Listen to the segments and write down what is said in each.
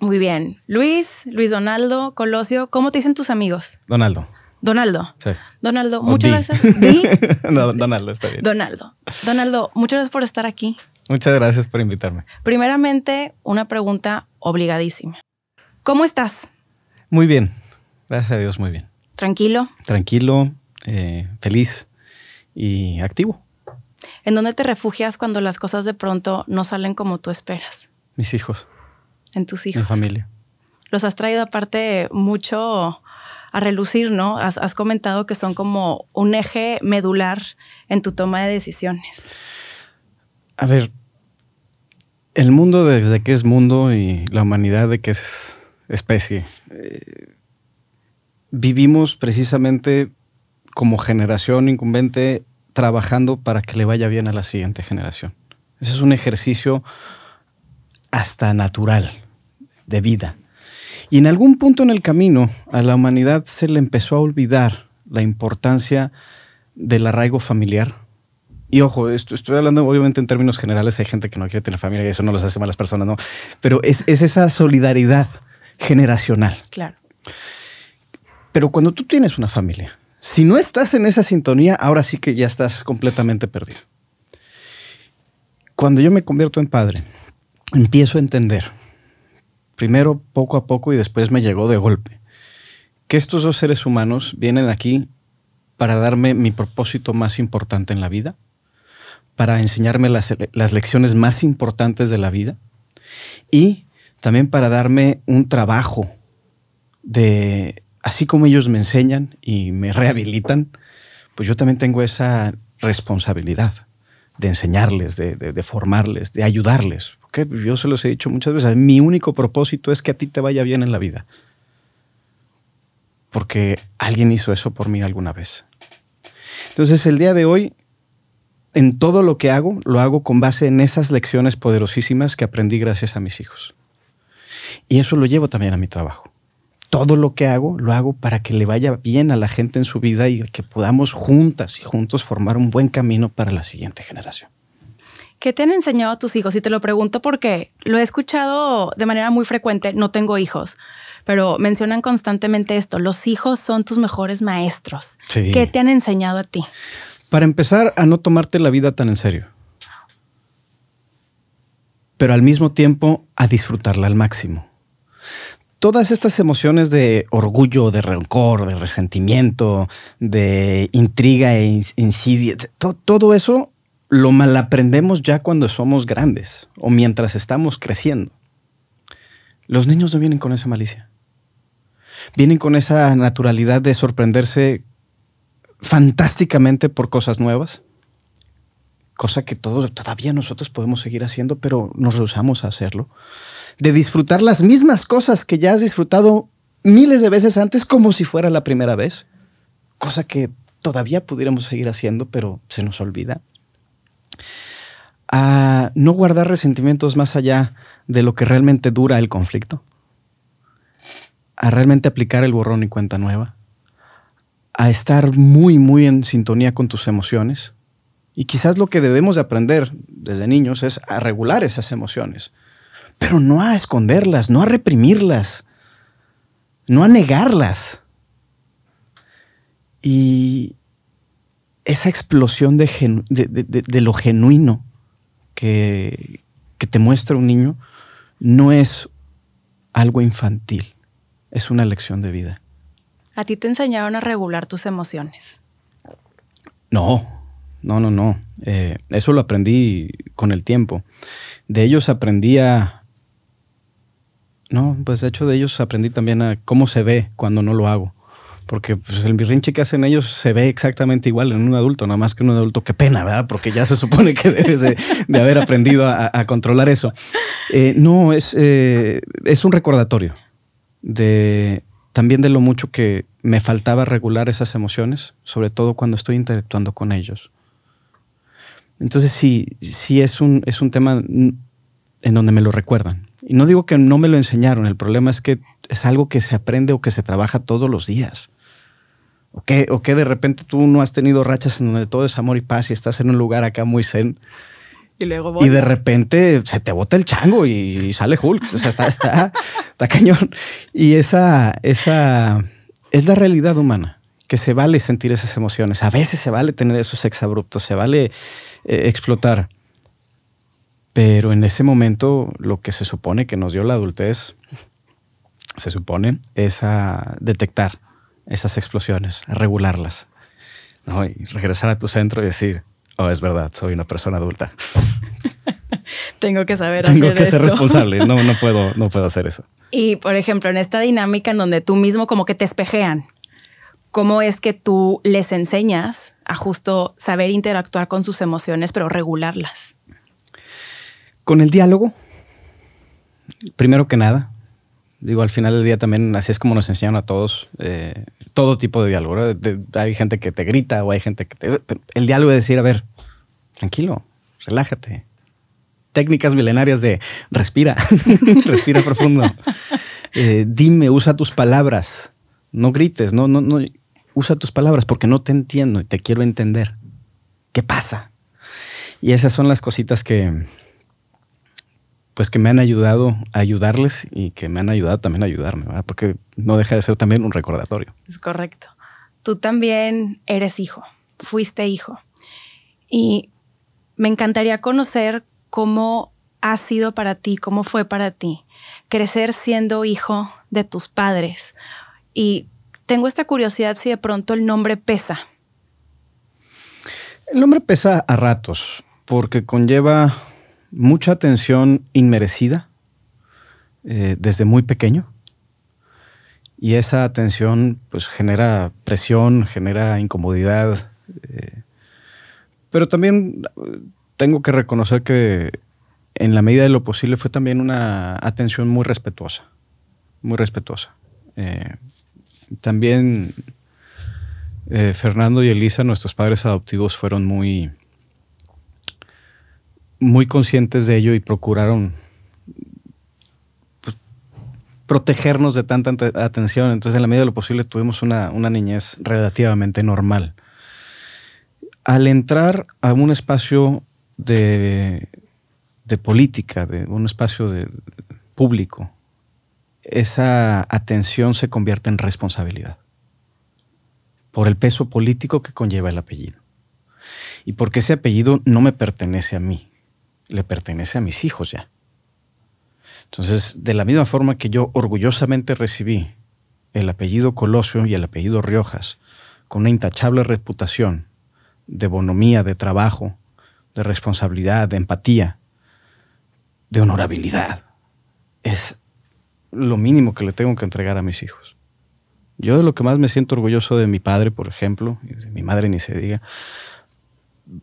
Muy bien. Luis, Luis Donaldo, Colosio, ¿cómo te dicen tus amigos? Donaldo. Donaldo. Sí. Donaldo, muchas gracias. no, Donaldo, está bien. Donaldo. Donaldo, muchas gracias por estar aquí. Muchas gracias por invitarme. Primeramente, una pregunta obligadísima. ¿Cómo estás? Muy bien. Gracias a Dios, muy bien. ¿Tranquilo? Tranquilo, eh, feliz y activo. ¿En dónde te refugias cuando las cosas de pronto no salen como tú esperas? Mis hijos en tus hijos. En familia. Los has traído aparte mucho a relucir, ¿no? Has, comentado que son como un eje medular en tu toma de decisiones. A ver, el mundo desde que es mundo y la humanidad de que es especie, eh, vivimos precisamente como generación incumbente trabajando para que le vaya bien a la siguiente generación. Ese es un ejercicio hasta natural de vida. Y en algún punto en el camino a la humanidad se le empezó a olvidar la importancia del arraigo familiar. Y ojo, estoy hablando obviamente en términos generales, hay gente que no quiere tener familia y eso no los hace malas personas, ¿no? Pero es, es esa solidaridad generacional. Claro. Pero cuando tú tienes una familia, si no estás en esa sintonía, ahora sí que ya estás completamente perdido. Cuando yo me convierto en padre, empiezo a entender, primero poco a poco y después me llegó de golpe, que estos dos seres humanos vienen aquí para darme mi propósito más importante en la vida, para enseñarme las, lecciones más importantes de la vida y también para darme un trabajo de, así como ellos me enseñan y me rehabilitan, pues yo también tengo esa responsabilidad de enseñarles, de, de formarles, de ayudarles, yo se los he dicho muchas veces, mi único propósito es que a ti te vaya bien en la vida. Porque alguien hizo eso por mí alguna vez. Entonces el día de hoy, en todo lo que hago, lo hago con base en esas lecciones poderosísimas que aprendí gracias a mis hijos. Y eso lo llevo también a mi trabajo. Todo lo que hago, lo hago para que le vaya bien a la gente en su vida y que podamos juntas y juntos formar un buen camino para la siguiente generación. ¿Qué te han enseñado a tus hijos? Y te lo pregunto porque lo he escuchado de manera muy frecuente, no tengo hijos, pero mencionan constantemente esto, los hijos son tus mejores maestros. ¿Qué te han enseñado a ti? Para empezar, a no tomarte la vida tan en serio, pero al mismo tiempo a disfrutarla al máximo. Todas estas emociones de orgullo, de rencor, de resentimiento, de intriga e insidia, todo eso lo malaprendemos ya cuando somos grandes o mientras estamos creciendo. Los niños no vienen con esa malicia. Vienen con esa naturalidad de sorprenderse fantásticamente por cosas nuevas, cosa que todavía nosotros podemos seguir haciendo, pero nos rehusamos a hacerlo, de disfrutar las mismas cosas que ya has disfrutado miles de veces antes como si fuera la primera vez, cosa que todavía pudiéramos seguir haciendo, pero se nos olvida a no guardar resentimientos más allá de lo que realmente dura el conflicto, a realmente aplicar el borrón y cuenta nueva, a estar muy, muy en sintonía con tus emociones. Y quizás lo que debemos de aprender desde niños es a regular esas emociones, pero no a esconderlas, no a reprimirlas, no a negarlas. Y, esa explosión de, lo genuino que, te muestra un niño no es algo infantil, es una lección de vida. ¿A ti te enseñaron a regular tus emociones? No, no, no, no. Eh, eso lo aprendí con el tiempo. De ellos aprendí a... No, pues de hecho de ellos aprendí también a cómo se ve cuando no lo hago porque pues, el birrinche que hacen ellos se ve exactamente igual en un adulto, nada más que en un adulto. Qué pena, ¿verdad? Porque ya se supone que debes de, haber aprendido a, controlar eso. Eh, no, eh, es, un recordatorio de también de lo mucho que me faltaba regular esas emociones, sobre todo cuando estoy interactuando con ellos. Entonces sí, sí es un tema en donde me lo recuerdan. Y no digo que no me lo enseñaron, el problema es que es algo que se aprende o que se trabaja todos los días. O que, de repente tú no has tenido rachas en donde todo es amor y paz y estás en un lugar acá muy zen. Y, luego y de repente se te bota el chango y, sale Hulk. O sea, está, cañón. Y esa, esa es la realidad humana, que se vale sentir esas emociones. A veces se vale tener esos exabruptos, se vale eh, explotar. Pero en ese momento, lo que se supone que nos dio la adultez, se supone, es detectar esas explosiones, regularlas, ¿no? Y regresar a tu centro y decir, oh, es verdad, soy una persona adulta. Tengo que saber Tengo que ser responsable, no, no, puedo, no puedo hacer eso. Y, por ejemplo, en esta dinámica en donde tú mismo como que te espejean, ¿cómo es que tú les enseñas a justo saber interactuar con sus emociones, pero regularlas? Con el diálogo, primero que nada, Digo, al final del día también así es como nos enseñan a todos eh, todo tipo de diálogo. hay gente que te grita o hay gente que te... El diálogo es decir, a ver, tranquilo, relájate. Técnicas milenarias de respira, respira profundo. Eh, dime, usa tus palabras. No grites, no, no, no. Usa tus palabras porque no te entiendo y te quiero entender. ¿Qué pasa? Y esas son las cositas que, pues que me han ayudado a ayudarles y que me han ayudado también a ayudarme, Porque no deja de ser también un recordatorio. Es correcto. Tú también eres hijo, fuiste hijo. Y me encantaría conocer cómo ha sido para ti, cómo fue para ti crecer siendo hijo de tus padres. Y tengo esta curiosidad si de pronto el nombre pesa. El nombre pesa a ratos, porque conlleva mucha atención inmerecida eh, desde muy pequeño. Y esa atención pues genera presión, genera incomodidad. Eh, pero también eh, tengo que reconocer que en la medida de lo posible fue también una atención muy respetuosa, muy respetuosa. también Fernando y Elisa, nuestros padres adoptivos, fueron muy muy conscientes de ello y procuraron pues, protegernos de tanta atención. Entonces, en la medida de lo posible, tuvimos una, niñez relativamente normal. Al entrar a un espacio de, política, de un espacio de público, esa atención se convierte en responsabilidad por el peso político que conlleva el apellido. Y porque ese apellido no me pertenece a mí le pertenece a mis hijos ya. Entonces, de la misma forma que yo orgullosamente recibí el apellido Colosio y el apellido Riojas, con una intachable reputación de bonomía, de trabajo, de responsabilidad, de empatía, de honorabilidad, es lo mínimo que le tengo que entregar a mis hijos. Yo de lo que más me siento orgulloso de mi padre, por ejemplo, y de mi madre ni se diga,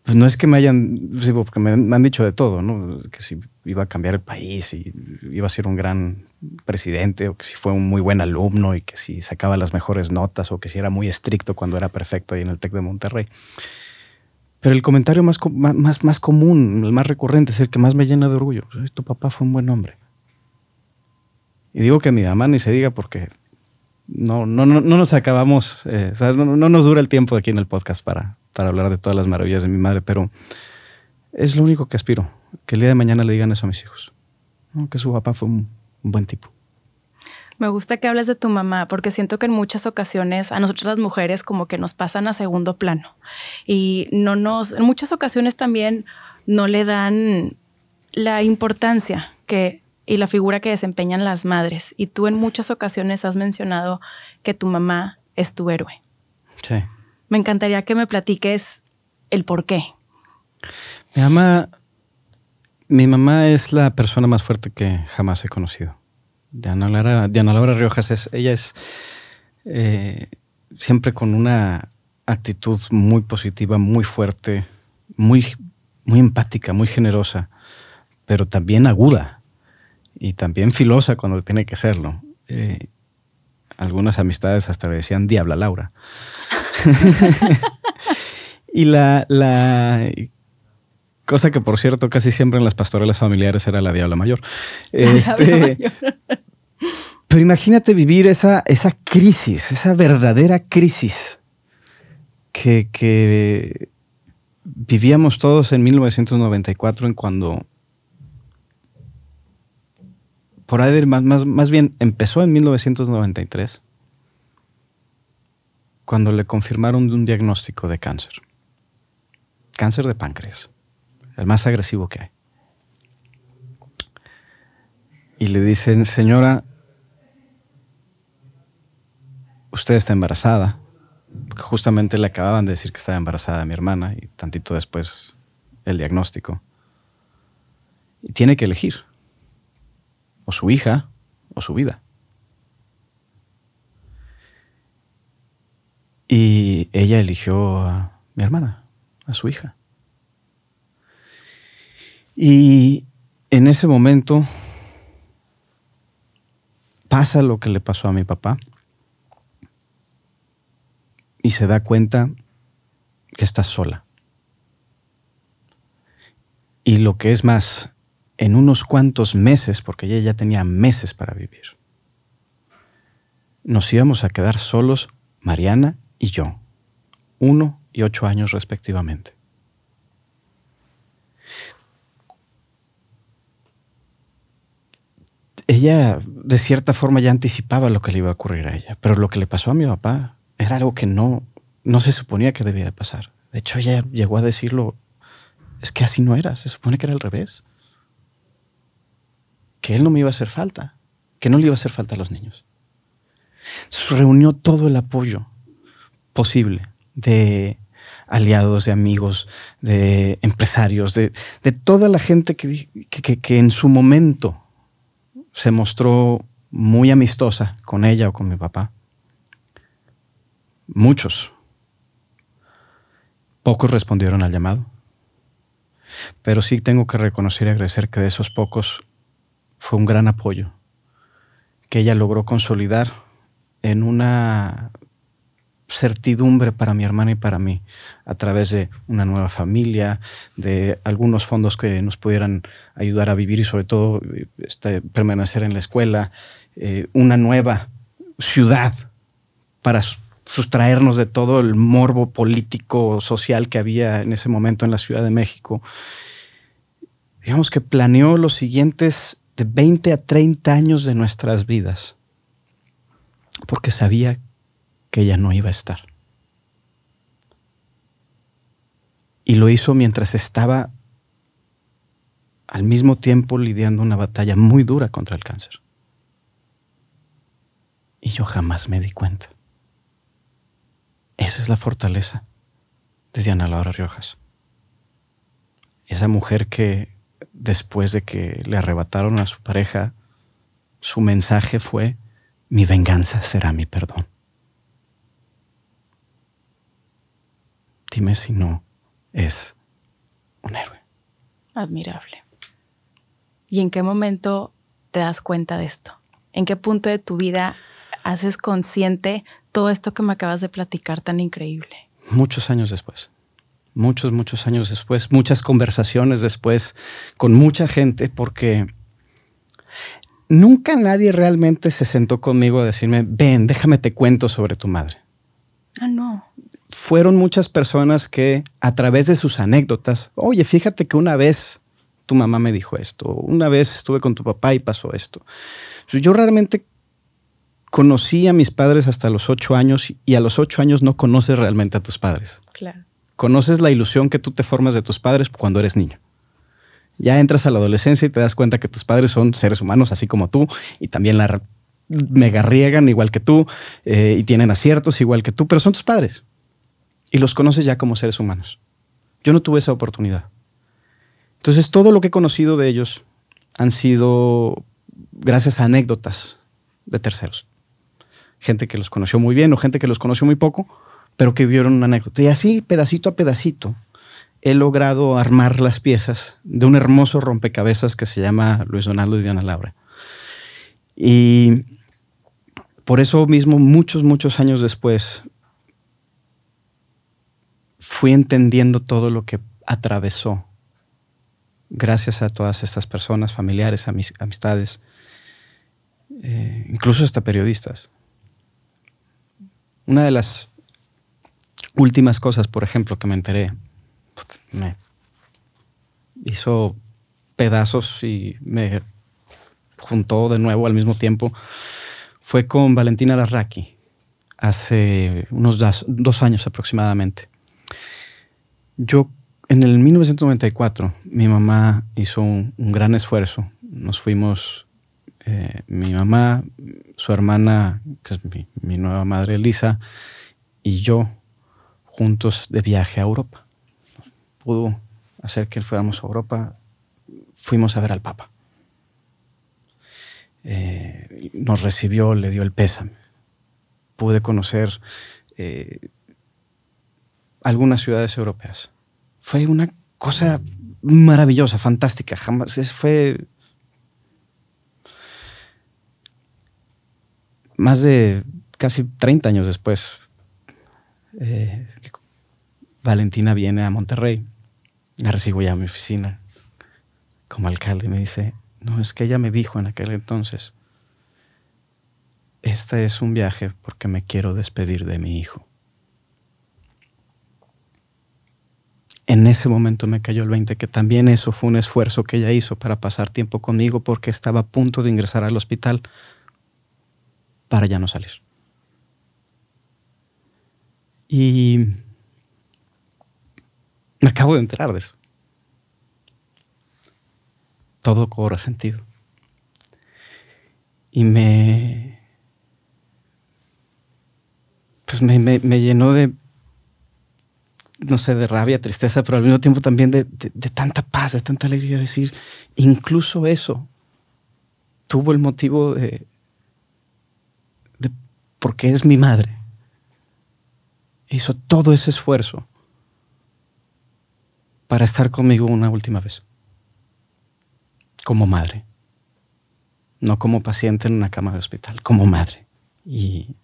pues, no es que me hayan, porque me, han dicho de todo, ¿no? Que si iba a cambiar el país y iba a ser un gran presidente o que si fue un muy buen alumno y que si sacaba las mejores notas o que si era muy estricto cuando era perfecto ahí en el TEC de Monterrey. Pero el comentario más, más, más común, el más recurrente, es el que más me llena de orgullo. Pues, tu papá fue un buen hombre. Y digo que mi mamá ni se diga porque no, no, no, no nos acabamos, eh, no, no nos dura el tiempo aquí en el podcast para, para hablar de todas las maravillas de mi madre, pero es lo único que aspiro, que el día de mañana le digan eso a mis hijos, que su papá fue un, buen tipo. Me gusta que hables de tu mamá porque siento que en muchas ocasiones a nosotras las mujeres como que nos pasan a segundo plano y no nos, en muchas ocasiones también no le dan la importancia que y la figura que desempeñan las madres. Y tú en muchas ocasiones has mencionado que tu mamá es tu héroe. Sí. Me encantaría que me platiques el por qué. Mi mamá, mi mamá es la persona más fuerte que jamás he conocido. Diana Laura, Riojas es, ella es eh, siempre con una actitud muy positiva, muy fuerte, muy, muy empática, muy generosa, pero también aguda y también filosa cuando tiene que serlo. Eh, algunas amistades hasta le decían Diabla Laura. y la, cosa que, por cierto, casi siempre en las pastorelas familiares era la Diabla Mayor. Este, pero imagínate vivir esa, esa crisis, esa verdadera crisis que, que vivíamos todos en 1994 en cuando por ahí más, más, más bien empezó en 1993, cuando le confirmaron un diagnóstico de cáncer. Cáncer de páncreas, el más agresivo que hay. Y le dicen, señora, usted está embarazada, justamente le acababan de decir que estaba embarazada a mi hermana y tantito después el diagnóstico. Y tiene que elegir o su hija o su vida. Y ella eligió a mi hermana, a su hija. Y en ese momento pasa lo que le pasó a mi papá y se da cuenta que está sola. Y lo que es más, en unos cuantos meses, porque ella ya tenía meses para vivir, nos íbamos a quedar solos Mariana y yo, uno y ocho años respectivamente. Ella, de cierta forma, ya anticipaba lo que le iba a ocurrir a ella, pero lo que le pasó a mi papá era algo que no, no se suponía que debía de pasar. De hecho, ella llegó a decirlo, es que así no era, se supone que era al revés que él no me iba a hacer falta, que no le iba a hacer falta a los niños. reunió todo el apoyo posible de aliados, de amigos, de empresarios, de, toda la gente que, que, que, en su momento se mostró muy amistosa con ella o con mi papá. Muchos. Pocos respondieron al llamado. Pero sí tengo que reconocer y agradecer que de esos pocos fue un gran apoyo que ella logró consolidar en una certidumbre para mi hermana y para mí, a través de una nueva familia, de algunos fondos que nos pudieran ayudar a vivir y sobre todo este, permanecer en la escuela, eh, una nueva ciudad para sustraernos de todo el morbo político, social que había en ese momento en la Ciudad de México. Digamos que planeó los siguientes de 20 a 30 años de nuestras vidas, porque sabía que ella no iba a estar. Y lo hizo mientras estaba al mismo tiempo lidiando una batalla muy dura contra el cáncer. Y yo jamás me di cuenta. Esa es la fortaleza de Diana Laura Riojas. Esa mujer que después de que le arrebataron a su pareja, su mensaje fue, mi venganza será mi perdón. Dime si no es un héroe. Admirable. ¿Y en qué momento te das cuenta de esto? ¿En qué punto de tu vida haces consciente todo esto que me acabas de platicar tan increíble? Muchos años después muchos, muchos años después, muchas conversaciones después con mucha gente, porque nunca nadie realmente se sentó conmigo a decirme, ven, déjame te cuento sobre tu madre. Ah, no. Fueron muchas personas que a través de sus anécdotas, oye, fíjate que una vez tu mamá me dijo esto, una vez estuve con tu papá y pasó esto. Yo realmente conocí a mis padres hasta los ocho años y a los ocho años no conoces realmente a tus padres. Claro conoces la ilusión que tú te formas de tus padres cuando eres niño. Ya entras a la adolescencia y te das cuenta que tus padres son seres humanos, así como tú, y también la mega igual que tú, eh, y tienen aciertos igual que tú, pero son tus padres. Y los conoces ya como seres humanos. Yo no tuve esa oportunidad. Entonces, todo lo que he conocido de ellos han sido gracias a anécdotas de terceros. Gente que los conoció muy bien o gente que los conoció muy poco, pero que vieron una anécdota. Y así, pedacito a pedacito, he logrado armar las piezas de un hermoso rompecabezas que se llama Luis Donaldo y Diana Laura. Y por eso mismo, muchos, muchos años después, fui entendiendo todo lo que atravesó gracias a todas estas personas, familiares, amistades, eh, incluso hasta periodistas. Una de las últimas cosas, por ejemplo, que me enteré, pues, me hizo pedazos y me juntó de nuevo al mismo tiempo, fue con Valentina Larraqui hace unos dos, años aproximadamente. Yo, en el 1994, mi mamá hizo un, gran esfuerzo. Nos fuimos, eh, mi mamá, su hermana, que es mi, mi nueva madre, Lisa, y yo juntos de viaje a Europa. Pudo hacer que fuéramos a Europa. Fuimos a ver al Papa. Eh, nos recibió, le dio el pésame. Pude conocer eh, algunas ciudades europeas. Fue una cosa maravillosa, fantástica. Jamás fue más de casi 30 años después. Eh, Valentina viene a Monterrey. La recibo ya a mi oficina como alcalde. Me dice, no, es que ella me dijo en aquel entonces, este es un viaje porque me quiero despedir de mi hijo. En ese momento me cayó el 20, que también eso fue un esfuerzo que ella hizo para pasar tiempo conmigo porque estaba a punto de ingresar al hospital para ya no salir. Y me acabo de enterar de eso. Todo cobra sentido. Y me. Pues me, llenó de. No sé, de rabia, tristeza, pero al mismo tiempo también de, tanta paz, de tanta alegría. Decir, incluso eso tuvo el motivo de, de porque es mi madre. Hizo todo ese esfuerzo para estar conmigo una última vez. Como madre. No como paciente en una cama de hospital, como madre. Y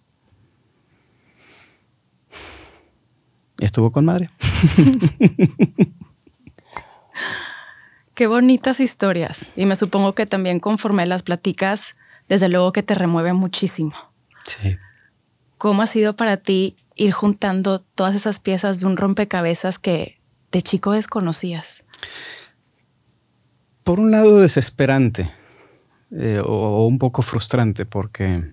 estuvo con madre. Qué bonitas historias. Y me supongo que también conforme las platicas, desde luego que te remueve muchísimo. Sí. ¿Cómo ha sido para ti ir juntando todas esas piezas de un rompecabezas que de chico desconocías? Por un lado desesperante eh, o, un poco frustrante porque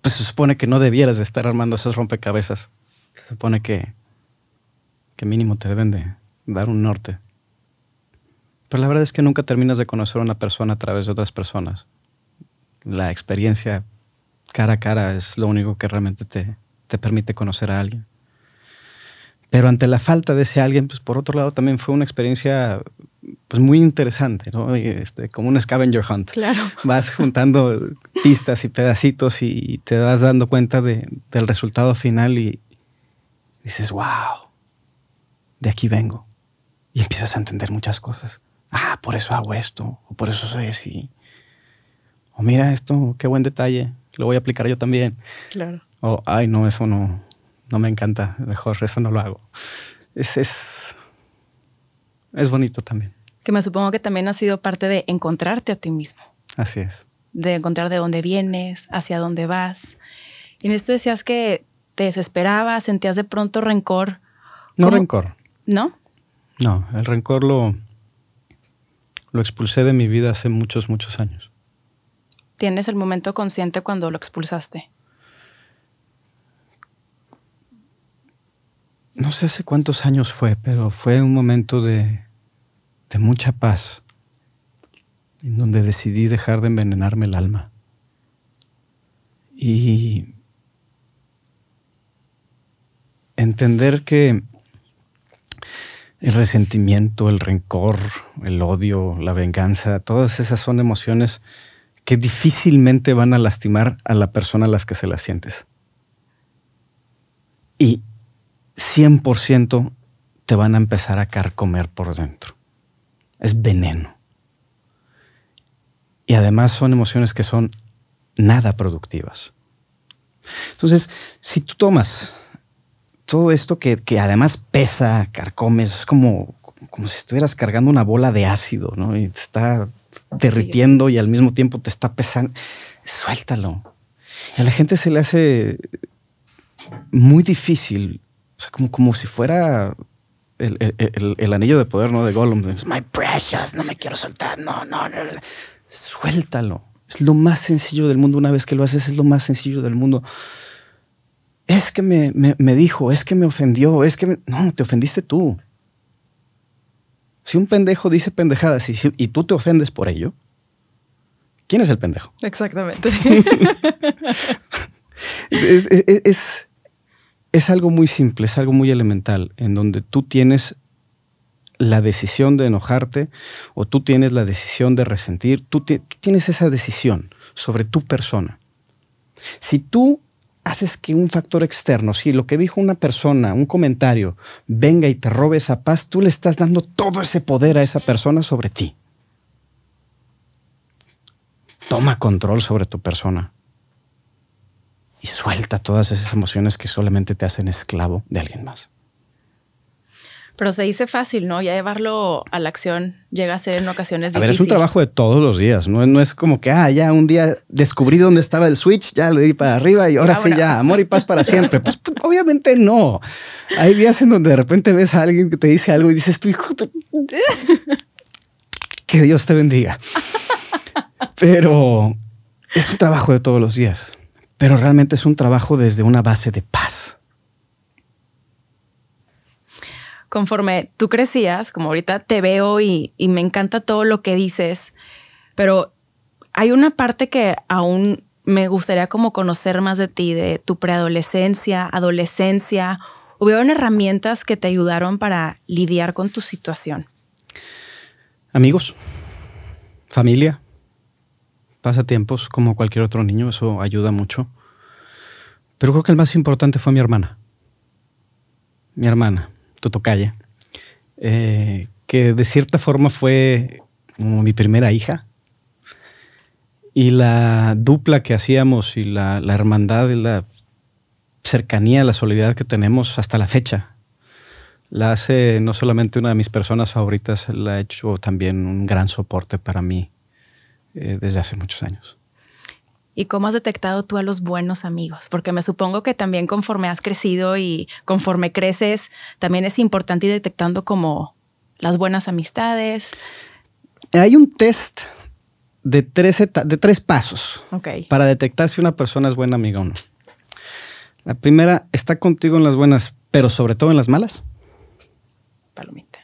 pues, se supone que no debieras de estar armando esos rompecabezas. Se supone que, mínimo te deben de dar un norte. Pero la verdad es que nunca terminas de conocer a una persona a través de otras personas. La experiencia cara a cara es lo único que realmente te permite conocer a alguien. Pero ante la falta de ese alguien, pues por otro lado también fue una experiencia pues muy interesante, ¿no? Este, como un scavenger hunt. Claro. Vas juntando pistas y pedacitos y te vas dando cuenta del resultado final y dices, wow, de aquí vengo. Y empiezas a entender muchas cosas. Ah, por eso hago esto, o por eso soy así. O mira esto, qué buen detalle, lo voy a aplicar yo también. Claro. O, ay, no, eso no, no me encanta, mejor eso no lo hago. Es, es, es bonito también. Que me supongo que también ha sido parte de encontrarte a ti mismo. Así es. De encontrar de dónde vienes, hacia dónde vas. Y en esto decías que te desesperabas, sentías de pronto rencor. No rencor. ¿No? No, el rencor lo, lo expulsé de mi vida hace muchos, muchos años. ¿Tienes el momento consciente cuando lo expulsaste? no sé hace cuántos años fue, pero fue un momento de, mucha paz, en donde decidí dejar de envenenarme el alma. Y entender que el resentimiento, el rencor, el odio, la venganza, todas esas son emociones que difícilmente van a lastimar a la persona a las que se las sientes. Y 100% te van a empezar a carcomer por dentro. Es veneno. Y además son emociones que son nada productivas. Entonces, si tú tomas todo esto que, además pesa, carcomes, es como, como si estuvieras cargando una bola de ácido, ¿no? Y te está derritiendo y al mismo tiempo te está pesando. Suéltalo. A la gente se le hace muy difícil como, si fuera el, anillo de poder, ¿no? De Gollum. my precious, no me quiero soltar, no, no, no. Suéltalo. Es lo más sencillo del mundo. Una vez que lo haces, es lo más sencillo del mundo. Es que me, dijo, es que me ofendió, es que... No, te ofendiste tú. Si un pendejo dice pendejadas y, tú te ofendes por ello, ¿quién es el pendejo? Exactamente. es es algo muy simple, es algo muy elemental, en donde tú tienes la decisión de enojarte o tú tienes la decisión de resentir, tú, tienes esa decisión sobre tu persona. Si tú haces que un factor externo, si lo que dijo una persona, un comentario, venga y te robe esa paz, tú le estás dando todo ese poder a esa persona sobre ti. Toma control sobre tu persona y suelta todas esas emociones que solamente te hacen esclavo de alguien más. Pero se dice fácil, ¿no? Ya llevarlo a la acción llega a ser en ocasiones difícil. A ver, es un trabajo de todos los días, ¿no? No es como que, ah, ya un día descubrí dónde estaba el switch, ya le di para arriba y ahora sí, ya, amor y paz para siempre. Pues, pues, obviamente no. Hay días en donde de repente ves a alguien que te dice algo y dices, tu hijo, que Dios te bendiga. Pero es un trabajo de todos los días pero realmente es un trabajo desde una base de paz. Conforme tú crecías, como ahorita te veo y, me encanta todo lo que dices, pero hay una parte que aún me gustaría como conocer más de ti, de tu preadolescencia, adolescencia. ¿Hubieron herramientas que te ayudaron para lidiar con tu situación? Amigos, familia, pasatiempos como cualquier otro niño, eso ayuda mucho. Pero creo que el más importante fue mi hermana. Mi hermana, Totocaya, eh, que de cierta forma fue como mi primera hija. Y la dupla que hacíamos y la, la hermandad y la cercanía, la solidaridad que tenemos hasta la fecha, la hace no solamente una de mis personas favoritas, la ha hecho también un gran soporte para mí eh, desde hace muchos años. ¿Y cómo has detectado tú a los buenos amigos? Porque me supongo que también conforme has crecido y conforme creces, también es importante ir detectando como las buenas amistades. Hay un test de tres, de pasos para detectar si una persona es buena amiga o no. La primera, está contigo en las buenas, pero sobre todo en las malas. Palomita.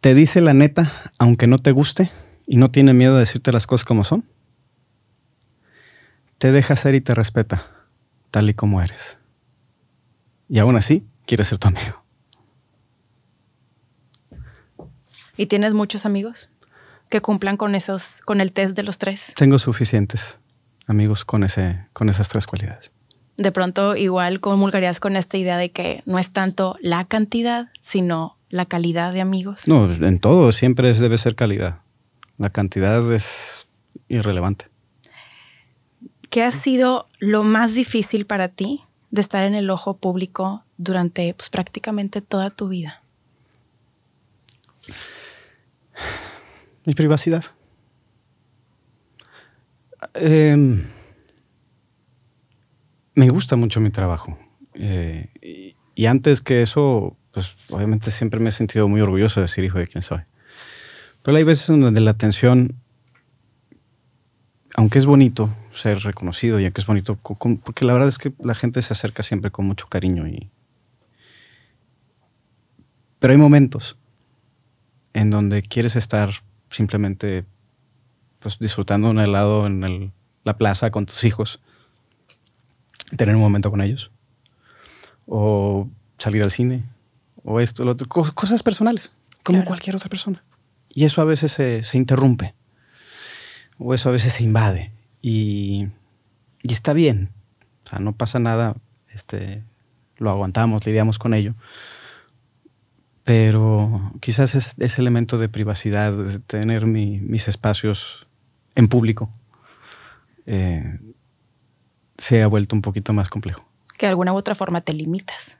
Te dice la neta, aunque no te guste y no tiene miedo de decirte las cosas como son. Te deja ser y te respeta, tal y como eres. Y aún así, quiere ser tu amigo. ¿Y tienes muchos amigos que cumplan con esos, con el test de los tres? Tengo suficientes amigos con, ese, con esas tres cualidades. De pronto, igual comulgarías con esta idea de que no es tanto la cantidad, sino la calidad de amigos. No, en todo siempre debe ser calidad. La cantidad es irrelevante. ¿Qué ha sido lo más difícil para ti de estar en el ojo público durante pues, prácticamente toda tu vida? Mi privacidad. Em, me gusta mucho mi trabajo. Eh, y, antes que eso, pues obviamente siempre me he sentido muy orgulloso de decir hijo de quién soy. Pero hay veces donde la atención, aunque es bonito ser reconocido y aunque es bonito, porque la verdad es que la gente se acerca siempre con mucho cariño y... Pero hay momentos en donde quieres estar simplemente pues, disfrutando un helado en la plaza con tus hijos, tener un momento con ellos, o salir al cine, o esto, lo otro, cosas personales, como cualquier otra persona. Y eso a veces se, interrumpe, o eso a veces se invade, y, está bien, o sea, no pasa nada, este, lo aguantamos, lidiamos con ello, pero quizás ese elemento de privacidad, de tener mis espacios en público, eh, se ha vuelto un poquito más complejo. Que de alguna u otra forma te limitas.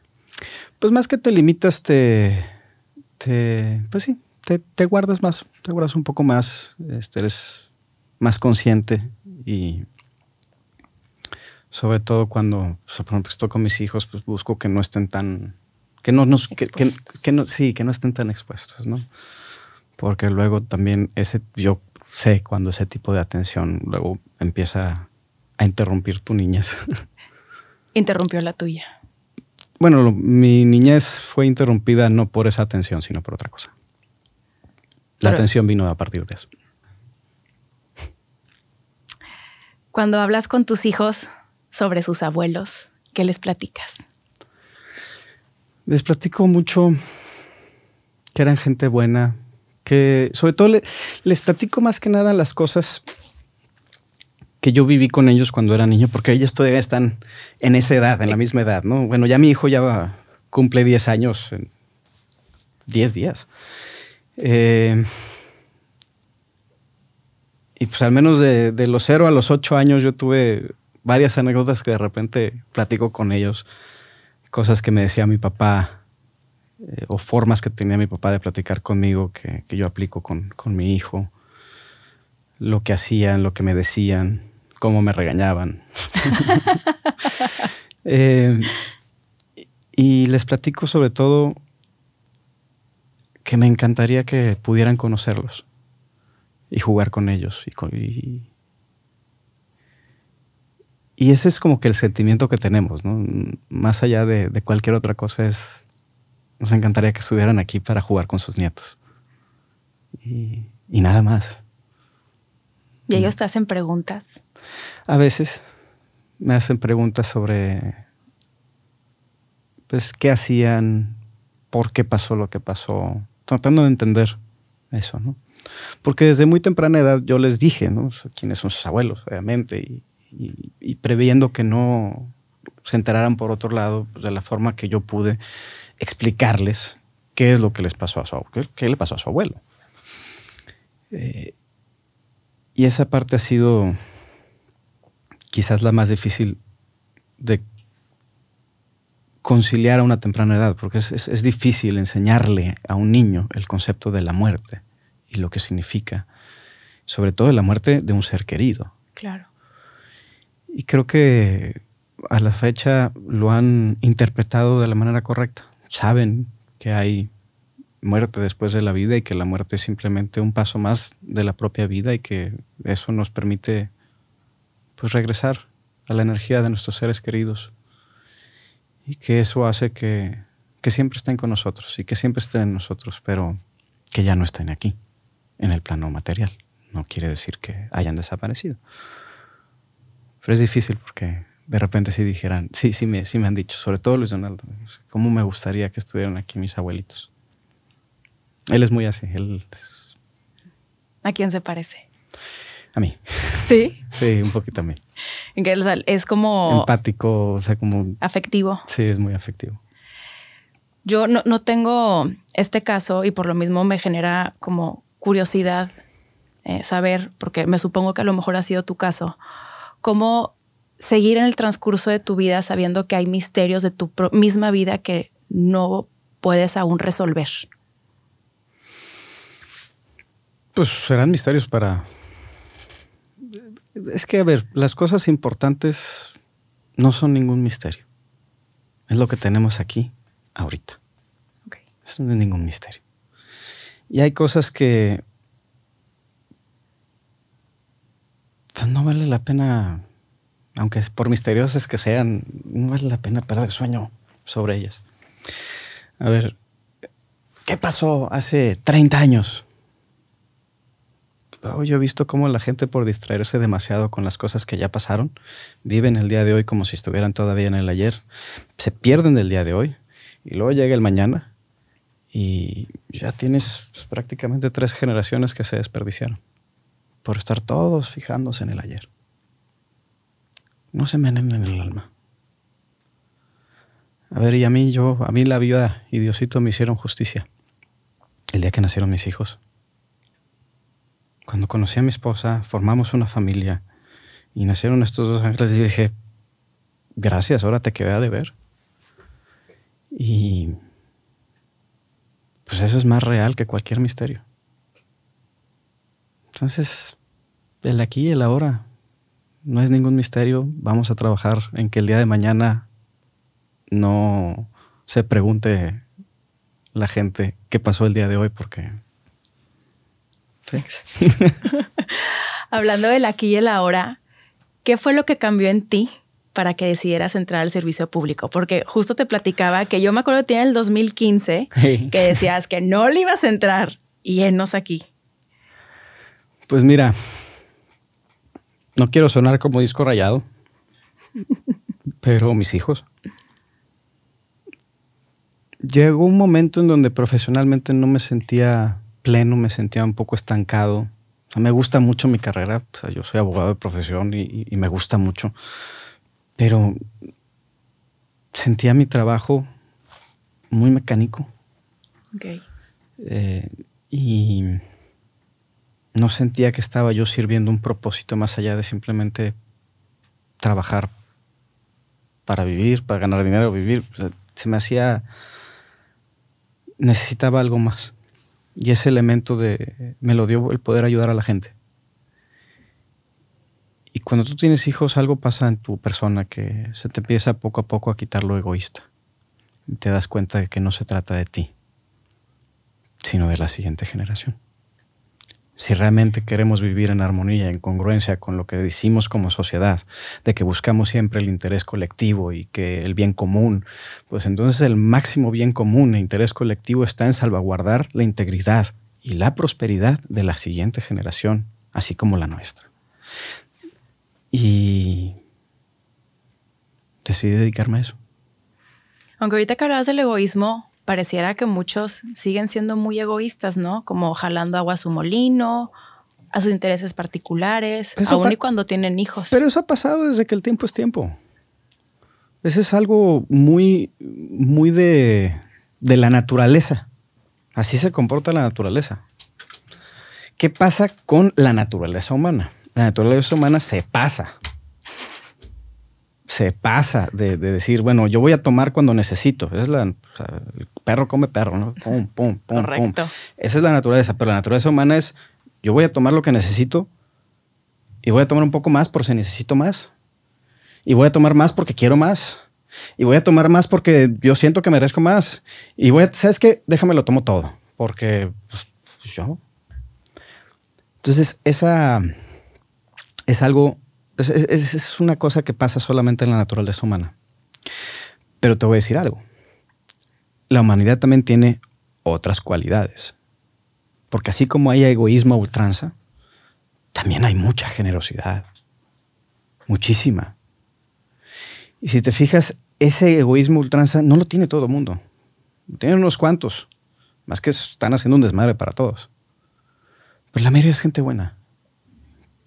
Pues más que te limitas, te, te pues sí, te, guardas más, te guardas un poco más, este, eres más consciente y sobre todo cuando, pues, por ejemplo, estoy con mis hijos, pues busco que no estén tan, que no nos, que, no, sí, que no estén tan expuestos, ¿no? Porque luego también ese, yo sé cuando ese tipo de atención luego empieza a interrumpir tu niñez. Interrumpió la tuya. Bueno, mi niñez fue interrumpida no por esa atención, sino por otra cosa. La atención vino a partir de eso. Cuando hablas con tus hijos sobre sus abuelos, ¿qué les platicas? Les platico mucho que eran gente buena, que sobre todo les platico más que nada las cosas que yo viví con ellos cuando era niño, porque ellos todavía están en esa edad, en la misma edad, ¿no? Bueno, ya mi hijo ya cumple 10 años en 10 días. Eh, y pues al menos de, los cero a los ocho años yo tuve varias anécdotas que de repente platico con ellos, cosas que me decía mi papá eh, o formas que tenía mi papá de platicar conmigo que, yo aplico con, mi hijo, lo que hacían, lo que me decían, cómo me regañaban. Eh, y les platico sobre todo que me encantaría que pudieran conocerlos y jugar con ellos. Y, y, ese es como que el sentimiento que tenemos, ¿no? Más allá de, cualquier otra cosa es, nos encantaría que estuvieran aquí para jugar con sus nietos. Y, y nada más. ¿Y ellos mm. te hacen preguntas? A veces me hacen preguntas sobre, pues, qué hacían, por qué pasó lo que pasó, tratando de entender eso, ¿no? Porque desde muy temprana edad yo les dije, ¿no? Quiénes son sus abuelos, obviamente, y, previendo que no se enteraran por otro lado, pues, de la forma que yo pude explicarles qué es lo que les pasó a su le pasó a su abuelo. Eh, y esa parte ha sido quizás la más difícil de conciliar a una temprana edad, porque es, difícil enseñarle a un niño el concepto de la muerte y lo que significa, sobre todo la muerte de un ser querido. Claro. Y creo que a la fecha lo han interpretado de la manera correcta. Saben que hay muerte después de la vida y que la muerte es simplemente un paso más de la propia vida y que eso nos permite pues regresar a la energía de nuestros seres queridos y que eso hace que, siempre estén con nosotros y que siempre estén en nosotros, pero que ya no estén aquí, en el plano material. No quiere decir que hayan desaparecido. Pero es difícil porque de repente si dijeran, sí, sí me, sí me han dicho, sobre todo Luis Donaldo, cómo me gustaría que estuvieran aquí mis abuelitos. Él es muy así, él ¿A quién se parece? A mí. Sí. Sí, un poquito a mí. es como... Empático, o sea, como... Afectivo. Sí, es muy afectivo. Yo no, tengo este caso y por lo mismo me genera como curiosidad eh, saber, porque me supongo que a lo mejor ha sido tu caso, cómo seguir en el transcurso de tu vida sabiendo que hay misterios de tu misma vida que no puedes aún resolver. Pues serán misterios para es que, a ver, las cosas importantes no son ningún misterio. Es lo que tenemos aquí ahorita. Eso no es ningún misterio. Y hay cosas que pues, no vale la pena, aunque por misteriosas que sean, no vale la pena perder sueño sobre ellas. A ver, ¿qué pasó hace 30 años? Oh, yo he visto cómo la gente por distraerse demasiado con las cosas que ya pasaron, viven el día de hoy como si estuvieran todavía en el ayer, se pierden del día de hoy y luego llega el mañana y ya tienes prácticamente tres generaciones que se desperdiciaron por estar todos fijándose en el ayer. No se menen en el alma. A ver, y a mí yo, a mí la vida y Diosito me hicieron justicia el día que nacieron mis hijos cuando conocí a mi esposa, formamos una familia y nacieron estos dos ángeles, y dije, gracias, ahora te quedé a ver. Y pues eso es más real que cualquier misterio. Entonces, el aquí y el ahora no es ningún misterio. Vamos a trabajar en que el día de mañana no se pregunte la gente qué pasó el día de hoy, porque Hablando del aquí y el ahora, ¿qué fue lo que cambió en ti para que decidieras entrar al servicio público? Porque justo te platicaba que yo me acuerdo que en el 2015 que decías que no le ibas a entrar y enos aquí. Pues mira, no quiero sonar como disco rayado, pero mis hijos. Llegó un momento en donde profesionalmente no me sentía me sentía un poco estancado. me gusta mucho mi carrera, yo soy abogado de profesión y, me gusta mucho, pero sentía mi trabajo muy mecánico. Eh, y no sentía que estaba yo sirviendo un propósito más allá de simplemente trabajar para vivir, para ganar dinero, vivir. se me hacía... Necesitaba algo más. Y ese elemento de, me lo dio el poder ayudar a la gente. Y cuando tú tienes hijos, algo pasa en tu persona que se te empieza poco a poco a quitar lo egoísta. Y te das cuenta de que no se trata de ti, sino de la siguiente generación si realmente queremos vivir en armonía, en congruencia con lo que decimos como sociedad, de que buscamos siempre el interés colectivo y que el bien común, pues entonces el máximo bien común e interés colectivo está en salvaguardar la integridad y la prosperidad de la siguiente generación, así como la nuestra. Y decidí dedicarme a eso. Aunque ahorita que hablabas del egoísmo, pareciera que muchos siguen siendo muy egoístas, ¿no? Como jalando agua a su molino, a sus intereses particulares, aún y cuando tienen hijos. Pero eso ha pasado desde que el tiempo es tiempo. Eso es algo muy, muy de, de la naturaleza. Así se comporta la naturaleza. ¿Qué pasa con la naturaleza humana? La naturaleza humana se pasa se pasa de, decir, bueno, yo voy a tomar cuando necesito. Es la, el perro come perro, ¿no? Pum, pum, pum, Esa es la naturaleza, pero la naturaleza humana es, yo voy a tomar lo que necesito y voy a tomar un poco más por si necesito más. Y voy a tomar más porque quiero más. Y voy a tomar más porque yo siento que merezco más. Y voy a, ¿sabes qué? Déjame lo tomo todo, porque pues, yo. Entonces, esa es algo pues, es, es, una cosa que pasa solamente en la naturaleza humana. Pero te voy a decir algo. La humanidad también tiene otras cualidades. Porque así como hay egoísmo a ultranza, también hay mucha generosidad. Muchísima. Y si te fijas, ese egoísmo ultranza no lo tiene todo el mundo. Lo tienen unos cuantos. Más que están haciendo un desmadre para todos. Pero pues la mayoría es gente buena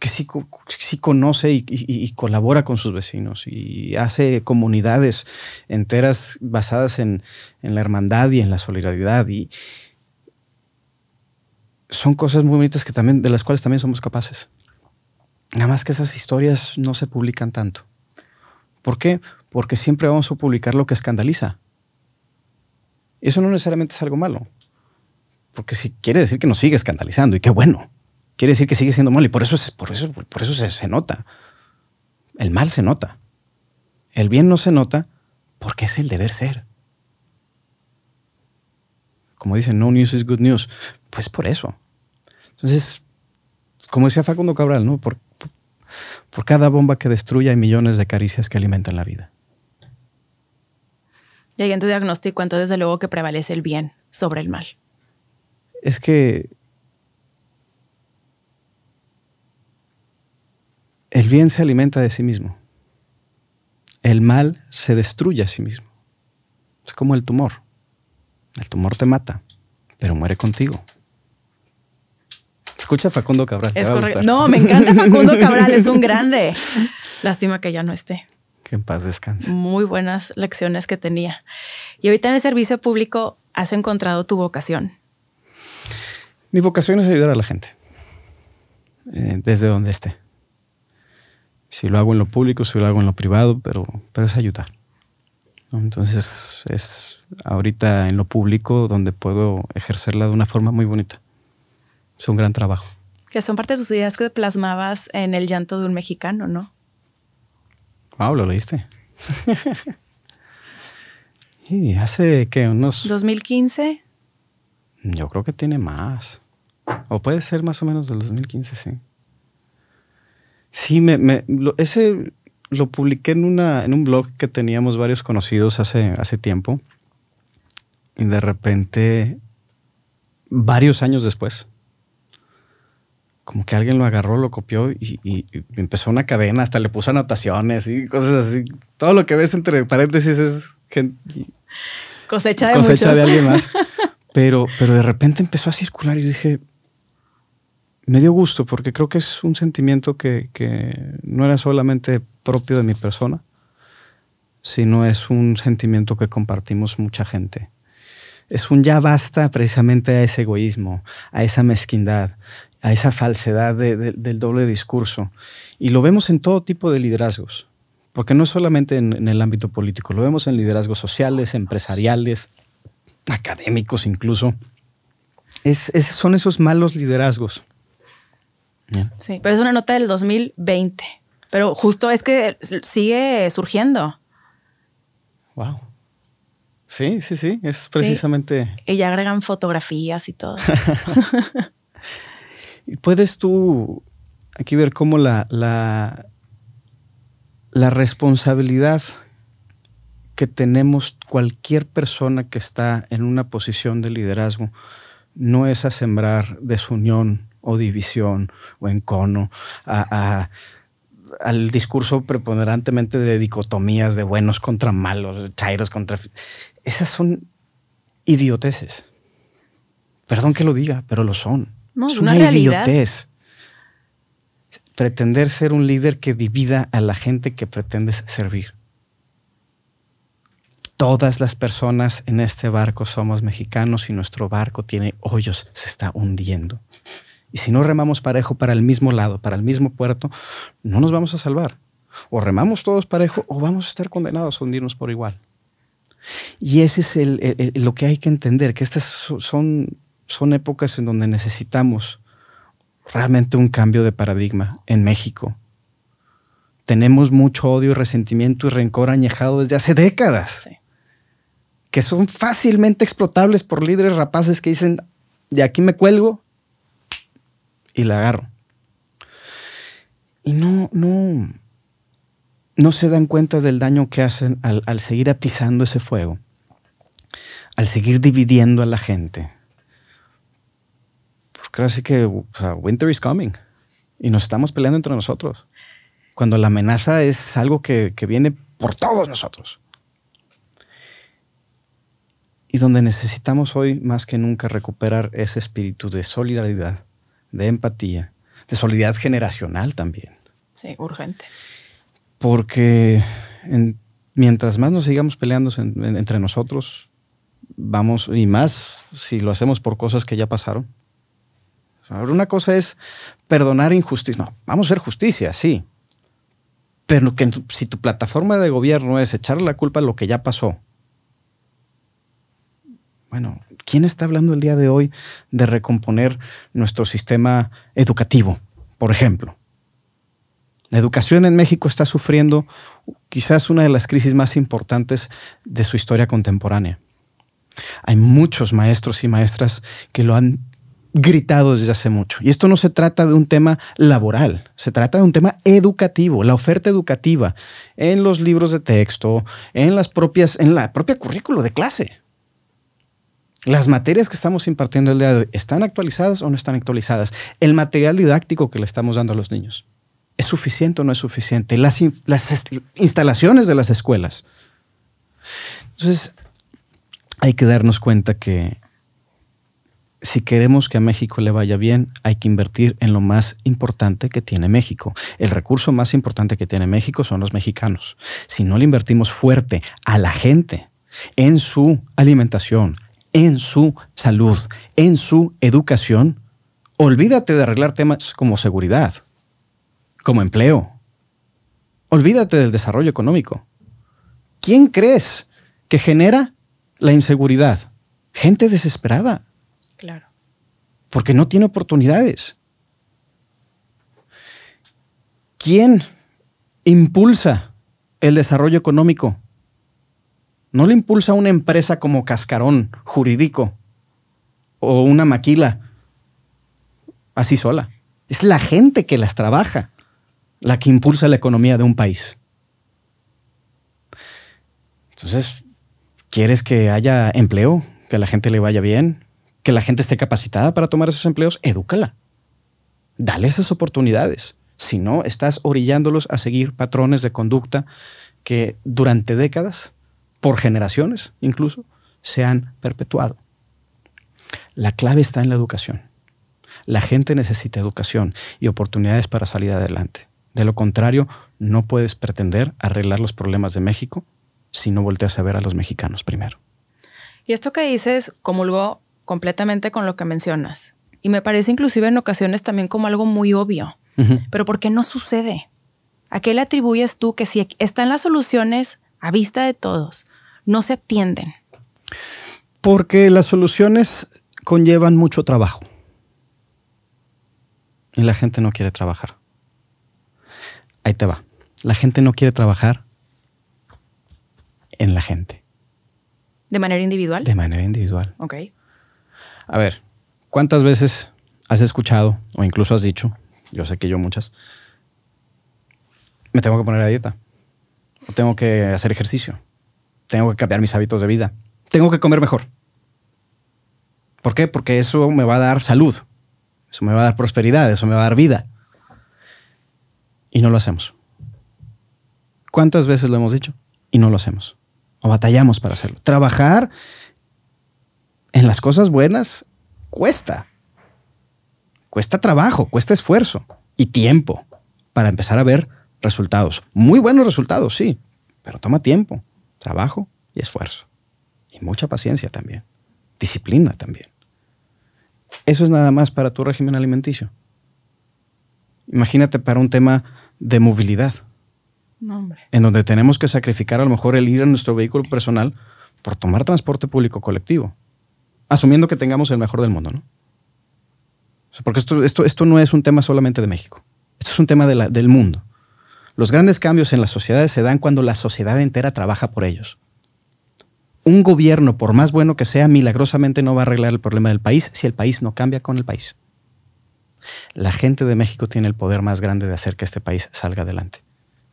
que sí, conoce y, colabora con sus vecinos y hace comunidades enteras basadas en, la hermandad y en la solidaridad. Y son cosas muy bonitas que también, de las cuales también somos capaces. Nada más que esas historias no se publican tanto. ¿Por qué? Porque siempre vamos a publicar lo que escandaliza. Eso no necesariamente es algo malo. Porque si quiere decir que nos sigue escandalizando, y qué bueno quiere decir que sigue siendo malo y por eso, por eso, por eso se, nota. El mal se nota. El bien no se nota porque es el deber ser. Como dicen, no news is good news. Pues por eso. Entonces, como decía Facundo Cabral, ¿no? Por, por, cada bomba que destruye hay millones de caricias que alimentan la vida. Y ahí en tu diagnóstico, entonces, desde luego que prevalece el bien sobre el mal. Es que El bien se alimenta de sí mismo. El mal se destruye a sí mismo. Es como el tumor. El tumor te mata, pero muere contigo. Escucha Facundo Cabral. No, me encanta Facundo Cabral, es un grande. Lástima que ya no esté. Que en paz descanse. Muy buenas lecciones que tenía. Y ahorita en el servicio público has encontrado tu vocación. Mi vocación es ayudar a la gente, eh, desde donde esté. Si lo hago en lo público, si lo hago en lo privado, pero, pero es ayudar. Entonces es ahorita en lo público donde puedo ejercerla de una forma muy bonita. Es un gran trabajo. Que son parte de sus ideas que plasmabas en El llanto de un mexicano, ¿no? Wow, lo leíste. y hace que unos... 2015. Yo creo que tiene más. O puede ser más o menos del 2015, sí. Sí, me, lo, ese lo publiqué en, una, en un blog que teníamos varios conocidos hace, hace tiempo. Y de repente, varios años después, como que alguien lo agarró, lo copió y, empezó una cadena, hasta le puso anotaciones y cosas así. Todo lo que ves entre paréntesis es cosecha de cosecha alguien más. Pero, pero de repente empezó a circular y dije, me dio gusto porque creo que es un sentimiento que, no era solamente propio de mi persona, sino es un sentimiento que compartimos mucha gente. Es un ya basta precisamente a ese egoísmo, a esa mezquindad, a esa falsedad del doble discurso. Y lo vemos en todo tipo de liderazgos, porque no es solamente en, el ámbito político, lo vemos en liderazgos sociales, empresariales, académicos incluso. son esos malos liderazgos pero es una nota del 2020. Pero justo es que sigue surgiendo. Wow. Sí, sí, sí, es precisamente. Y ya agregan fotografías y todo. ¿Puedes tú aquí ver cómo la, la, la responsabilidad que tenemos cualquier persona que está en una posición de liderazgo no es a sembrar desunión, o división o encono, a, al discurso preponderantemente de dicotomías de buenos contra malos, de chairos contra... Esas son idioteces. Perdón que lo diga, pero lo son. es una, una idiotez. Pretender ser un líder que divida a la gente que pretendes servir. Todas las personas en este barco somos mexicanos y nuestro barco tiene hoyos, se está hundiendo. Y si no remamos parejo para el mismo lado, para el mismo puerto, no nos vamos a salvar. O remamos todos parejo o vamos a estar condenados a hundirnos por igual. Y ese es lo que hay que entender, que estas son, son épocas en donde necesitamos realmente un cambio de paradigma en México. Tenemos mucho odio, resentimiento y rencor añejado desde hace décadas, que son fácilmente explotables por líderes rapaces que dicen, de aquí me cuelgo y la agarro. Y no, no, no se dan cuenta del daño que hacen al, seguir atizando ese fuego, al seguir dividiendo a la gente. Porque sí que winter is coming y nos estamos peleando entre nosotros. Cuando la amenaza es algo que, que viene por todos nosotros. Y donde necesitamos hoy más que nunca recuperar ese espíritu de solidaridad de empatía, de solidaridad generacional también. Sí, urgente. Porque mientras más nos sigamos peleando entre nosotros, vamos, y más si lo hacemos por cosas que ya pasaron. Ahora, una cosa es perdonar injusticia. No, vamos a hacer justicia, sí. Pero que si tu plataforma de gobierno es echarle la culpa a lo que ya pasó, bueno, ¿quién está hablando el día de hoy de recomponer nuestro sistema educativo, por ejemplo? La educación en México está sufriendo quizás una de las crisis más importantes de su historia contemporánea. Hay muchos maestros y maestras que lo han gritado desde hace mucho. Y esto no se trata de un tema laboral, se trata de un tema educativo, la oferta educativa en los libros de texto, en las propias en la propia currículo de clase las materias que estamos impartiendo el día de hoy, ¿están actualizadas o no están actualizadas? El material didáctico que le estamos dando a los niños, ¿es suficiente o no es suficiente? Las, instalaciones de las escuelas. Entonces, hay que darnos cuenta que si queremos que a México le vaya bien, hay que invertir en lo más importante que tiene México. El recurso más importante que tiene México son los mexicanos. Si no le invertimos fuerte a la gente, en su alimentación, en su salud, en su educación, olvídate de arreglar temas como seguridad, como empleo. Olvídate del desarrollo económico. ¿Quién crees que genera la inseguridad? Gente desesperada. Claro. Porque no tiene oportunidades. ¿Quién impulsa el desarrollo económico? no le impulsa una empresa como Cascarón, Jurídico o una maquila así sola. Es la gente que las trabaja la que impulsa la economía de un país. Entonces, ¿quieres que haya empleo? ¿Que la gente le vaya bien? ¿Que la gente esté capacitada para tomar esos empleos? Edúcala. Dale esas oportunidades. Si no, estás orillándolos a seguir patrones de conducta que durante décadas por generaciones incluso, se han perpetuado. La clave está en la educación. La gente necesita educación y oportunidades para salir adelante. De lo contrario, no puedes pretender arreglar los problemas de México si no volteas a ver a los mexicanos primero. Y esto que dices comulgó completamente con lo que mencionas. Y me parece inclusive en ocasiones también como algo muy obvio. Pero ¿por qué no sucede? ¿A qué le atribuyes tú que si están las soluciones a vista de todos, no se atienden? Porque las soluciones conllevan mucho trabajo. Y la gente no quiere trabajar. Ahí te va. La gente no quiere trabajar en la gente. ¿De manera individual? De manera individual. Ok. A ver, ¿cuántas veces has escuchado o incluso has dicho, yo sé que yo muchas, me tengo que poner a dieta o tengo que hacer ejercicio? tengo que cambiar mis hábitos de vida. Tengo que comer mejor. ¿Por qué? Porque eso me va a dar salud, eso me va a dar prosperidad, eso me va a dar vida. Y no lo hacemos. ¿Cuántas veces lo hemos dicho? Y no lo hacemos. O batallamos para hacerlo. Trabajar en las cosas buenas cuesta. Cuesta trabajo, cuesta esfuerzo y tiempo para empezar a ver resultados. Muy buenos resultados, sí, pero toma tiempo. Trabajo y esfuerzo. Y mucha paciencia también. Disciplina también. Eso es nada más para tu régimen alimenticio. Imagínate para un tema de movilidad. No, en donde tenemos que sacrificar a lo mejor el ir a nuestro vehículo personal por tomar transporte público colectivo. Asumiendo que tengamos el mejor del mundo, ¿no? porque esto, esto, esto no es un tema solamente de México. Esto es un tema del mundo. Los grandes cambios en las sociedades se dan cuando la sociedad entera trabaja por ellos. Un gobierno, por más bueno que sea, milagrosamente no va a arreglar el problema del país si el país no cambia con el país. La gente de México tiene el poder más grande de hacer que este país salga adelante.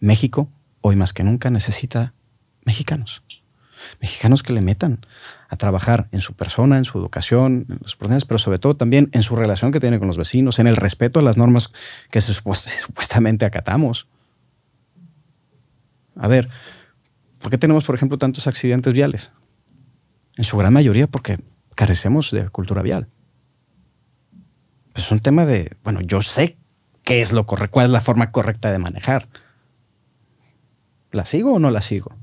México, hoy más que nunca, necesita mexicanos. Mexicanos que le metan a trabajar en su persona, en su educación, en sus problemas, pero sobre todo también en su relación que tiene con los vecinos, en el respeto a las normas que supuestamente acatamos. A ver, ¿por qué tenemos, por ejemplo, tantos accidentes viales? En su gran mayoría porque carecemos de cultura vial. Pues es un tema de, bueno, yo sé qué es lo correcto, cuál es la forma correcta de manejar. ¿La sigo o no la sigo?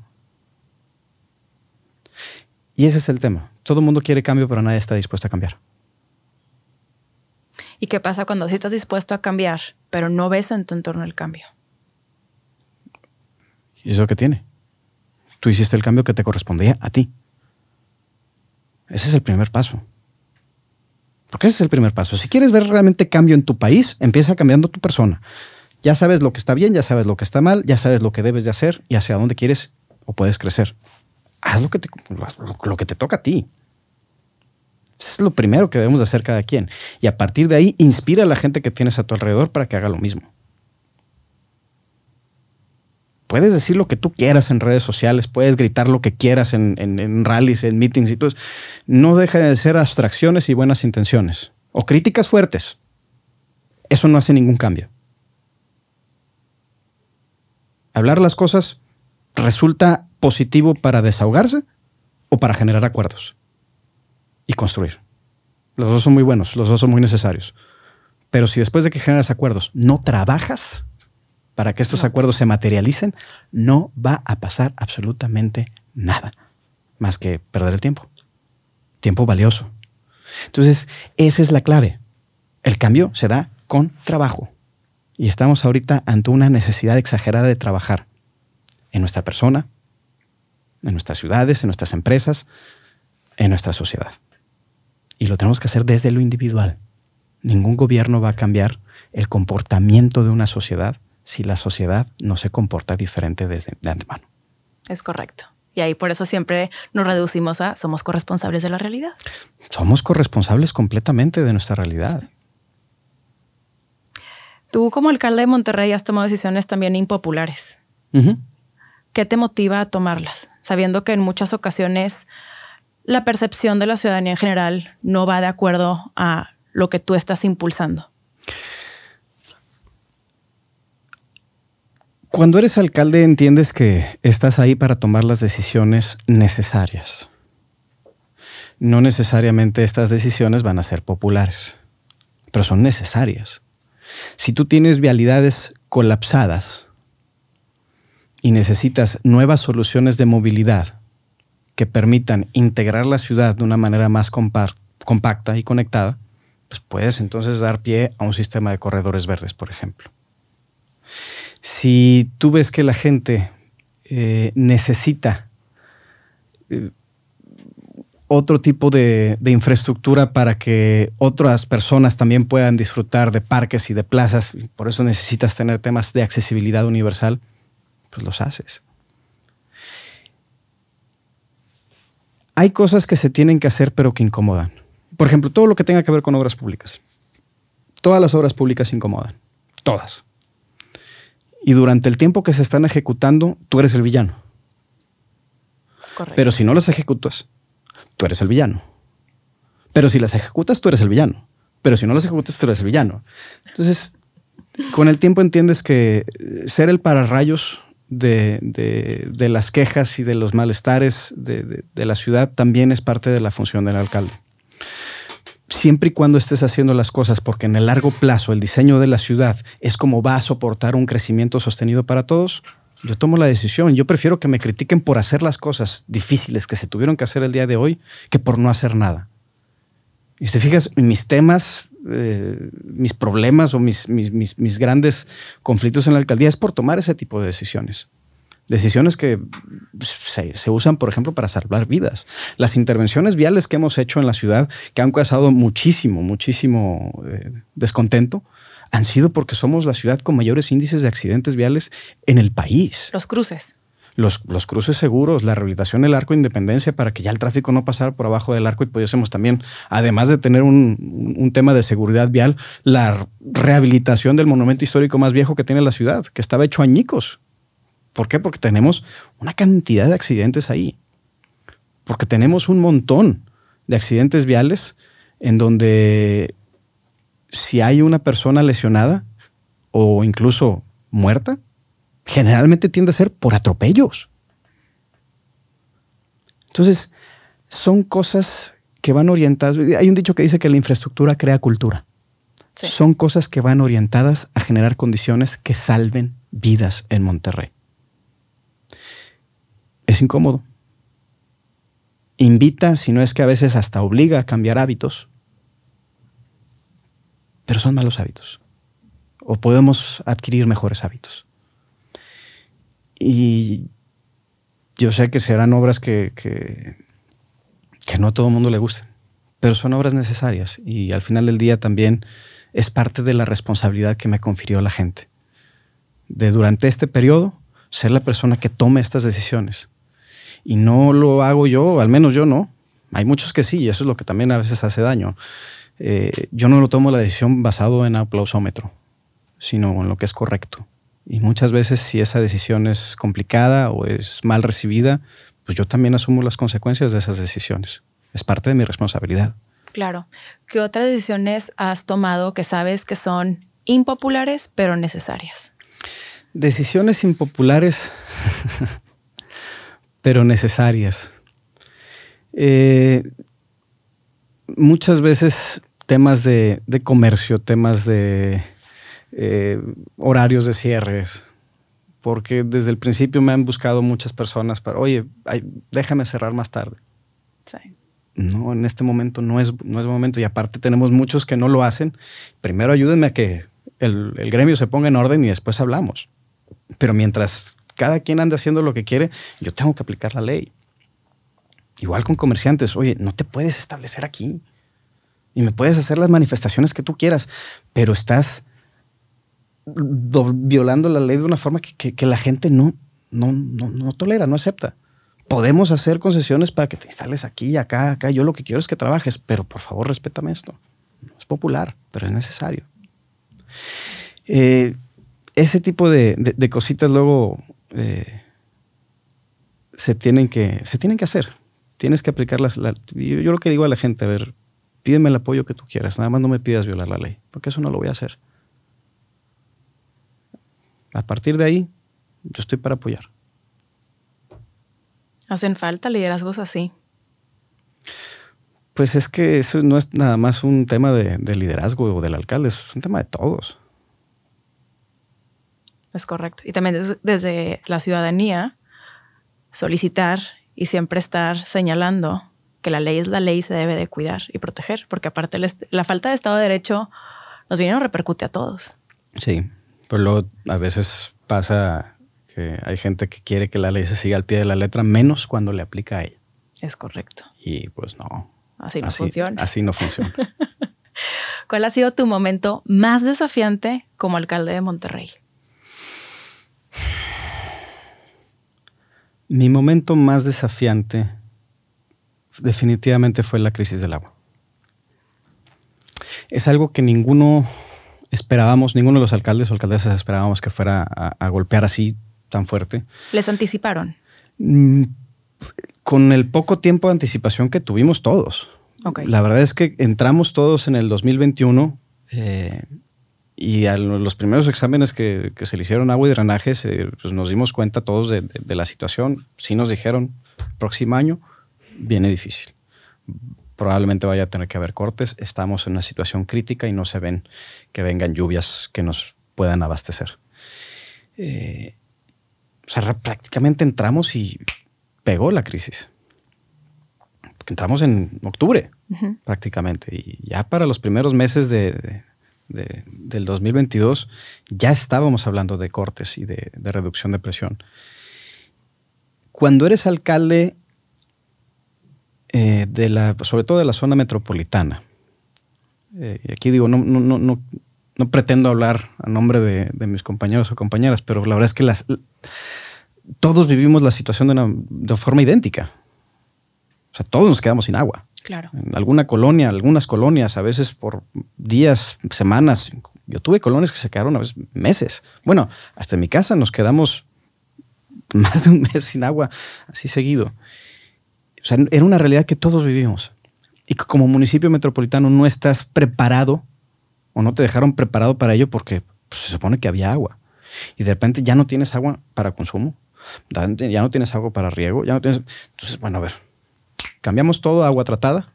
Y ese es el tema. Todo el mundo quiere cambio, pero nadie está dispuesto a cambiar. ¿Y qué pasa cuando sí estás dispuesto a cambiar, pero no ves en tu entorno el cambio? ¿Y eso que tiene? Tú hiciste el cambio que te correspondía a ti. Ese es el primer paso. Porque ese es el primer paso. Si quieres ver realmente cambio en tu país, empieza cambiando tu persona. Ya sabes lo que está bien, ya sabes lo que está mal, ya sabes lo que debes de hacer y hacia dónde quieres o puedes crecer. Haz lo que te, lo que te toca a ti. Eso es lo primero que debemos de hacer cada quien. Y a partir de ahí, inspira a la gente que tienes a tu alrededor para que haga lo mismo puedes decir lo que tú quieras en redes sociales, puedes gritar lo que quieras en, en, rallies, en meetings y todo. Eso. No deja de ser abstracciones y buenas intenciones o críticas fuertes. Eso no hace ningún cambio. Hablar las cosas resulta positivo para desahogarse o para generar acuerdos y construir. Los dos son muy buenos, los dos son muy necesarios. Pero si después de que generas acuerdos no trabajas, para que estos acuerdos se materialicen, no va a pasar absolutamente nada más que perder el tiempo. Tiempo valioso. Entonces, esa es la clave. El cambio se da con trabajo. Y estamos ahorita ante una necesidad exagerada de trabajar en nuestra persona, en nuestras ciudades, en nuestras empresas, en nuestra sociedad. Y lo tenemos que hacer desde lo individual. Ningún gobierno va a cambiar el comportamiento de una sociedad si la sociedad no se comporta diferente desde de antemano. Es correcto. Y ahí por eso siempre nos reducimos a somos corresponsables de la realidad. Somos corresponsables completamente de nuestra realidad. Tú como alcalde de Monterrey has tomado decisiones también impopulares. ¿Qué te motiva a tomarlas? Sabiendo que en muchas ocasiones la percepción de la ciudadanía en general no va de acuerdo a lo que tú estás impulsando. Cuando eres alcalde entiendes que estás ahí para tomar las decisiones necesarias. No necesariamente estas decisiones van a ser populares, pero son necesarias. Si tú tienes vialidades colapsadas y necesitas nuevas soluciones de movilidad que permitan integrar la ciudad de una manera más compacta y conectada, pues puedes entonces dar pie a un sistema de corredores verdes, por ejemplo. Si tú ves que la gente eh, necesita eh, otro tipo de, infraestructura para que otras personas también puedan disfrutar de parques y de plazas, por eso necesitas tener temas de accesibilidad universal, pues los haces. Hay cosas que se tienen que hacer pero que incomodan. Por ejemplo, todo lo que tenga que ver con obras públicas. Todas las obras públicas incomodan. Todas y durante el tiempo que se están ejecutando, tú eres el villano. Pero si no las ejecutas, tú eres el villano. Pero si las ejecutas, tú eres el villano. Pero si no las ejecutas, tú eres el villano. Entonces, con el tiempo entiendes que eh, ser el pararrayos de, de, las quejas y de los malestares de, de la ciudad también es parte de la función del alcalde siempre y cuando estés haciendo las cosas, porque en el largo plazo el diseño de la ciudad es como va a soportar un crecimiento sostenido para todos, yo tomo la decisión. Yo prefiero que me critiquen por hacer las cosas difíciles que se tuvieron que hacer el día de hoy que por no hacer nada. Y si te fijas, mis temas, eh, mis problemas o mis grandes conflictos en la alcaldía es por tomar ese tipo de decisiones. Decisiones que se, usan, por ejemplo, para salvar vidas. Las intervenciones viales que hemos hecho en la ciudad, que han causado muchísimo, muchísimo eh, descontento, han sido porque somos la ciudad con mayores índices de accidentes viales en el país. Los cruces. Los, cruces seguros, la rehabilitación del arco independencia para que ya el tráfico no pasara por abajo del arco y pudiésemos también, además de tener un, un, tema de seguridad vial, la rehabilitación del monumento histórico más viejo que tiene la ciudad, que estaba hecho añicos ¿Por qué? Porque tenemos una cantidad de accidentes ahí. Porque tenemos un montón de accidentes viales en donde si hay una persona lesionada o incluso muerta, generalmente tiende a ser por atropellos. Entonces, son cosas que van orientadas. Hay un dicho que dice que la infraestructura crea cultura. Son cosas que van orientadas a generar condiciones que salven vidas en Monterrey es incómodo. Invita, si no es que a veces hasta obliga a cambiar hábitos, pero son malos hábitos. O podemos adquirir mejores hábitos. Y yo sé que serán obras que, que, no a todo el mundo le gusten, pero son obras necesarias y al final del día también es parte de la responsabilidad que me confirió la gente. De durante este periodo ser la persona que tome estas decisiones, y no lo hago yo, al menos yo no. Hay muchos que sí, y eso es lo que también a veces hace daño. Eh, yo no lo tomo la decisión basado en aplausómetro, sino en lo que es correcto. Y muchas veces si esa decisión es complicada o es mal recibida, pues yo también asumo las consecuencias de esas decisiones. Es parte de mi responsabilidad. Claro. ¿Qué otras decisiones has tomado que sabes que son impopulares pero necesarias? Decisiones impopulares. pero necesarias. Eh, muchas veces temas de, comercio, temas de eh, horarios de cierres, porque desde el principio me han buscado muchas personas para, oye, déjame cerrar más tarde. No, en este momento no es, no momento. Y aparte tenemos muchos que no lo hacen. Primero ayúdenme a que el, el gremio se ponga en orden y después hablamos. Pero mientras cada quien anda haciendo lo que quiere, yo tengo que aplicar la ley. Igual con comerciantes, oye, no te puedes establecer aquí. Y me puedes hacer las manifestaciones que tú quieras, pero estás violando la ley de una forma que, la gente no, no, tolera, no acepta. Podemos hacer concesiones para que te instales aquí, acá, acá. Yo lo que quiero es que trabajes, pero por favor, respétame esto. Es popular, pero es necesario. Eh, ese tipo de, cositas luego eh, se, tienen que, se tienen que hacer. Tienes que aplicar yo, lo que digo a la gente, a ver, pídeme el apoyo que tú quieras, nada más no me pidas violar la ley, porque eso no lo voy a hacer. A partir de ahí, yo estoy para apoyar. ¿Hacen falta liderazgos así? Pues es que eso no es nada más un tema de liderazgo o del alcalde, es un tema de todos. Es correcto. Y también desde la ciudadanía, solicitar y siempre estar señalando que la ley es la ley y se debe de cuidar y proteger, porque aparte la falta de Estado de Derecho nos viene a repercute a todos. Sí, pero luego a veces pasa que hay gente que quiere que la ley se siga al pie de la letra, menos cuando le aplica a ella. Es correcto. Y pues no. Así no funciona. Así no funciona. ¿Cuál ha sido tu momento más desafiante como alcalde de Monterrey? Mi momento más desafiante definitivamente fue la crisis del agua. Es algo que ninguno esperábamos, ninguno de los alcaldes o alcaldesas esperábamos que fuera a, golpear así tan fuerte. ¿Les anticiparon? Mm, con el poco tiempo de anticipación que tuvimos todos. La verdad es que entramos todos en el 2021 y a los primeros exámenes que, que se le hicieron agua y drenaje, pues nos dimos cuenta todos de, la situación. Sí nos dijeron, próximo año viene difícil. Probablemente vaya a tener que haber cortes. Estamos en una situación crítica y no se ven que vengan lluvias que nos puedan abastecer. Eh, o sea, prácticamente entramos y pegó la crisis. Entramos en octubre, prácticamente. Y ya para los primeros meses de del 2022, ya estábamos hablando de cortes y de, reducción de presión. Cuando eres alcalde, eh, de la, sobre todo de la zona metropolitana, eh, y aquí digo, no, no, no, no, pretendo hablar a nombre de, mis compañeros o compañeras, pero la verdad es que todos vivimos la situación de una de forma idéntica. O sea, todos nos quedamos sin agua. En alguna colonia, algunas colonias, a veces por días, semanas. Yo tuve colonias que se quedaron a veces meses. Bueno, hasta en mi casa nos quedamos más de un mes sin agua, así seguido. O sea, era una realidad que todos vivimos, Y como municipio metropolitano no estás preparado o no te dejaron preparado para ello porque pues, se supone que había agua. Y de repente ya no tienes agua para consumo, ya no tienes agua para riego, ya no tienes... Entonces, bueno, a ver, Cambiamos todo a agua tratada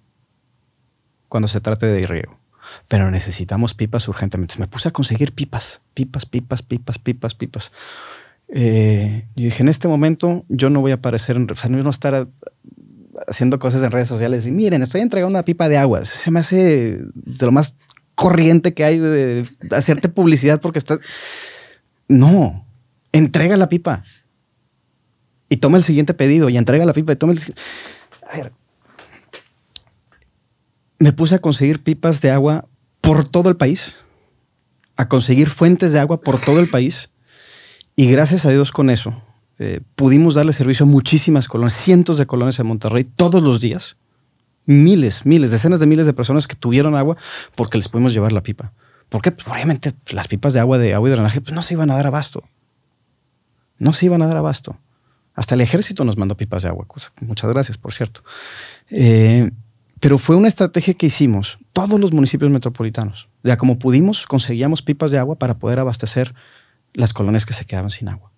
cuando se trate de riego. Pero necesitamos pipas urgentemente. Me puse a conseguir pipas, pipas, pipas, pipas, pipas, pipas. Eh, yo dije, en este momento yo no voy a aparecer, o sea, no voy a estar haciendo cosas en redes sociales y miren, estoy entregando una pipa de agua. Se me hace de lo más corriente que hay de hacerte publicidad porque estás... No, entrega la pipa y toma el siguiente pedido y entrega la pipa y toma el... A ver, me puse a conseguir pipas de agua por todo el país, a conseguir fuentes de agua por todo el país. Y gracias a Dios con eso, eh, pudimos darle servicio a muchísimas colonias, cientos de colonias en Monterrey todos los días. Miles, miles, decenas de miles de personas que tuvieron agua porque les pudimos llevar la pipa. Porque pues, obviamente las pipas de agua de agua y drenaje pues, no se iban a dar abasto. No se iban a dar abasto. Hasta el ejército nos mandó pipas de agua. muchas gracias, por cierto. Eh, pero fue una estrategia que hicimos todos los municipios metropolitanos. Ya como pudimos, conseguíamos pipas de agua para poder abastecer las colonias que se quedaban sin agua.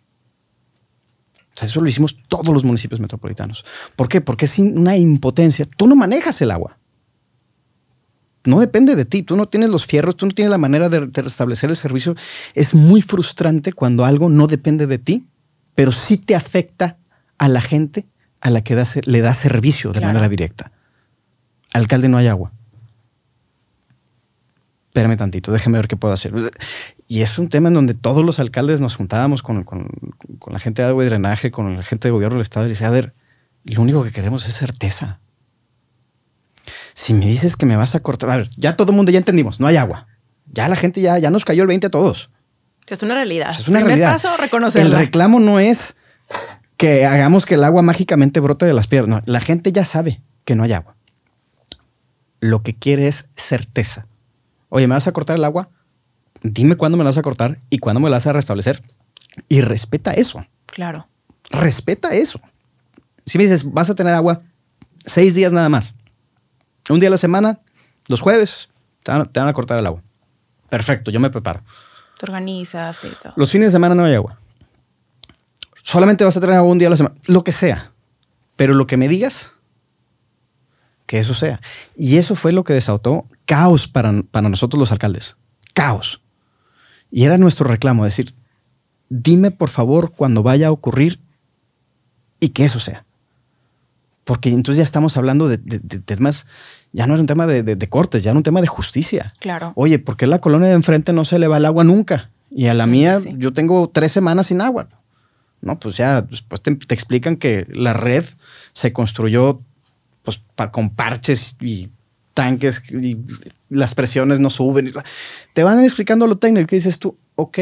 O sea, eso lo hicimos todos los municipios metropolitanos. ¿Por qué? Porque es una impotencia. Tú no manejas el agua. No depende de ti. Tú no tienes los fierros, tú no tienes la manera de, restablecer el servicio. Es muy frustrante cuando algo no depende de ti, pero sí te afecta a la gente a la que le da servicio de manera directa. Alcalde, no hay agua. Espérame tantito, déjeme ver qué puedo hacer. Y es un tema en donde todos los alcaldes nos juntábamos con, la gente de agua y drenaje, con la gente de gobierno del Estado y decía, a ver, lo único que queremos es certeza. Si me dices que me vas a cortar, a ver, ya todo el mundo ya entendimos, no hay agua. Ya la gente ya, ya nos cayó el 20 a todos. Es una realidad. Es una realidad. paso, El reclamo no es que hagamos que el agua mágicamente brote de las piedras. la gente ya sabe que no hay agua lo que quiere es certeza. Oye, ¿me vas a cortar el agua? Dime cuándo me la vas a cortar y cuándo me la vas a restablecer. Y respeta eso. Claro. Respeta eso. Si me dices, vas a tener agua seis días nada más. Un día a la semana, los jueves, te van, te van a cortar el agua. Perfecto, yo me preparo. Te organizas y todo. Los fines de semana no hay agua. Solamente vas a tener agua un día a la semana, lo que sea. Pero lo que me digas, que eso sea. Y eso fue lo que desató caos para, nosotros los alcaldes. Caos. Y era nuestro reclamo, decir, dime por favor cuando vaya a ocurrir y que eso sea. Porque entonces ya estamos hablando de, de, ya no es un tema de, cortes, ya es un tema de justicia. Claro. Oye, porque la colonia de enfrente no se le va el agua nunca? Y a la mía, yo tengo tres semanas sin agua. No, pues ya después te explican que la red se construyó pues, con parches y tanques y las presiones no suben. Te van explicando lo técnico y dices tú, ok.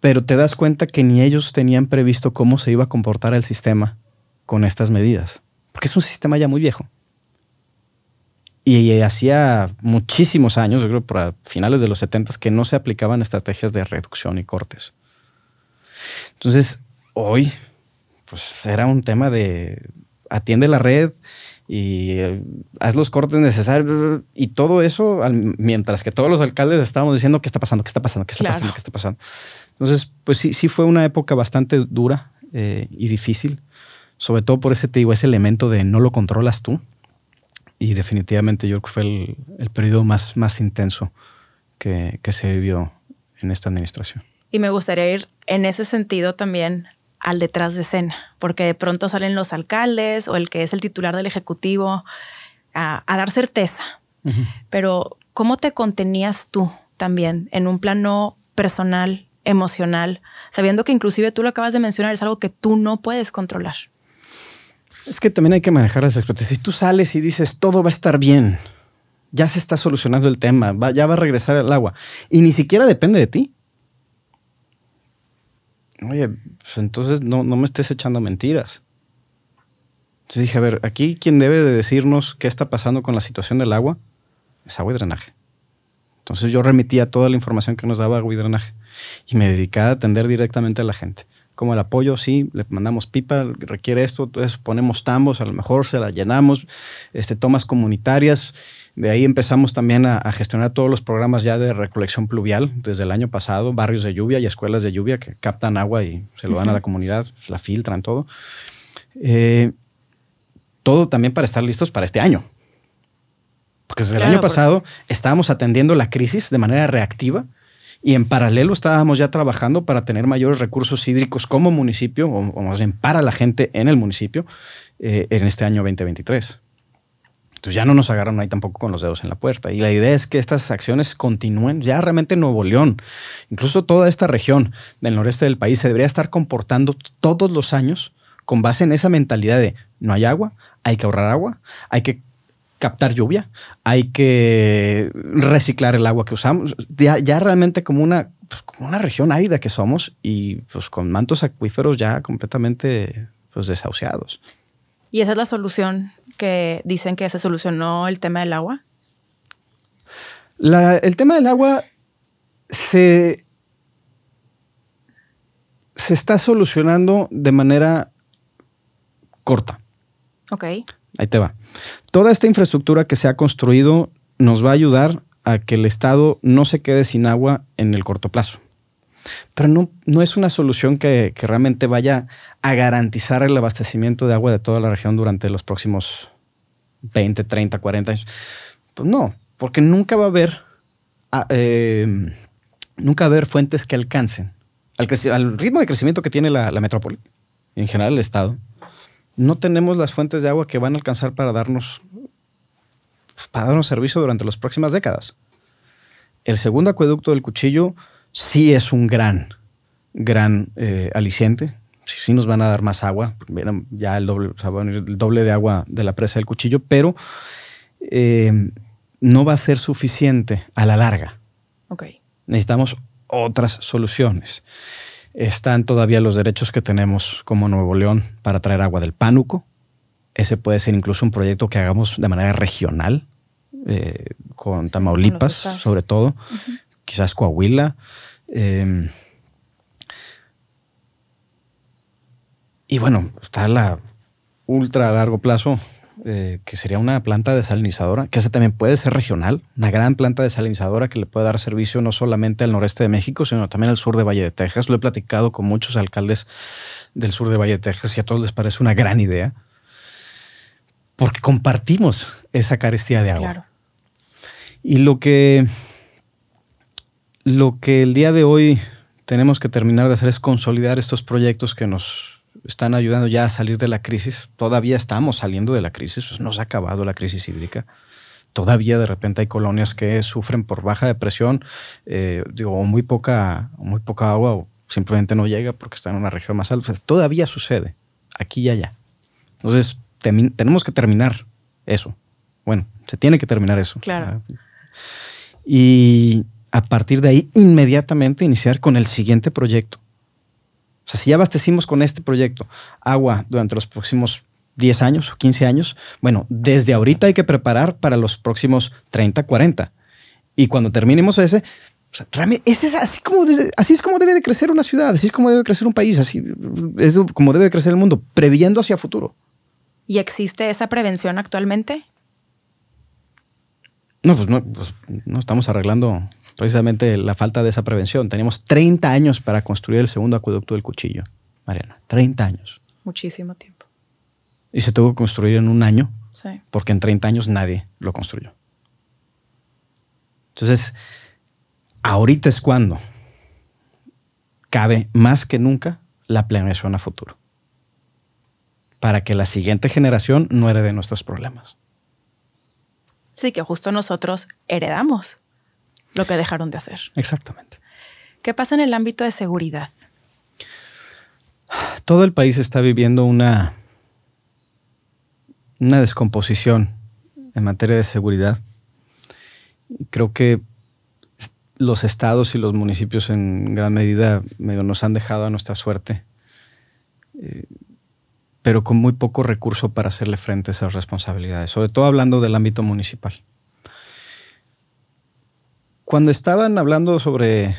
Pero te das cuenta que ni ellos tenían previsto cómo se iba a comportar el sistema con estas medidas. Porque es un sistema ya muy viejo. Y, hacía muchísimos años, yo creo para finales de los 70, que no se aplicaban estrategias de reducción y cortes. Entonces, hoy, pues era un tema de, atiende la red y eh, haz los cortes necesarios y todo eso mientras que todos los alcaldes estábamos diciendo qué está pasando, qué está pasando, qué está pasando, qué está pasando. Entonces, pues sí, sí fue una época bastante dura eh, y difícil, sobre todo por ese, digo, ese elemento de no lo controlas tú. Y definitivamente yo creo que fue el, el periodo más, más intenso que, que se vivió en esta administración. Y me gustaría ir en ese sentido también al detrás de escena, porque de pronto salen los alcaldes o el que es el titular del Ejecutivo a, dar certeza. Pero, ¿cómo te contenías tú también en un plano personal, emocional, sabiendo que inclusive tú lo acabas de mencionar, es algo que tú no puedes controlar? Es que también hay que manejar las expectativas. Si tú sales y dices, todo va a estar bien, ya se está solucionando el tema, ya va a regresar el agua, y ni siquiera depende de ti oye, pues entonces no, me estés echando mentiras. Entonces dije, a ver, aquí quien debe de decirnos qué está pasando con la situación del agua es agua y drenaje. Entonces yo remitía toda la información que nos daba agua y drenaje y me dedicaba a atender directamente a la gente como el apoyo, sí, le mandamos pipa, requiere esto, entonces ponemos tambos, a lo mejor se la llenamos, este, tomas comunitarias. De ahí empezamos también a, gestionar todos los programas ya de recolección pluvial desde el año pasado, barrios de lluvia y escuelas de lluvia que captan agua y se lo dan a la comunidad, la filtran, todo. Eh, todo también para estar listos para este año. Porque desde el año pasado estábamos atendiendo la crisis de manera reactiva y en paralelo estábamos ya trabajando para tener mayores recursos hídricos como municipio, o, más bien para la gente en el municipio, eh, en este año 2023. Entonces ya no nos agarran ahí tampoco con los dedos en la puerta. Y la idea es que estas acciones continúen ya realmente Nuevo León. Incluso toda esta región del noreste del país se debería estar comportando todos los años con base en esa mentalidad de no hay agua, hay que ahorrar agua, hay que captar lluvia, hay que reciclar el agua que usamos. Ya, realmente como una, pues, una región árida que somos y pues con mantos acuíferos ya completamente pues, desahuciados. ¿Y esa es la solución que dicen que se solucionó el tema del agua? el tema del agua se, se está solucionando de manera corta. Ok. Ahí te va. Toda esta infraestructura que se ha construido nos va a ayudar a que el Estado no se quede sin agua en el corto plazo. Pero no, no es una solución que, realmente vaya a garantizar el abastecimiento de agua de toda la región durante los próximos 20, 30, 40 años. Pues no, porque nunca va a haber, ah, em, nunca haber fuentes que alcancen al, al ritmo de crecimiento que tiene la, la metrópoli, en general el Estado no tenemos las fuentes de agua que van a alcanzar para darnos, para servicio durante las próximas décadas. El segundo acueducto del cuchillo sí es un gran, gran eh, aliciente. Sí, nos van a dar más agua. Ya el doble, el doble de agua de la presa del cuchillo, pero eh, no va a ser suficiente a la larga. Necesitamos otras soluciones. Están todavía los derechos que tenemos como Nuevo León para traer agua del Pánuco. Ese puede ser incluso un proyecto que hagamos de manera regional, eh, con Tamaulipas, sobre todo, quizás Coahuila. Em, y bueno, está la ultra largo plazo eh, que sería una planta desalinizadora, que también puede ser regional, una gran planta desalinizadora que le puede dar servicio no solamente al noreste de México, sino también al sur de Valle de Texas. Lo he platicado con muchos alcaldes del sur de Valle de Texas y a todos les parece una gran idea, porque compartimos esa carestía de agua. Y lo que, lo que el día de hoy tenemos que terminar de hacer es consolidar estos proyectos que nos están ayudando ya a salir de la crisis. Todavía estamos saliendo de la crisis, pues, no se ha acabado la crisis hídrica. Todavía de repente hay colonias que sufren por baja depresión, eh, digo, o muy poca, muy poca agua, o simplemente no llega porque está en una región más alta. todavía sucede, aquí y allá. Entonces, tenemos que terminar eso. Bueno, se tiene que terminar eso. Claro. Ah, y a partir de ahí, inmediatamente iniciar con el siguiente proyecto o sea, si ya abastecimos con este proyecto agua durante los próximos 10 años o 15 años, bueno, desde ahorita hay que preparar para los próximos 30, 40. Y cuando terminemos ese, o sea, realmente ese es así como, así es como debe de crecer una ciudad, así es como debe crecer un país, así es como debe de crecer el mundo, previendo hacia futuro. ¿Y existe esa prevención actualmente? No, pues no, pues no estamos arreglando precisamente la falta de esa prevención. Tenemos 30 años para construir el segundo acueducto del cuchillo, Mariana. 30 años. Muchísimo tiempo. Y se tuvo que construir en un año, sí. porque en 30 años nadie lo construyó. Entonces, ahorita es cuando cabe más que nunca la planeación a futuro, para que la siguiente generación no herede nuestros problemas. Sí, que justo nosotros heredamos lo que dejaron de hacer. Exactamente. ¿Qué pasa en el ámbito de seguridad? Todo el país está viviendo una, una descomposición en materia de seguridad. Creo que los estados y los municipios en gran medida nos han dejado a nuestra suerte, eh, pero con muy poco recurso para hacerle frente a esas responsabilidades, sobre todo hablando del ámbito municipal. Cuando estaban hablando sobre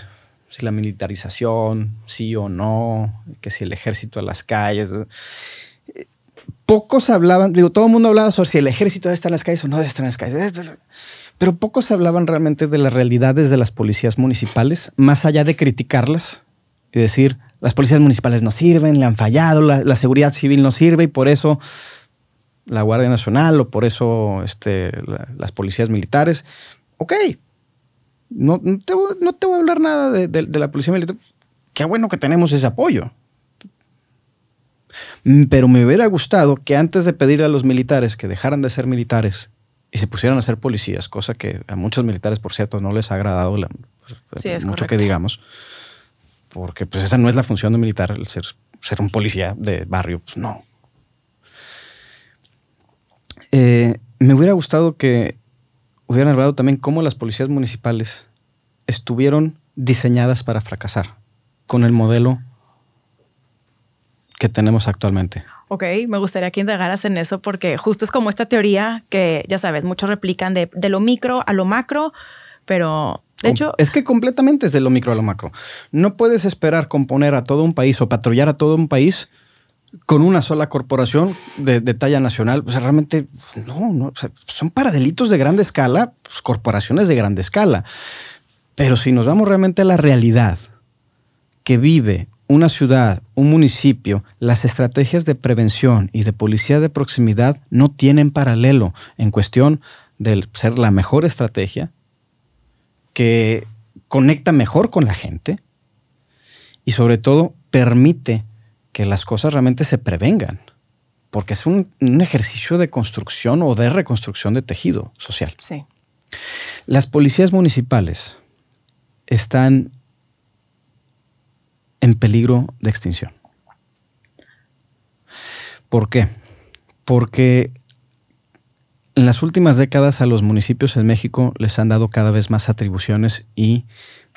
si la militarización, sí o no, que si el ejército a las calles, pocos hablaban, digo, todo el mundo hablaba sobre si el ejército debe estar en las calles o no debe estar en las calles, pero pocos hablaban realmente de las realidades de las policías municipales, más allá de criticarlas y decir, las policías municipales no sirven, le han fallado, la, seguridad civil no sirve y por eso la Guardia Nacional o por eso este, las policías militares. Ok, no, te, voy a hablar nada de, la policía militar. Qué bueno que tenemos ese apoyo. Mm, pero me hubiera gustado que antes de pedirle a los militares que dejaran de ser militares y se pusieran a ser policías, cosa que a muchos militares, por cierto, no les ha agradado pues, mucho que digamos, porque pues esa no es la función de militar, ser, ser un policía de barrio, pues no. Eh, me hubiera gustado que hubieran hablado también cómo las policías municipales estuvieron diseñadas para fracasar con el modelo que tenemos actualmente. Ok, me gustaría que indagaras en eso porque justo es como esta teoría que, ya sabes, muchos replican de, de lo micro a lo macro, pero de hecho... Es que completamente es de lo micro a lo macro. No puedes esperar componer a todo un país o patrullar a todo un país con una sola corporación de, talla nacional. O realmente pues, no, son para delitos de grande escala, pues, corporaciones de grande escala. Pero si nos vamos realmente a la realidad que vive una ciudad, un municipio, las estrategias de prevención y de policía de proximidad no tienen paralelo en cuestión de ser la mejor estrategia que conecta mejor con la gente y sobre todo permite que las cosas realmente se prevengan, porque es un, ejercicio de construcción o de reconstrucción de tejido social. Sí. Las policías municipales están en peligro de extinción. ¿Por qué? Porque en las últimas décadas a los municipios en México les han dado cada vez más atribuciones y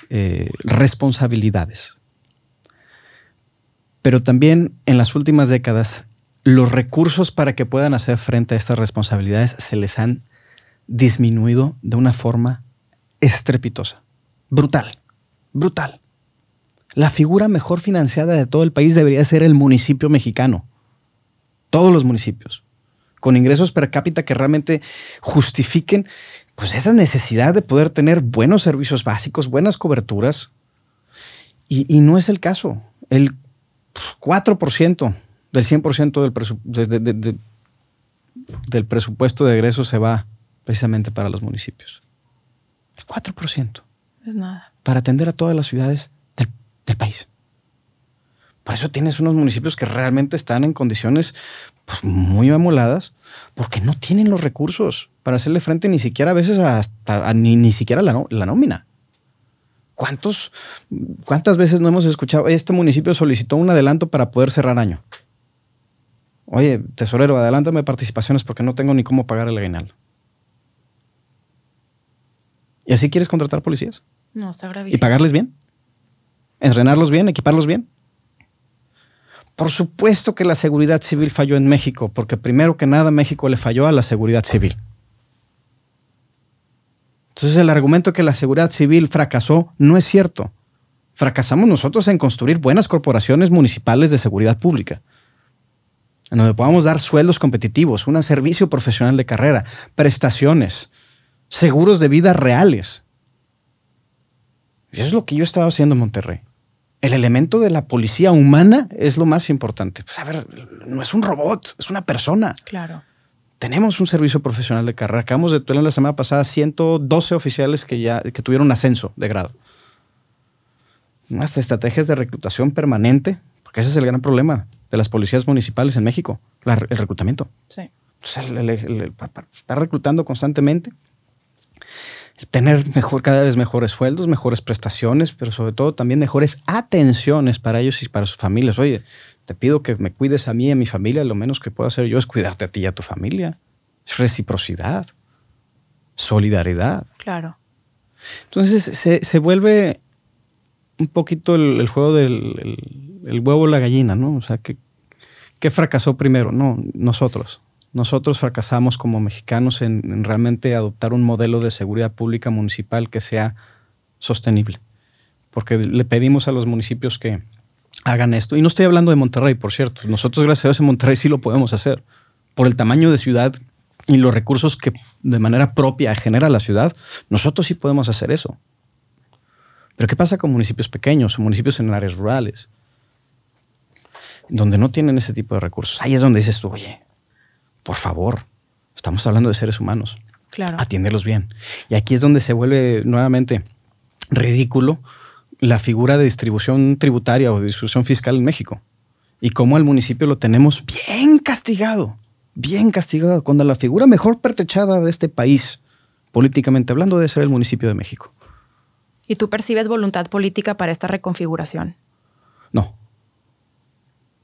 eh, responsabilidades pero también en las últimas décadas los recursos para que puedan hacer frente a estas responsabilidades se les han disminuido de una forma estrepitosa, brutal, brutal. La figura mejor financiada de todo el país debería ser el municipio mexicano, todos los municipios, con ingresos per cápita que realmente justifiquen pues esa necesidad de poder tener buenos servicios básicos, buenas coberturas. Y, y no es el caso. El 4% del 100% del, del presupuesto de egreso se va precisamente para los municipios. El 4%. Es nada. Para atender a todas las ciudades del, país. Por eso tienes unos municipios que realmente están en condiciones pues, muy amoladas porque no tienen los recursos para hacerle frente ni siquiera a veces a, ni, siquiera la nómina. ¿cuántos, ¿cuántas veces no hemos escuchado? Este municipio solicitó un adelanto para poder cerrar año. Oye, tesorero, adelántame participaciones porque no tengo ni cómo pagar el aguinaldo. ¿Y así quieres contratar policías? No, está gravísimo. ¿Y pagarles bien? ¿Entrenarlos bien? ¿Equiparlos bien? Por supuesto que la seguridad civil falló en México, porque primero que nada México le falló a la seguridad civil. Entonces el argumento que la seguridad civil fracasó no es cierto. Fracasamos nosotros en construir buenas corporaciones municipales de seguridad pública, en donde podamos dar sueldos competitivos, un servicio profesional de carrera, prestaciones, seguros de vida reales. Eso es lo que yo estaba haciendo en Monterrey. El elemento de la policía humana es lo más importante. Pues a ver, no es un robot, es una persona. Claro tenemos un servicio profesional de carrera. Acabamos de tener la semana pasada 112 oficiales que ya que tuvieron ascenso de grado. Nuestras estrategias de reclutación permanente, porque ese es el gran problema de las policías municipales en México, el reclutamiento. Sí. Está reclutando constantemente, tener mejor, cada vez mejores sueldos, mejores prestaciones, pero sobre todo también mejores atenciones para ellos y para sus familias. Oye, te pido que me cuides a mí y a mi familia. Lo menos que puedo hacer yo es cuidarte a ti y a tu familia. Es reciprocidad, solidaridad. Claro. Entonces se, vuelve un poquito el, juego del huevo y la gallina, ¿no? O sea, ¿qué, ¿qué, fracasó primero? No, nosotros. Nosotros fracasamos como mexicanos en realmente adoptar un modelo de seguridad pública municipal que sea sostenible. Porque le pedimos a los municipios que, hagan esto. Y no estoy hablando de Monterrey, por cierto. Nosotros, gracias a Dios, en Monterrey sí lo podemos hacer. Por el tamaño de ciudad y los recursos que de manera propia genera la ciudad, nosotros sí podemos hacer eso. Pero ¿qué pasa con municipios pequeños o municipios en áreas rurales? Donde no tienen ese tipo de recursos. Ahí es donde dices tú, oye, por favor, estamos hablando de seres humanos. Claro. Atiéndelos bien. Y aquí es donde se vuelve nuevamente ridículo la figura de distribución tributaria o de distribución fiscal en México y cómo al municipio lo tenemos bien castigado, bien castigado, cuando la figura mejor perfechada de este país, políticamente hablando, debe ser el municipio de México. ¿Y tú percibes voluntad política para esta reconfiguración? No.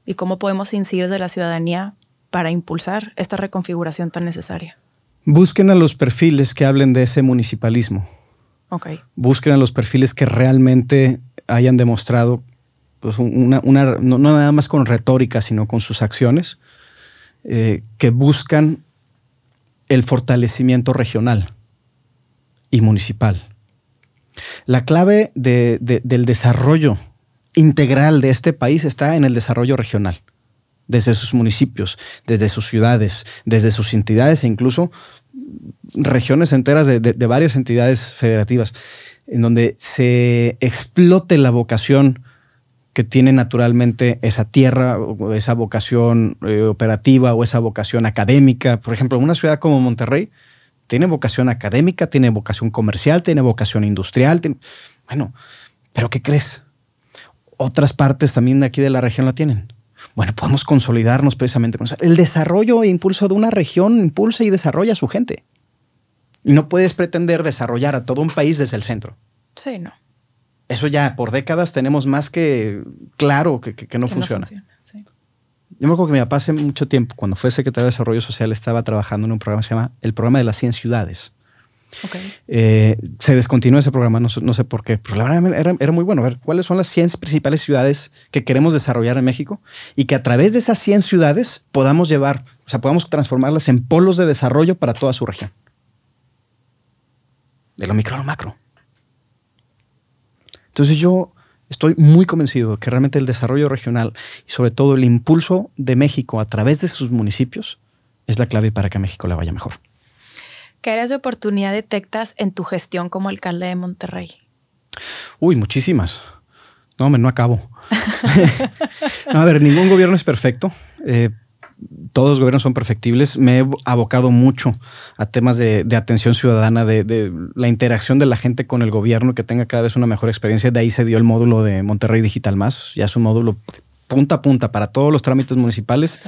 ¿Y cómo podemos incidir de la ciudadanía para impulsar esta reconfiguración tan necesaria? Busquen a los perfiles que hablen de ese municipalismo Okay. Busquen los perfiles que realmente hayan demostrado, pues, una, no, nada más con retórica, sino con sus acciones, eh, que buscan el fortalecimiento regional y municipal. La clave del desarrollo integral de este país está en el desarrollo regional, desde sus municipios, desde sus ciudades, desde sus entidades e incluso regiones enteras de, varias entidades federativas, en donde se explote la vocación que tiene naturalmente esa tierra, o esa vocación eh, operativa o esa vocación académica. Por ejemplo, una ciudad como Monterrey tiene vocación académica, tiene vocación comercial, tiene vocación industrial. Bueno, pero ¿qué crees? Otras partes también de aquí de la región la tienen bueno, podemos consolidarnos precisamente con eso. El desarrollo e impulso de una región impulsa y desarrolla a su gente. Y no puedes pretender desarrollar a todo un país desde el centro. Sí, no. Eso ya por décadas tenemos más que claro que, no funciona. No Yo me acuerdo que mi papá hace mucho tiempo, cuando fue secretario de Desarrollo Social, estaba trabajando en un programa que se llama el Programa de las 100 Ciudades. Eh, se descontinuó ese programa, no, sé por qué, pero la verdad era, muy bueno. ver, ¿cuáles son las 100 principales ciudades que queremos desarrollar en México? Y que a través de esas 100 ciudades podamos llevar, o sea, podamos transformarlas en polos de desarrollo para toda su región. De lo micro a lo macro. Entonces yo estoy muy convencido que realmente el desarrollo regional y sobre todo el impulso de México a través de sus municipios es la clave para que México le vaya mejor. ¿Qué áreas de oportunidad detectas en tu gestión como alcalde de Monterrey? Uy, muchísimas. No, me no acabo. a ver, ningún gobierno es perfecto. Eh, todos los gobiernos son perfectibles. Me he abocado mucho a temas de, atención ciudadana, de, la interacción de la gente con el gobierno, que tenga cada vez una mejor experiencia. De ahí se dio el módulo de Monterrey Digital Más. Ya es un módulo punta a punta para todos los trámites municipales.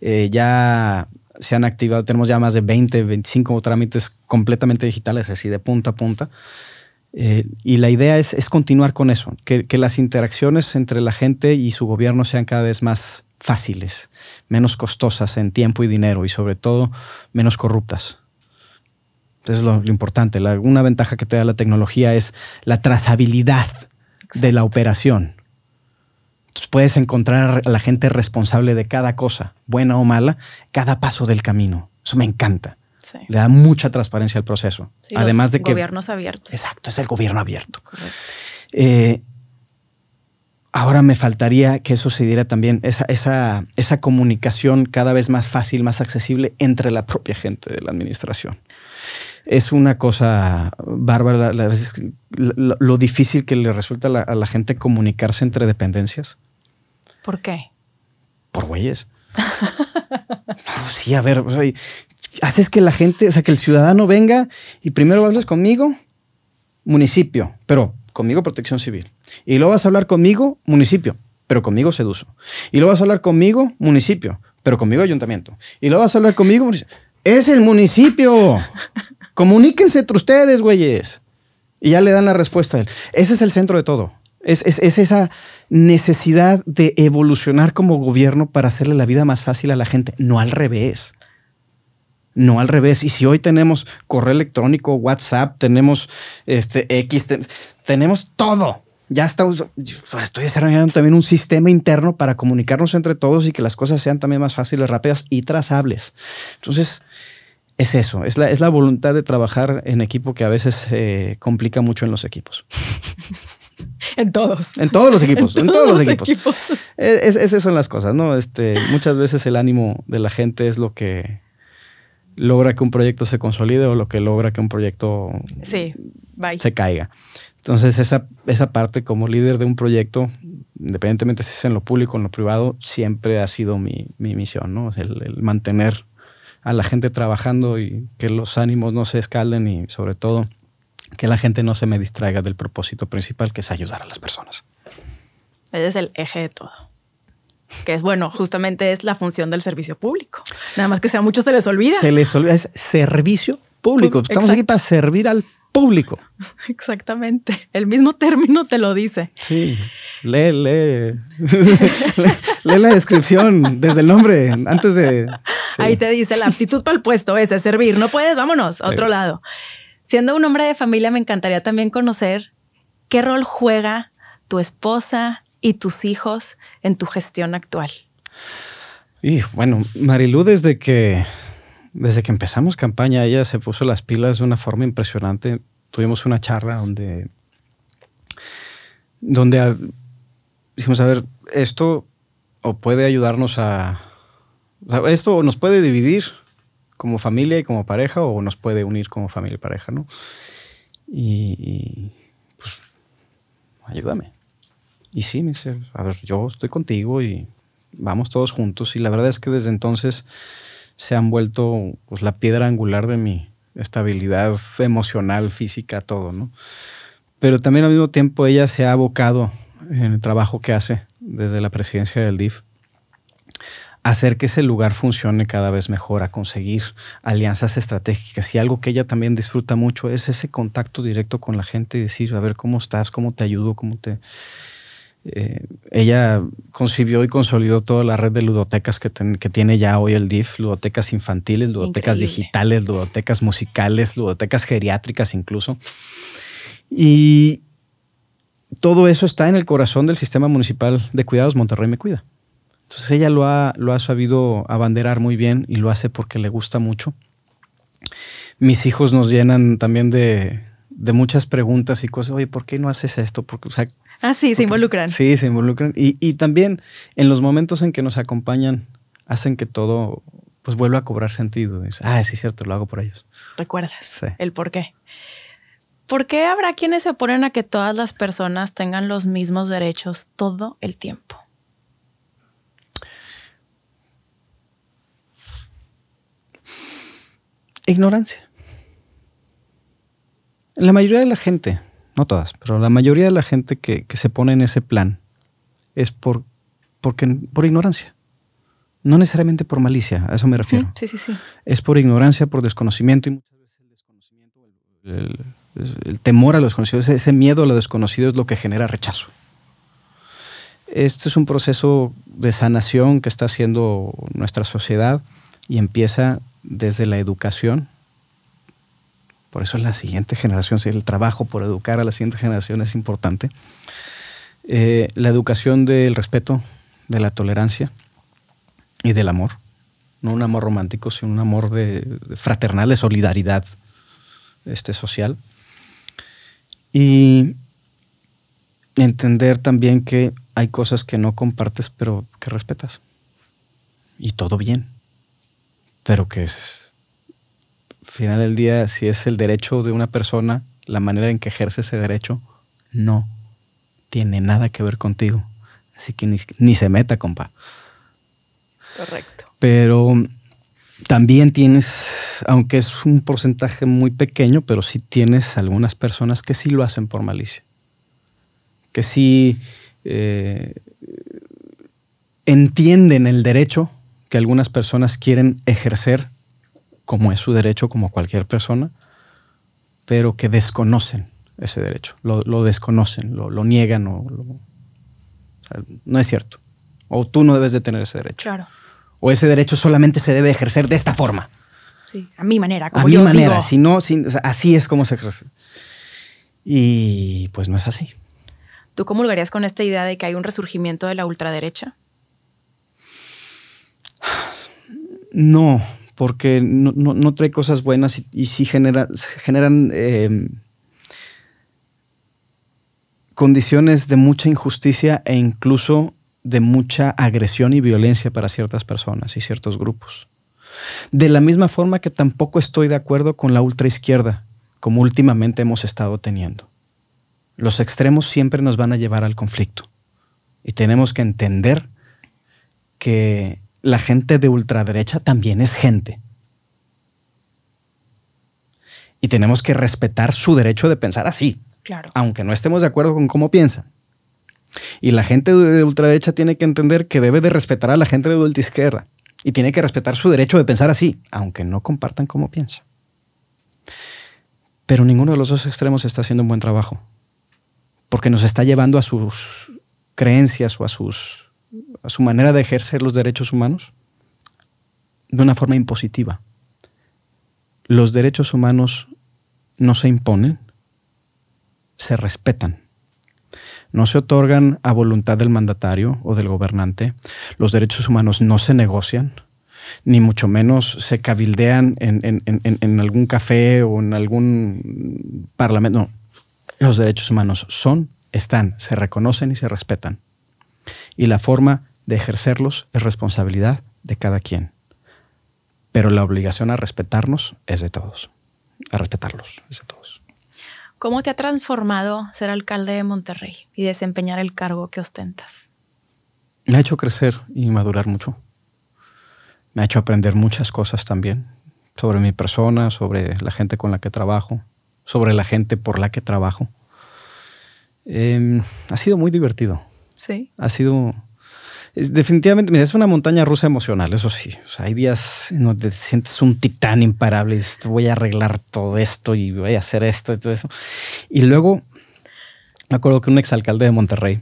Eh, ya se han activado, tenemos ya más de 20, 25 trámites completamente digitales, así de punta a punta. Eh, y la idea es, continuar con eso, que, las interacciones entre la gente y su gobierno sean cada vez más fáciles, menos costosas en tiempo y dinero y sobre todo menos corruptas. Eso es lo, importante. una ventaja que te da la tecnología es la trazabilidad de la operación. Pues, puedes encontrar a la gente responsable de cada cosa, buena o mala, cada paso del camino. Eso me encanta. Le da mucha transparencia al proceso. Además de que... Gobiernos abiertos. Exacto, es el gobierno abierto. Eh, ahora me faltaría que eso se diera también, esa, comunicación cada vez más fácil, más accesible entre la propia gente de la administración es una cosa bárbara lo difícil que le resulta a la gente comunicarse entre dependencias. ¿Por qué? Por güeyes. sí, a ver, haces que la gente, o sea, que el ciudadano venga y primero hablas conmigo, municipio, pero conmigo protección civil. Y luego vas a hablar conmigo, municipio, pero conmigo seduzo. Y luego vas a hablar conmigo, municipio, pero conmigo ayuntamiento. Y luego vas a hablar conmigo, Es el municipio. Comuníquense entre ustedes, güeyes. Y ya le dan la respuesta a él. Ese es el centro de todo. es esa necesidad de evolucionar como gobierno para hacerle la vida más fácil a la gente, no al revés. No al revés. Y si hoy tenemos correo electrónico, WhatsApp, tenemos este X, tenemos todo. Ya está, estoy desarrollando también un sistema interno para comunicarnos entre todos y que las cosas sean también más fáciles, rápidas y trazables. Entonces, es eso, es la, es la voluntad de trabajar en equipo que a veces eh, complica mucho en los equipos. En todos. En todos los equipos. En, todos, los equipos. E, esas son las cosas, ¿no? Este, muchas veces el ánimo de la gente es lo que logra que un proyecto se consolide o lo que logra que un proyecto se caiga. Entonces, esa, esa parte como líder de un proyecto, independientemente si es en lo público o en lo privado, siempre ha sido mi, misión, ¿no? Es el, el mantener a la gente trabajando y que los ánimos no se escalen y sobre todo que la gente no se me distraiga del propósito principal, que es ayudar a las personas. Ese es el eje de todo. Que es bueno, justamente es la función del servicio público. Nada más que sea muchos se les olvida. Se les olvida, es servicio público. Estamos aquí para servir al público. Exactamente. El mismo término te lo dice. Sí. Lee, lee. lee, la descripción desde el nombre, antes de. Ahí te dice la aptitud para el puesto ese, servir. No puedes, vámonos a otro lado. Siendo un hombre de familia, me encantaría también conocer qué rol juega tu esposa y tus hijos en tu gestión actual. Y bueno, Marilú, desde que, desde que empezamos campaña, ella se puso las pilas de una forma impresionante. Tuvimos una charla donde, donde dijimos, a ver, esto o puede ayudarnos a... O esto nos puede dividir como familia y como pareja o nos puede unir como familia y pareja, ¿no? Y, pues, ayúdame. Y sí, me dice, a ver, yo estoy contigo y vamos todos juntos. Y la verdad es que desde entonces se han vuelto pues, la piedra angular de mi estabilidad emocional, física, todo, ¿no? Pero también al mismo tiempo ella se ha abocado en el trabajo que hace desde la presidencia del DIF hacer que ese lugar funcione cada vez mejor, a conseguir alianzas estratégicas. Y algo que ella también disfruta mucho es ese contacto directo con la gente y decir, a ver, ¿cómo estás? ¿Cómo te ayudo? ¿Cómo te...? Eh, ella concibió y consolidó toda la red de ludotecas que, tiene ya hoy el DIF, ludotecas infantiles, ludotecas digitales, ludotecas musicales, ludotecas geriátricas incluso. Y todo eso está en el corazón del sistema municipal de cuidados Monterrey Me Cuida. Entonces ella lo ha, lo ha sabido abanderar muy bien y lo hace porque le gusta mucho. Mis hijos nos llenan también de, de muchas preguntas y cosas. Oye, ¿por qué no haces esto? Porque, o sea, ah, sí, se involucran. Sí, se involucran. Y, también en los momentos en que nos acompañan, hacen que todo pues vuelva a cobrar sentido. ah, sí, cierto, lo hago por ellos. Recuerdas el por qué. ¿Por qué habrá quienes se oponen a que todas las personas tengan los mismos derechos todo el tiempo? Ignorancia. La mayoría de la gente, no todas, pero la mayoría de la gente que, se pone en ese plan es por, porque, por ignorancia. No necesariamente por malicia, a eso me refiero. Sí, sí, sí. Es por ignorancia, por desconocimiento y muchas veces el desconocimiento, el, temor a lo desconocido, ese, ese miedo a lo desconocido es lo que genera rechazo este es un proceso de sanación que está haciendo nuestra sociedad y empieza desde la educación. Por eso la siguiente generación, el trabajo por educar a la siguiente generación es importante. Eh, la educación del respeto, de la tolerancia y del amor. No un amor romántico, sino un amor de, de fraternal, de solidaridad este, social. Y entender también que hay cosas que no compartes, pero que respetas. Y todo bien pero que es, final del día, si es el derecho de una persona, la manera en que ejerce ese derecho, no tiene nada que ver contigo. Así que ni, se meta, compa. Correcto. Pero también tienes, aunque es un porcentaje muy pequeño, pero sí tienes algunas personas que sí lo hacen por malicia. Que sí eh, entienden el derecho que algunas personas quieren ejercer como es su derecho, como cualquier persona, pero que desconocen ese derecho, lo, desconocen, lo, niegan o, no es cierto. O tú no debes de tener ese derecho. Claro. O ese derecho solamente se debe ejercer de esta forma. Sí, a mi manera. a mi manera, así es como se ejerce. Y pues no es así. ¿Tú comulgarías con esta idea de que hay un resurgimiento de la ultraderecha? No, porque no, trae cosas buenas y, sí genera, generan em, condiciones de mucha injusticia e incluso de mucha agresión y violencia para ciertas personas y ciertos grupos. De la misma forma que tampoco estoy de acuerdo con la ultraizquierda, como últimamente hemos estado teniendo. Los extremos siempre nos van a llevar al conflicto y tenemos que entender que la gente de ultraderecha también es gente. Y tenemos que respetar su derecho de pensar así. Claro. Aunque no estemos de acuerdo con cómo piensa. Y la gente de ultraderecha tiene que entender que debe de respetar a la gente de izquierda Y tiene que respetar su derecho de pensar así, aunque no compartan cómo piensa. Pero ninguno de los dos extremos está haciendo un buen trabajo. Porque nos está llevando a sus creencias o a sus a su manera de ejercer los derechos humanos de una forma impositiva. Los derechos humanos no se imponen, se respetan. No se otorgan a voluntad del mandatario o del gobernante. Los derechos humanos no se negocian, ni mucho menos se cabildean en, algún café o en algún parlamento. No. Los derechos humanos son, están, se reconocen y se respetan y la forma de ejercerlos es responsabilidad de cada quien. Pero la obligación a respetarnos es de todos, a respetarlos es de todos. ¿Cómo te ha transformado ser alcalde de Monterrey y desempeñar el cargo que ostentas? Me ha hecho crecer y madurar mucho. Me ha hecho aprender muchas cosas también sobre mi persona, sobre la gente con la que trabajo, sobre la gente por la que trabajo. Em, ha sido muy divertido. Sí. Ha sido definitivamente, mira, es una montaña rusa emocional, eso sí. hay días en donde te sientes un titán imparable voy a arreglar todo esto y voy a hacer esto y todo eso. Y luego, me acuerdo que un exalcalde de Monterrey,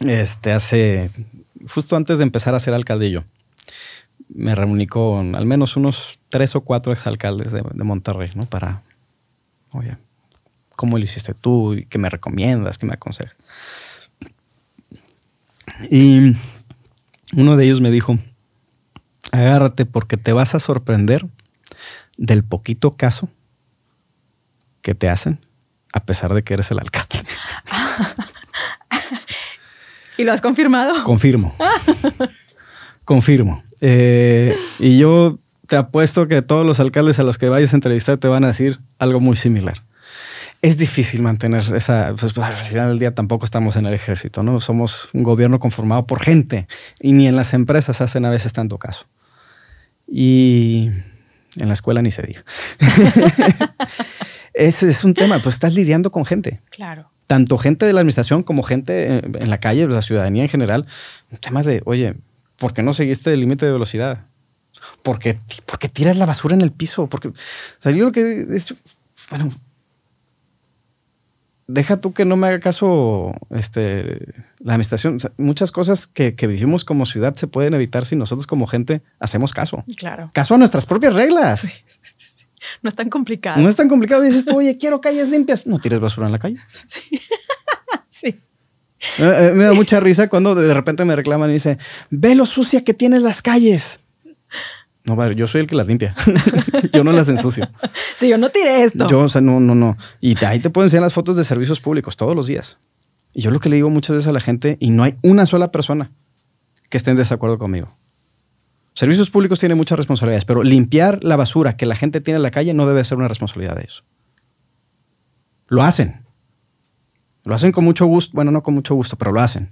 este, hace, justo antes de empezar a ser alcalde yo, me reuní con al menos unos tres o cuatro ex de, de Monterrey, ¿no? Para, oye, ¿cómo lo hiciste tú? ¿Qué me recomiendas? ¿Qué me aconsejas? Y uno de ellos me dijo, agárrate porque te vas a sorprender del poquito caso que te hacen a pesar de que eres el alcalde. ¿Y lo has confirmado? Confirmo. Confirmo. Eh, y yo te apuesto que todos los alcaldes a los que vayas a entrevistar te van a decir algo muy similar es difícil mantener esa, pues, al final del día tampoco estamos en el ejército, ¿no? Somos un gobierno conformado por gente y ni en las empresas hacen a veces tanto caso. Y en la escuela ni se diga. es, es un tema, pues estás lidiando con gente. Claro. Tanto gente de la administración como gente eh, en, la calle, la ciudadanía en general. Un tema de, oye, ¿por qué no seguiste el límite de velocidad? ¿Por qué, tiras la basura en el piso? Porque, o sea, yo lo que bueno, deja tú que no me haga caso este, la administración. muchas cosas que, vivimos como ciudad se pueden evitar si nosotros como gente hacemos caso. Claro. Caso a nuestras propias reglas. No es tan complicado. No es tan complicado. Dices tú, oye, quiero calles limpias. No tires basura en la calle. Sí. Eh, me da mucha risa cuando de repente me reclaman y dicen, ve lo sucia que tienes las calles. No, padre, yo soy el que las limpia. yo no las ensucio. si yo no tiré esto. Yo, o sea, no, no, no. Y ahí te pueden enseñar las fotos de servicios públicos todos los días. Y yo lo que le digo muchas veces a la gente, y no hay una sola persona que esté en desacuerdo conmigo. Servicios públicos tienen muchas responsabilidades, pero limpiar la basura que la gente tiene en la calle no debe ser una responsabilidad de eso Lo hacen. Lo hacen con mucho gusto, bueno, no con mucho gusto, pero lo hacen.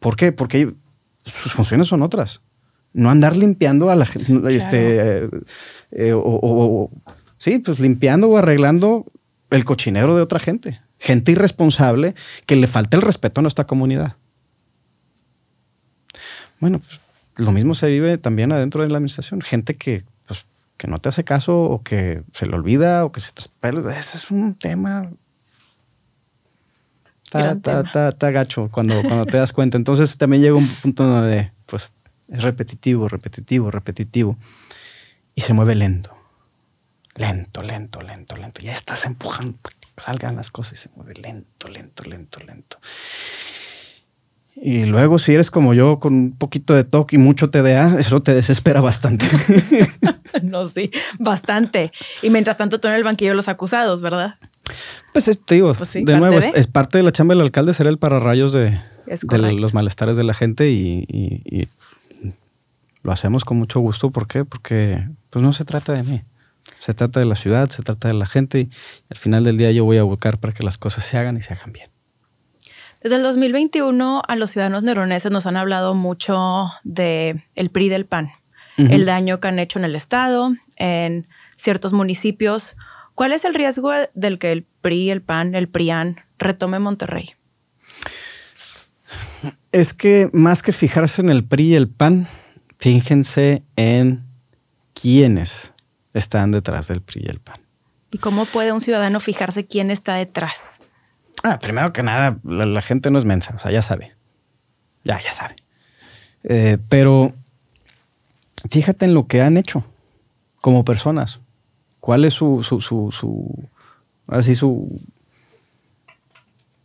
¿Por qué? Porque sus funciones son otras no andar limpiando a la gente, este, eh, o, sí, pues limpiando o arreglando el cochinero de otra gente. Gente irresponsable que le falta el respeto a nuestra comunidad. Bueno, pues lo mismo se vive también adentro de la administración. Gente que, pues, que no te hace caso o que se le olvida o que se traspela. Ese es un tema. Está, ta, gacho cuando, cuando te das cuenta. Entonces también llega un punto donde, pues, es repetitivo, repetitivo, repetitivo. Y se mueve lento. Lento, lento, lento, lento. Ya estás empujando salgan las cosas y se mueve lento, lento, lento, lento. Y luego, si eres como yo, con un poquito de toque y mucho TDA, eso te desespera bastante. no, sí, bastante. Y mientras tanto, tú en el banquillo los acusados, ¿verdad? Pues eh, te digo, pues de nuevo, Es, parte de la chamba del alcalde ser el pararrayos de, de los malestares de la gente y lo hacemos con mucho gusto. ¿Por qué? Porque pues no se trata de mí. Se trata de la ciudad, se trata de la gente y al final del día yo voy a buscar para que las cosas se hagan y se hagan bien. Desde el 2021 a los ciudadanos neuroneses nos han hablado mucho de el PRI del PAN, el daño que han hecho en el estado, en ciertos municipios. ¿Cuál es el riesgo del que el PRI, el PAN, el PRIAN retome Monterrey? Es que más que fijarse en el PRI y el PAN, fíjense en quiénes están detrás del PRI y el PAN. ¿Y cómo puede un ciudadano fijarse quién está detrás? Ah, primero que nada, la, gente no es mensa, o sea, ya sabe. Ya, ya sabe. Eh, pero fíjate en lo que han hecho como personas. ¿Cuál es su, su, su, su así su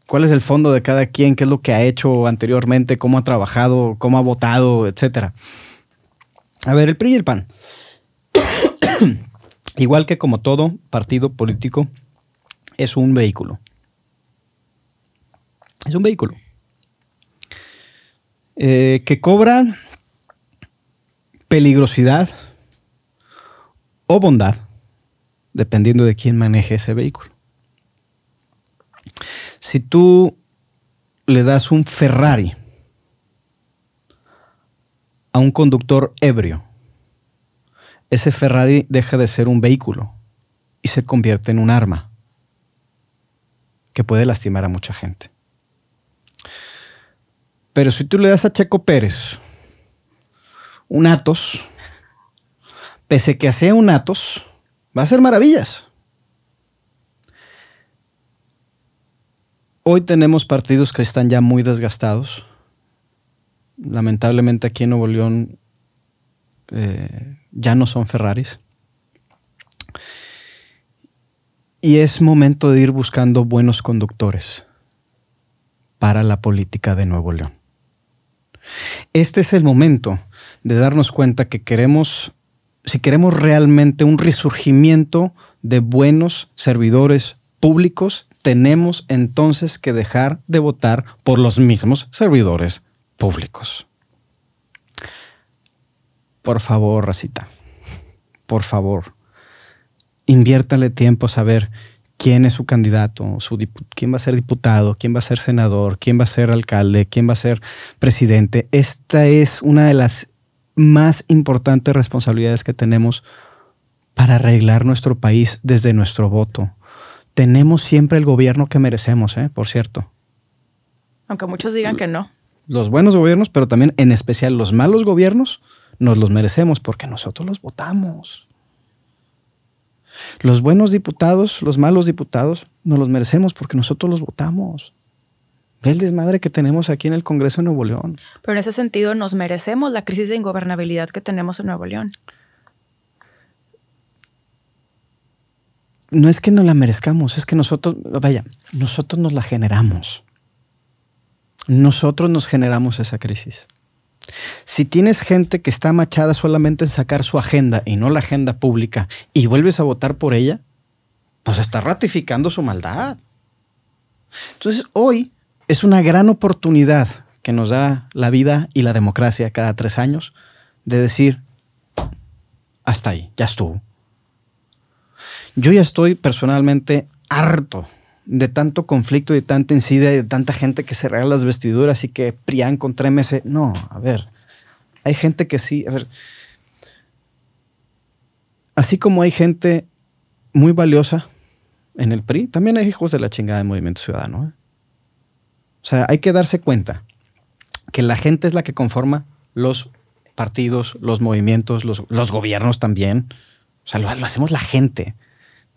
cuál es el fondo de cada quien, qué es lo que ha hecho anteriormente, cómo ha trabajado, cómo ha votado, etcétera. A ver, el PRI y el PAN. Igual que como todo partido político, es un vehículo. Es un vehículo. Eh, que cobra peligrosidad o bondad, dependiendo de quién maneje ese vehículo. Si tú le das un Ferrari a un conductor ebrio, ese Ferrari deja de ser un vehículo y se convierte en un arma que puede lastimar a mucha gente. Pero si tú le das a Checo Pérez un Atos, pese que sea un Atos, va a ser maravillas. Hoy tenemos partidos que están ya muy desgastados lamentablemente aquí en Nuevo León eh, ya no son Ferraris. Y es momento de ir buscando buenos conductores para la política de Nuevo León. Este es el momento de darnos cuenta que queremos, si queremos realmente un resurgimiento de buenos servidores públicos, tenemos entonces que dejar de votar por los mismos servidores públicos. Por favor, Racita, por favor, inviértale tiempo a saber quién es su candidato, quién va a ser diputado, quién va a ser senador, quién va a ser alcalde, quién va a ser presidente. Esta es una de las más importantes responsabilidades que tenemos para arreglar nuestro país desde nuestro voto. Tenemos siempre el gobierno que merecemos, ¿eh? por cierto. Aunque muchos digan que no los buenos gobiernos, pero también en especial los malos gobiernos, nos los merecemos porque nosotros los votamos. Los buenos diputados, los malos diputados, nos los merecemos porque nosotros los votamos. del desmadre que tenemos aquí en el Congreso de Nuevo León. Pero en ese sentido nos merecemos la crisis de ingobernabilidad que tenemos en Nuevo León. No es que no la merezcamos, es que nosotros, vaya, nosotros nos la generamos nosotros nos generamos esa crisis. Si tienes gente que está machada solamente en sacar su agenda y no la agenda pública y vuelves a votar por ella, pues está ratificando su maldad. Entonces hoy es una gran oportunidad que nos da la vida y la democracia cada tres años de decir, hasta ahí, ya estuvo. Yo ya estoy personalmente harto de tanto conflicto y tanta insidia y de tanta gente que se regala las vestiduras y que Prián con meses No, a ver, hay gente que sí, a ver. Así como hay gente muy valiosa en el PRI, también hay hijos de la chingada de Movimiento Ciudadano. ¿eh? O sea, hay que darse cuenta que la gente es la que conforma los partidos, los movimientos, los, gobiernos también. O sea, lo hacemos la gente.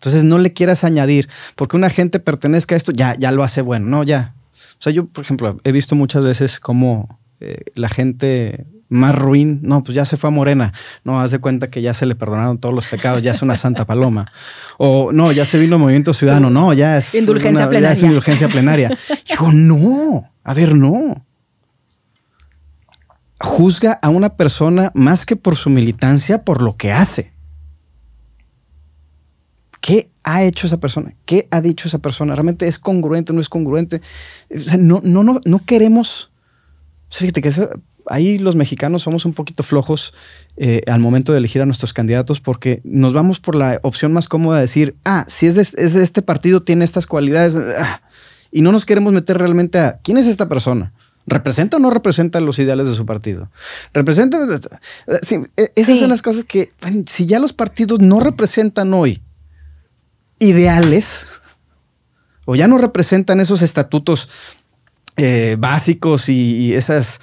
Entonces no le quieras añadir, porque una gente pertenezca a esto, ya, ya lo hace bueno, no, ya. O sea, yo, por ejemplo, he visto muchas veces cómo eh, la gente más ruin, no, pues ya se fue a Morena, no, haz de cuenta que ya se le perdonaron todos los pecados, ya es una santa paloma. O no, ya se vino movimiento ciudadano, no, ya es indulgencia plenaria. Ya es indulgencia plenaria. Digo, no, a ver, no. Juzga a una persona más que por su militancia, por lo que hace. ¿Qué ha hecho esa persona? ¿Qué ha dicho esa persona? ¿Realmente es congruente o no es congruente? no, no, no, no queremos. fíjate que ahí los mexicanos somos un poquito flojos eh, al momento de elegir a nuestros candidatos porque nos vamos por la opción más cómoda de decir, ah, si es de, este partido, tiene estas cualidades. Ah", y no nos queremos meter realmente a quién es esta persona. ¿Representa o no representa los ideales de su partido? ¿Representa? E, esas son las cosas que, si ya los partidos no representan hoy ideales o ya no representan esos estatutos eh, básicos y, esas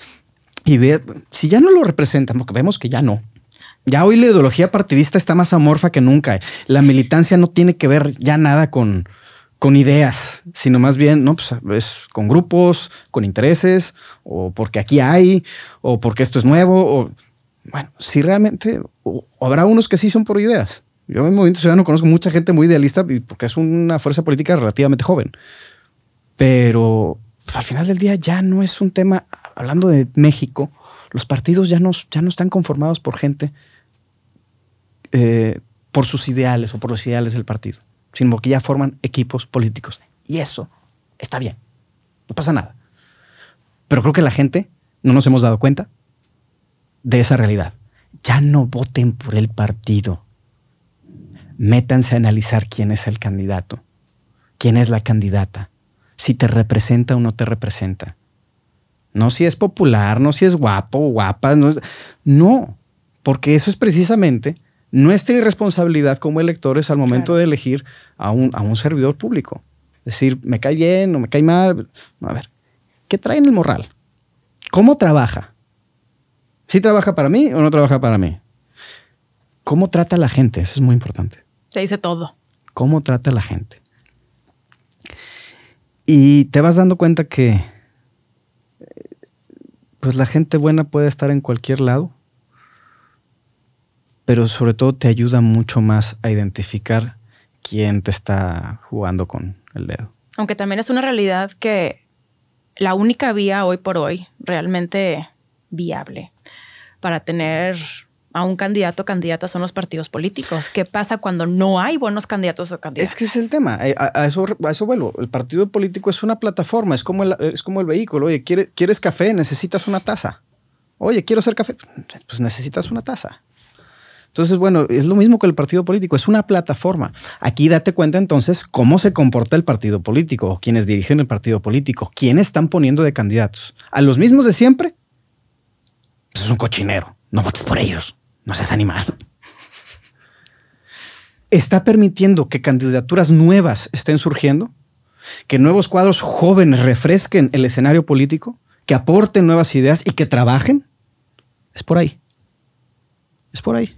ideas, si ya no lo representan, porque vemos que ya no. Ya hoy la ideología partidista está más amorfa que nunca. La militancia no tiene que ver ya nada con, con ideas, sino más bien, no, pues con grupos, con intereses, o porque aquí hay, o porque esto es nuevo, o bueno, si realmente habrá unos que sí son por ideas, yo en Movimiento Ciudadano conozco mucha gente muy idealista porque es una fuerza política relativamente joven. Pero pues, al final del día ya no es un tema, hablando de México, los partidos ya no, ya no están conformados por gente, eh, por sus ideales o por los ideales del partido, sino que ya forman equipos políticos. Y eso está bien, no pasa nada. Pero creo que la gente no nos hemos dado cuenta de esa realidad. Ya no voten por el partido métanse a analizar quién es el candidato, quién es la candidata, si te representa o no te representa. No si es popular, no si es guapo o guapa, no, porque eso es precisamente nuestra irresponsabilidad como electores al momento de elegir a un, a un servidor público. Es decir, me cae bien o me cae mal. A ver, ¿qué trae en el moral?, ¿Cómo trabaja? ¿si trabaja para mí o no trabaja para mí? ¿Cómo trata a la gente? Eso es muy importante. Te dice todo. Cómo trata la gente. Y te vas dando cuenta que eh, pues la gente buena puede estar en cualquier lado, pero sobre todo te ayuda mucho más a identificar quién te está jugando con el dedo. Aunque también es una realidad que la única vía hoy por hoy realmente viable para tener a un candidato o candidata son los partidos políticos. ¿Qué pasa cuando no hay buenos candidatos o candidatas? Es que es el tema. Eh, a, eso, eso vuelvo. El partido político es una plataforma, es como el, es como el vehículo. Oye, ¿quieres, ¿quieres café? Necesitas una taza. Oye, quiero hacer café. Pues necesitas una taza. Entonces, bueno, es lo mismo que el partido político, es una plataforma. Aquí date cuenta entonces cómo se comporta el partido político, quienes dirigen el partido político, quiénes están poniendo de candidatos. ¿A los mismos de siempre? Eso pues es un cochinero, no votes por ellos. No seas animal. Está permitiendo que candidaturas nuevas estén surgiendo, que nuevos cuadros jóvenes refresquen el escenario político, que aporten nuevas ideas y que trabajen. Es por ahí. Es por ahí.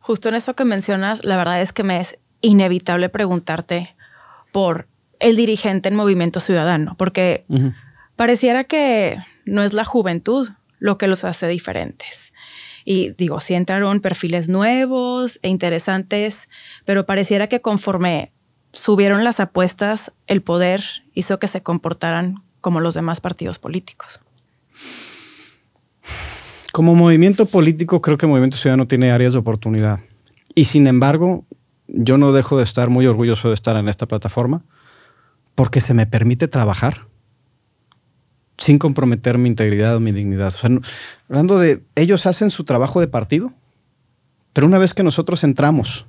Justo en eso que mencionas, la verdad es que me es inevitable preguntarte por el dirigente en Movimiento Ciudadano, porque pareciera que no es la juventud lo que los hace diferentes, y digo, sí entraron perfiles nuevos e interesantes, pero pareciera que conforme subieron las apuestas, el poder hizo que se comportaran como los demás partidos políticos. Como movimiento político, creo que Movimiento Ciudadano tiene áreas de oportunidad. Y sin embargo, yo no dejo de estar muy orgulloso de estar en esta plataforma porque se me permite trabajar sin comprometer mi integridad o mi dignidad. sea, hablando de, ellos hacen su trabajo de partido, pero una vez que nosotros entramos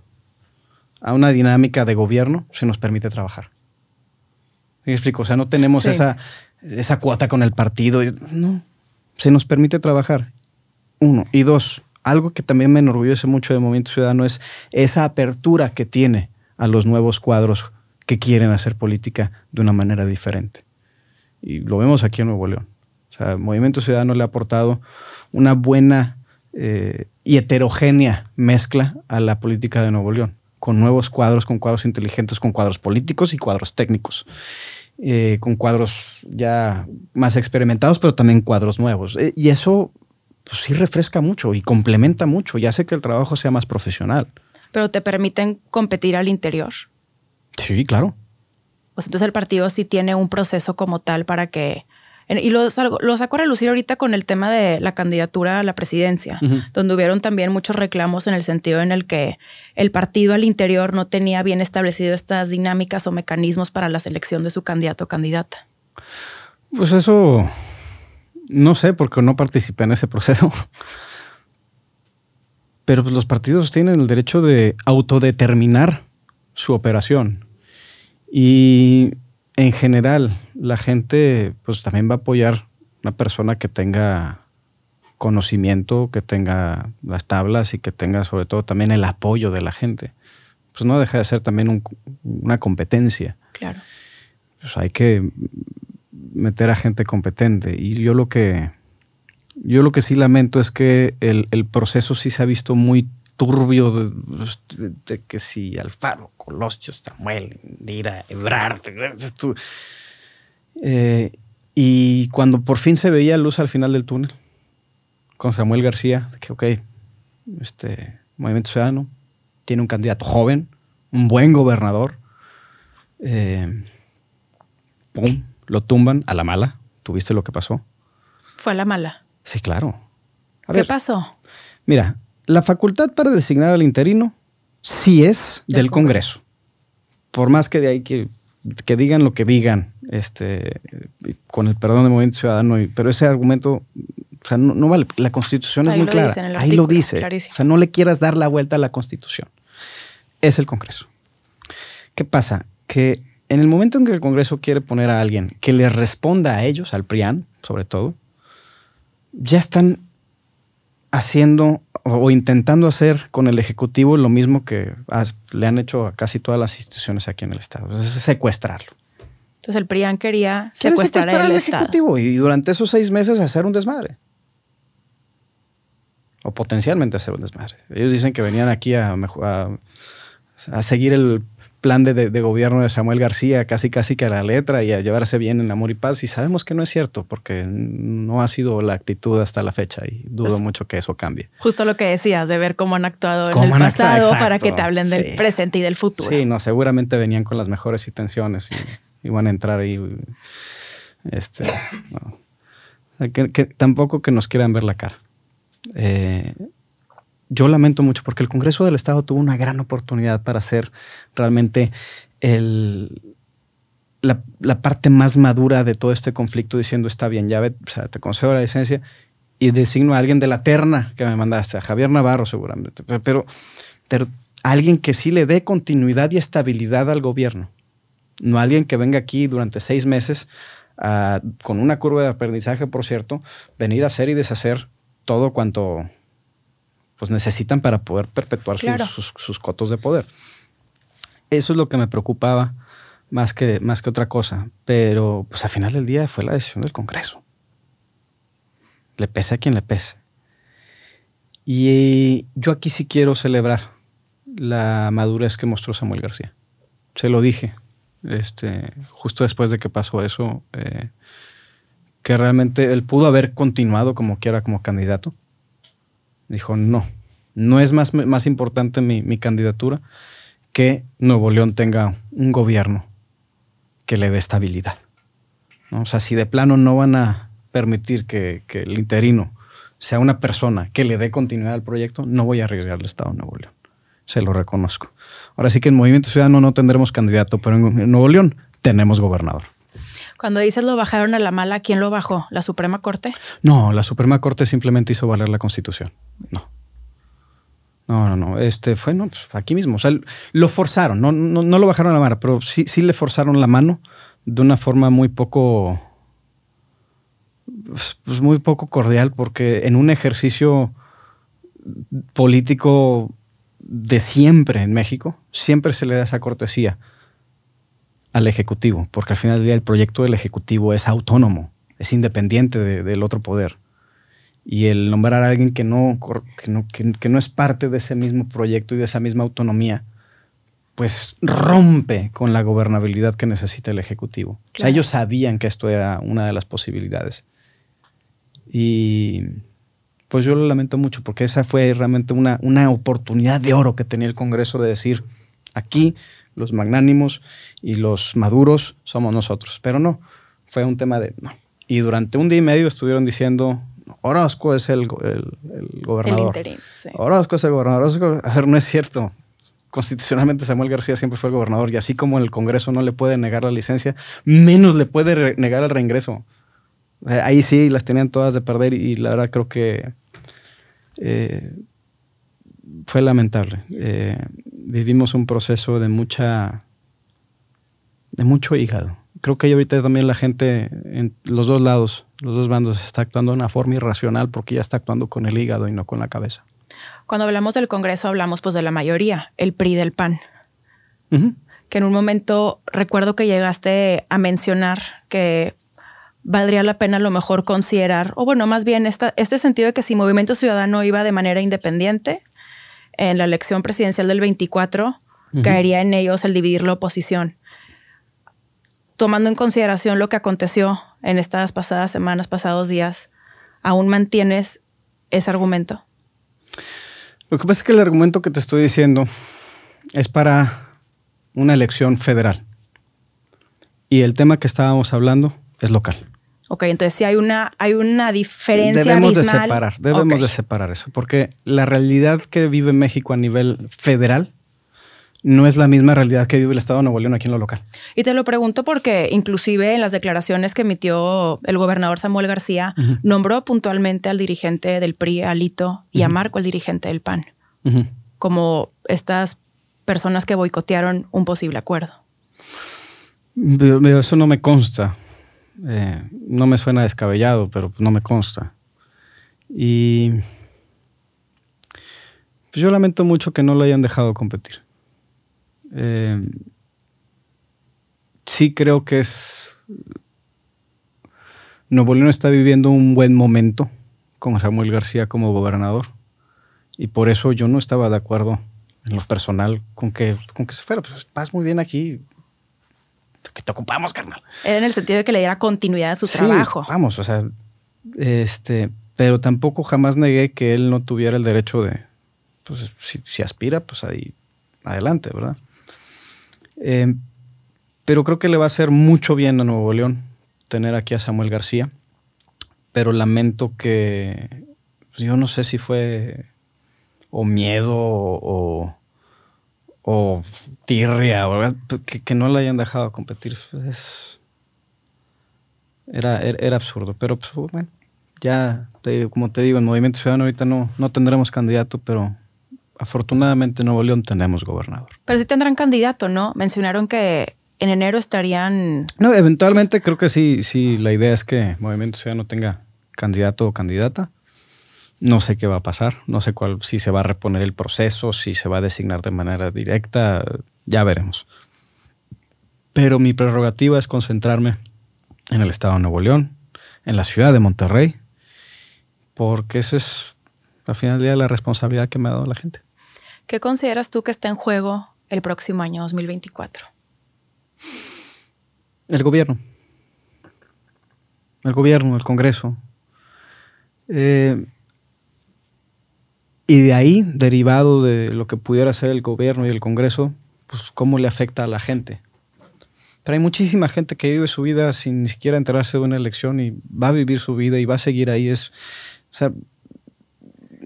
a una dinámica de gobierno, se nos permite trabajar. ¿Me explico? O sea, no tenemos esa, esa cuota con el partido. No, se nos permite trabajar. Uno. Y dos, algo que también me enorgullece mucho de Movimiento Ciudadano es esa apertura que tiene a los nuevos cuadros que quieren hacer política de una manera diferente. Y lo vemos aquí en Nuevo León. O sea, el Movimiento Ciudadano le ha aportado una buena eh, y heterogénea mezcla a la política de Nuevo León, con nuevos cuadros, con cuadros inteligentes, con cuadros políticos y cuadros técnicos. Eh, con cuadros ya más experimentados, pero también cuadros nuevos. Eh, y eso pues, sí refresca mucho y complementa mucho y hace que el trabajo sea más profesional. ¿Pero te permiten competir al interior? Sí, claro. Pues entonces el partido sí tiene un proceso como tal para que... Y lo, lo saco a relucir ahorita con el tema de la candidatura a la presidencia, donde hubieron también muchos reclamos en el sentido en el que el partido al interior no tenía bien establecido estas dinámicas o mecanismos para la selección de su candidato o candidata. Pues eso no sé, porque no participé en ese proceso. Pero pues, los partidos tienen el derecho de autodeterminar su operación. Y en general, la gente pues también va a apoyar una persona que tenga conocimiento, que tenga las tablas y que tenga sobre todo también el apoyo de la gente. Pues no deja de ser también una competencia. Claro. Pues hay que meter a gente competente. Y yo lo que, yo lo que sí lamento es que el, el proceso sí se ha visto muy turbio de, que si Alfaro, Colosio, Samuel, Nira, Ebrard, eh, y cuando por fin se veía luz al final del túnel, con Samuel García, de que ok, este Movimiento Ciudadano tiene un candidato joven, un buen gobernador, eh, lo tumban a la mala. ¿Tuviste lo que pasó? Fue a la mala. Sí, claro. ¿Qué pasó? Mira, la facultad para designar al interino sí es del Congreso. Por más que de ahí que, que, digan lo que digan, este, con el perdón de Movimiento Ciudadano, y, pero ese argumento o sea, no, vale. La Constitución es muy clara. ahí lo dice. O sea, no le quieras dar la vuelta a la Constitución. Es el Congreso. ¿Qué pasa? Que en el momento en que el Congreso quiere poner a alguien que le responda a ellos, al PRIAN sobre todo, ya están haciendo o intentando hacer con el Ejecutivo lo mismo que le han hecho a casi todas las instituciones aquí en el Estado, es secuestrarlo. Entonces el PRIAN quería secuestrar, al Ejecutivo y durante esos seis meses hacer un desmadre. O potencialmente hacer un desmadre. Ellos dicen que venían aquí a seguir el plan de, gobierno de Samuel García casi casi que a la letra y a llevarse bien en amor y paz. Y sabemos que no es cierto porque no ha sido la actitud hasta la fecha y dudo pues mucho que eso cambie. Justo lo que decías, de ver cómo han actuado en el pasado para que te hablen del presente y del futuro. Sí, no, seguramente venían con las mejores intenciones y iban a entrar ahí. Este, tampoco que nos quieran ver la cara. Eh, yo lamento mucho porque el Congreso del Estado tuvo una gran oportunidad para ser realmente el, la, parte más madura de todo este conflicto diciendo está bien, ya te concedo la licencia y designo a alguien de la terna que me mandaste, a Javier Navarro seguramente, pero, alguien que sí le dé continuidad y estabilidad al gobierno, no alguien que venga aquí durante seis meses ah, con una curva de aprendizaje, por cierto, venir a hacer y deshacer todo cuanto pues necesitan para poder perpetuar sus, cotos de poder. Eso es lo que me preocupaba más que, más que otra cosa. Pero pues al final del día fue la decisión del Congreso. Le pese a quien le pese. Y yo aquí sí quiero celebrar la madurez que mostró Samuel García. Se lo dije este, justo después de que pasó eso, eh, que realmente él pudo haber continuado como quiera como candidato dijo, no, no es más, más importante mi, candidatura que Nuevo León tenga un gobierno que le dé estabilidad. ¿no? O sea, si de plano no van a permitir que, el interino sea una persona que le dé continuidad al proyecto, no voy a arriesgar el Estado de Nuevo León. Se lo reconozco. Ahora sí que en Movimiento Ciudadano no tendremos candidato, pero en Nuevo León tenemos gobernador. Cuando dices lo bajaron a la mala, ¿quién lo bajó? ¿La Suprema Corte? No, la Suprema Corte simplemente hizo valer la Constitución. No. No, no, no. Este fue no, pues, aquí mismo. O sea, lo forzaron. No, no, lo bajaron a la mala, pero sí, sí le forzaron la mano de una forma muy poco. Pues, pues muy poco cordial, porque en un ejercicio político de siempre en México, siempre se le da esa cortesía al Ejecutivo, porque al final del día el proyecto del Ejecutivo es autónomo, es independiente del otro poder. Y el nombrar a alguien que no, que no, que, no es parte de ese mismo proyecto y de esa misma autonomía, pues rompe con la gobernabilidad que necesita el Ejecutivo. ellos sabían que esto era una de las posibilidades. Y pues yo lo lamento mucho, porque esa fue realmente una, una oportunidad de oro que tenía el Congreso de decir, aquí los magnánimos y los maduros somos nosotros. Pero no, fue un tema de Y durante un día y medio estuvieron diciendo, Orozco es el, gobernador. El Orozco es el gobernador. Orozco, a ver, no es cierto. Constitucionalmente Samuel García siempre fue el gobernador y así como en el Congreso no le puede negar la licencia, menos le puede negar el reingreso. Ahí sí las tenían todas de perder y la verdad creo que eh, fue lamentable. Eh, vivimos un proceso de mucha, de mucho hígado. Creo que ahorita también la gente en los dos lados, los dos bandos, está actuando de una forma irracional porque ya está actuando con el hígado y no con la cabeza. Cuando hablamos del Congreso hablamos pues de la mayoría, el PRI del PAN. Que en un momento recuerdo que llegaste a mencionar que valdría la pena a lo mejor considerar, o bueno, más bien este sentido de que si Movimiento Ciudadano iba de manera independiente, en la elección presidencial del 24, caería en ellos el dividir la oposición. Tomando en consideración lo que aconteció en estas pasadas semanas, pasados días, ¿aún mantienes ese argumento? Lo que pasa es que el argumento que te estoy diciendo es para una elección federal. Y el tema que estábamos hablando es local. Ok, entonces sí hay una, hay una diferencia. Debemos de separar, debemos de separar eso, porque la realidad que vive México a nivel federal no es la misma realidad que vive el Estado de Nuevo León aquí en lo local. Y te lo pregunto porque inclusive en las declaraciones que emitió el gobernador Samuel García, nombró puntualmente al dirigente del PRI, Alito, y a Marco, el dirigente del PAN, como estas personas que boicotearon un posible acuerdo. Eso no me consta. Eh, no me suena descabellado, pero no me consta. Y pues, yo lamento mucho que no lo hayan dejado competir. Eh, sí creo que es... Nuevo León está viviendo un buen momento con Samuel García como gobernador. Y por eso yo no estaba de acuerdo en lo personal con que, con que se fuera. Pues vas muy bien aquí, que te ocupamos, carnal. Era en el sentido de que le diera continuidad a su trabajo. Vamos, o sea, este, pero tampoco jamás negué que él no tuviera el derecho de, pues si, aspira, pues ahí adelante, ¿verdad? Em, pero creo que le va a hacer mucho bien a Nuevo León tener aquí a Samuel García, pero lamento que, pues, yo no sé si fue o miedo o, o Tirria, pues, que, no la hayan dejado competir. Es, era, era, absurdo, pero pues, ya, como te digo, en Movimiento Ciudadano ahorita no, no tendremos candidato, pero afortunadamente en Nuevo León tenemos gobernador. Pero sí tendrán candidato, ¿no? Mencionaron que en enero estarían... No, eventualmente creo que sí, sí, la idea es que Movimiento Ciudadano tenga candidato o candidata. No sé qué va a pasar, no sé cuál, si se va a reponer el proceso, si se va a designar de manera directa, ya veremos. Pero mi prerrogativa es concentrarme en el estado de Nuevo León, en la ciudad de Monterrey, porque esa es, al final del día, la responsabilidad que me ha dado la gente. ¿Qué consideras tú que está en juego el próximo año 2024? El gobierno. El gobierno, el Congreso. Eh, y de ahí, derivado de lo que pudiera hacer el gobierno y el Congreso, pues cómo le afecta a la gente. Pero hay muchísima gente que vive su vida sin ni siquiera enterarse de una elección y va a vivir su vida y va a seguir ahí. Es,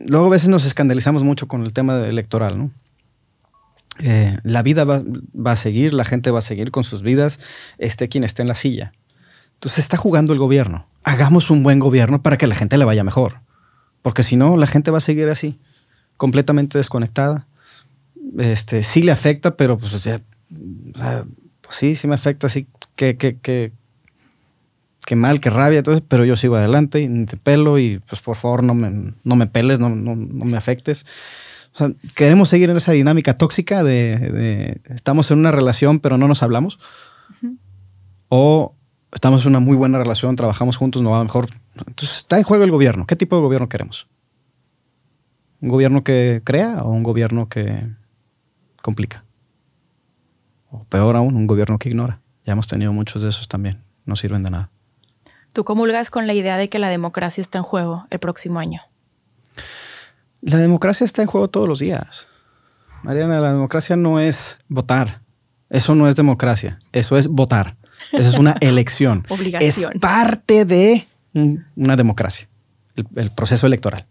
luego a veces nos escandalizamos mucho con el tema electoral, eh, la vida va, va, a seguir, la gente va a seguir con sus vidas, esté quien esté en la silla. Entonces está jugando el gobierno. Hagamos un buen gobierno para que la gente le vaya mejor. Porque si no, la gente va a seguir así completamente desconectada. Este, sí le afecta, pero pues, pues sí, sí me afecta, sí, que, que, mal, que rabia, entonces, pero yo sigo adelante y te pelo y pues por favor no me, no me peles, no, no, me afectes. queremos seguir en esa dinámica tóxica de, estamos en una relación pero no nos hablamos. O estamos en una muy buena relación, trabajamos juntos, no va mejor. Entonces está en juego el gobierno. ¿Qué tipo de gobierno queremos? ¿Un gobierno que crea o un gobierno que complica? O peor aún, un gobierno que ignora. Ya hemos tenido muchos de esos también. No sirven de nada. ¿Tú comulgas con la idea de que la democracia está en juego el próximo año? La democracia está en juego todos los días. Mariana, la democracia no es votar. Eso no es democracia. Eso es votar. Eso es una elección. Es parte de una democracia, el proceso electoral.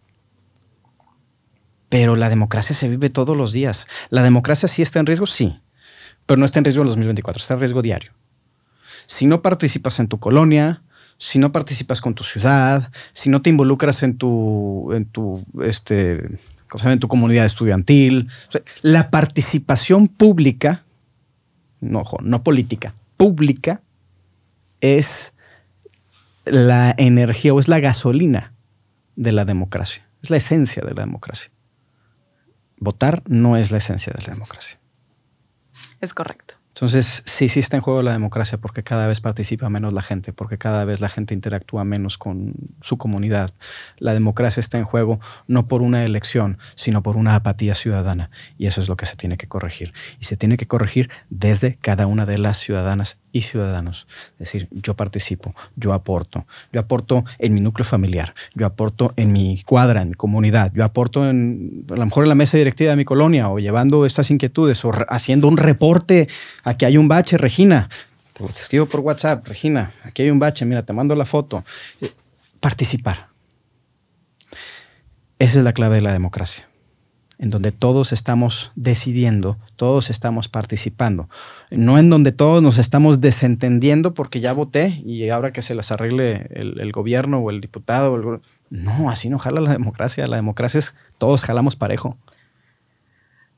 Pero la democracia se vive todos los días. ¿La democracia sí está en riesgo? Sí. Pero no está en riesgo en 2024, está en riesgo diario. Si no participas en tu colonia, si no participas con tu ciudad, si no te involucras en tu, en tu, este, en tu comunidad estudiantil, la participación pública, no, no política, pública, es la energía o es la gasolina de la democracia, es la esencia de la democracia votar no es la esencia de la democracia. Es correcto. Entonces, sí, sí está en juego la democracia porque cada vez participa menos la gente, porque cada vez la gente interactúa menos con su comunidad. La democracia está en juego no por una elección, sino por una apatía ciudadana. Y eso es lo que se tiene que corregir. Y se tiene que corregir desde cada una de las ciudadanas y ciudadanos. Es decir, yo participo, yo aporto, yo aporto en mi núcleo familiar, yo aporto en mi cuadra, en mi comunidad, yo aporto en, a lo mejor en la mesa directiva de mi colonia o llevando estas inquietudes o haciendo un reporte Aquí hay un bache, Regina. Te escribo por WhatsApp, Regina, aquí hay un bache, mira, te mando la foto. Eh, participar. Esa es la clave de la democracia en donde todos estamos decidiendo, todos estamos participando, no en donde todos nos estamos desentendiendo porque ya voté y ahora que se las arregle el, gobierno o el diputado. no, así no jala la democracia, la democracia es todos jalamos parejo.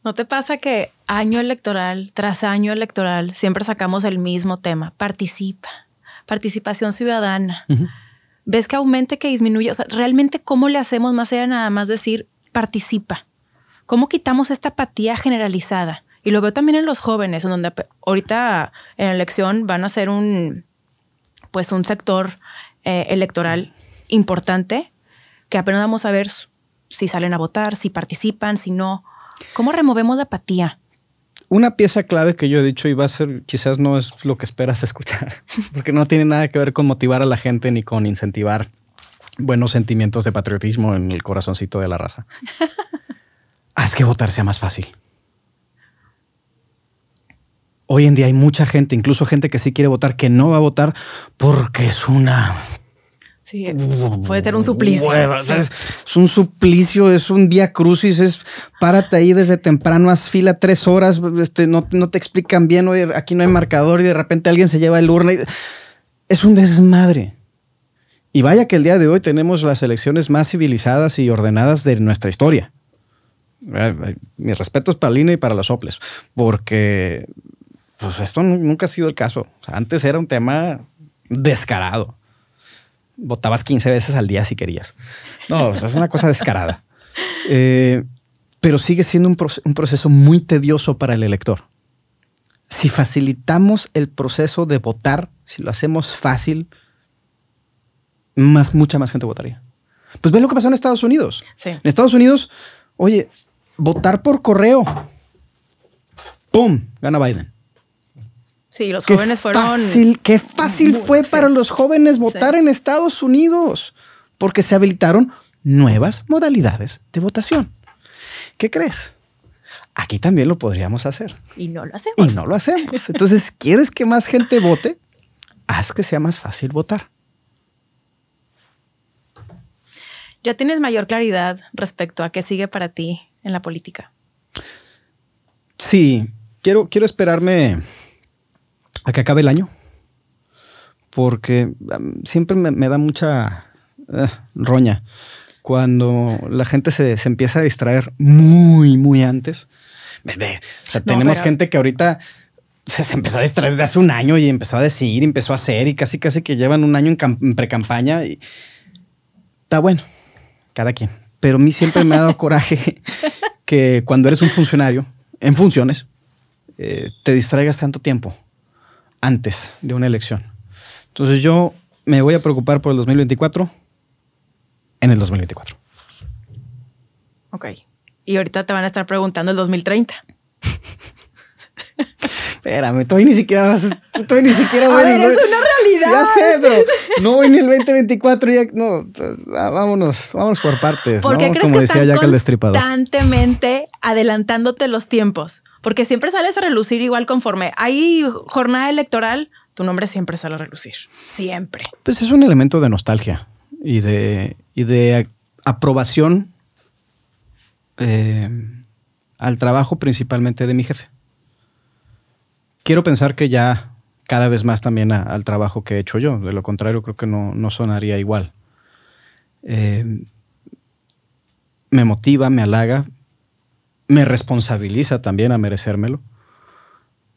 ¿No te pasa que año electoral tras año electoral siempre sacamos el mismo tema? Participa, participación ciudadana. ¿Ves que aumente, que disminuye? O sea, realmente, ¿cómo le hacemos más allá de nada más decir participa? ¿Cómo quitamos esta apatía generalizada? Y lo veo también en los jóvenes, en donde ahorita en la elección van a ser un, pues un sector eh, electoral importante que apenas vamos a ver si salen a votar, si participan, si no. ¿Cómo removemos la apatía? Una pieza clave que yo he dicho y va a ser, quizás no es lo que esperas escuchar, porque no tiene nada que ver con motivar a la gente ni con incentivar buenos sentimientos de patriotismo en el corazoncito de la raza. haz que votar sea más fácil. Hoy en día hay mucha gente, incluso gente que sí quiere votar, que no va a votar porque es una... Sí, puede ser un suplicio. Es un suplicio, es un día crucis, es párate ahí desde temprano, haz fila tres horas, este, no, no te explican bien, oye, aquí no hay marcador y de repente alguien se lleva el urna. Es un desmadre. Y vaya que el día de hoy tenemos las elecciones más civilizadas y ordenadas de nuestra historia. Mis respetos para Lina y para los soples, porque pues, esto nunca ha sido el caso. antes era un tema descarado. Votabas 15 veces al día si querías. No, es una cosa descarada. Eh, pero sigue siendo un, proceso muy tedioso para el elector. Si facilitamos el proceso de votar, si lo hacemos fácil, más, mucha más gente votaría. Pues ve lo que pasó en Estados Unidos. En Estados Unidos, oye, votar por correo. ¡Pum! Gana Biden. Sí, los jóvenes fueron. qué fácil fue para los jóvenes votar en Estados Unidos, porque se habilitaron nuevas modalidades de votación. ¿Qué crees? Aquí también lo podríamos hacer. Y no lo hacemos. Y no lo hacemos. Entonces, ¿quieres que más gente vote? Haz que sea más fácil votar. Ya tienes mayor claridad respecto a qué sigue para ti en la política. Sí, quiero, quiero esperarme a que acabe el año, porque siempre me, da mucha eh, roña cuando la gente se, empieza a distraer muy, muy antes. Bebé, o sea, tenemos gente que ahorita se, empezó a distraer desde hace un año y empezó a decir, empezó a hacer y casi, casi que llevan un año en, pre-campaña y está bueno, cada quien pero a mí siempre me ha dado coraje que cuando eres un funcionario, en funciones, eh, te distraigas tanto tiempo antes de una elección. Entonces yo me voy a preocupar por el 2024 en el 2024. Ok. Y ahorita te van a estar preguntando el 2030. espérame, todavía ni siquiera todavía es una realidad. Ya sé, no voy el 2024 ya no, ah, vámonos, vámonos por partes, Porque crees que decía están constantemente adelantándote los tiempos, porque siempre sales a relucir igual conforme hay jornada electoral, tu nombre siempre sale a relucir, siempre. Pues es un elemento de nostalgia y de de aprobación eh, al trabajo principalmente de mi jefe quiero pensar que ya cada vez más también al trabajo que he hecho yo. De lo contrario, creo que no, sonaría igual. Eh, me motiva, me halaga, me responsabiliza también a merecérmelo.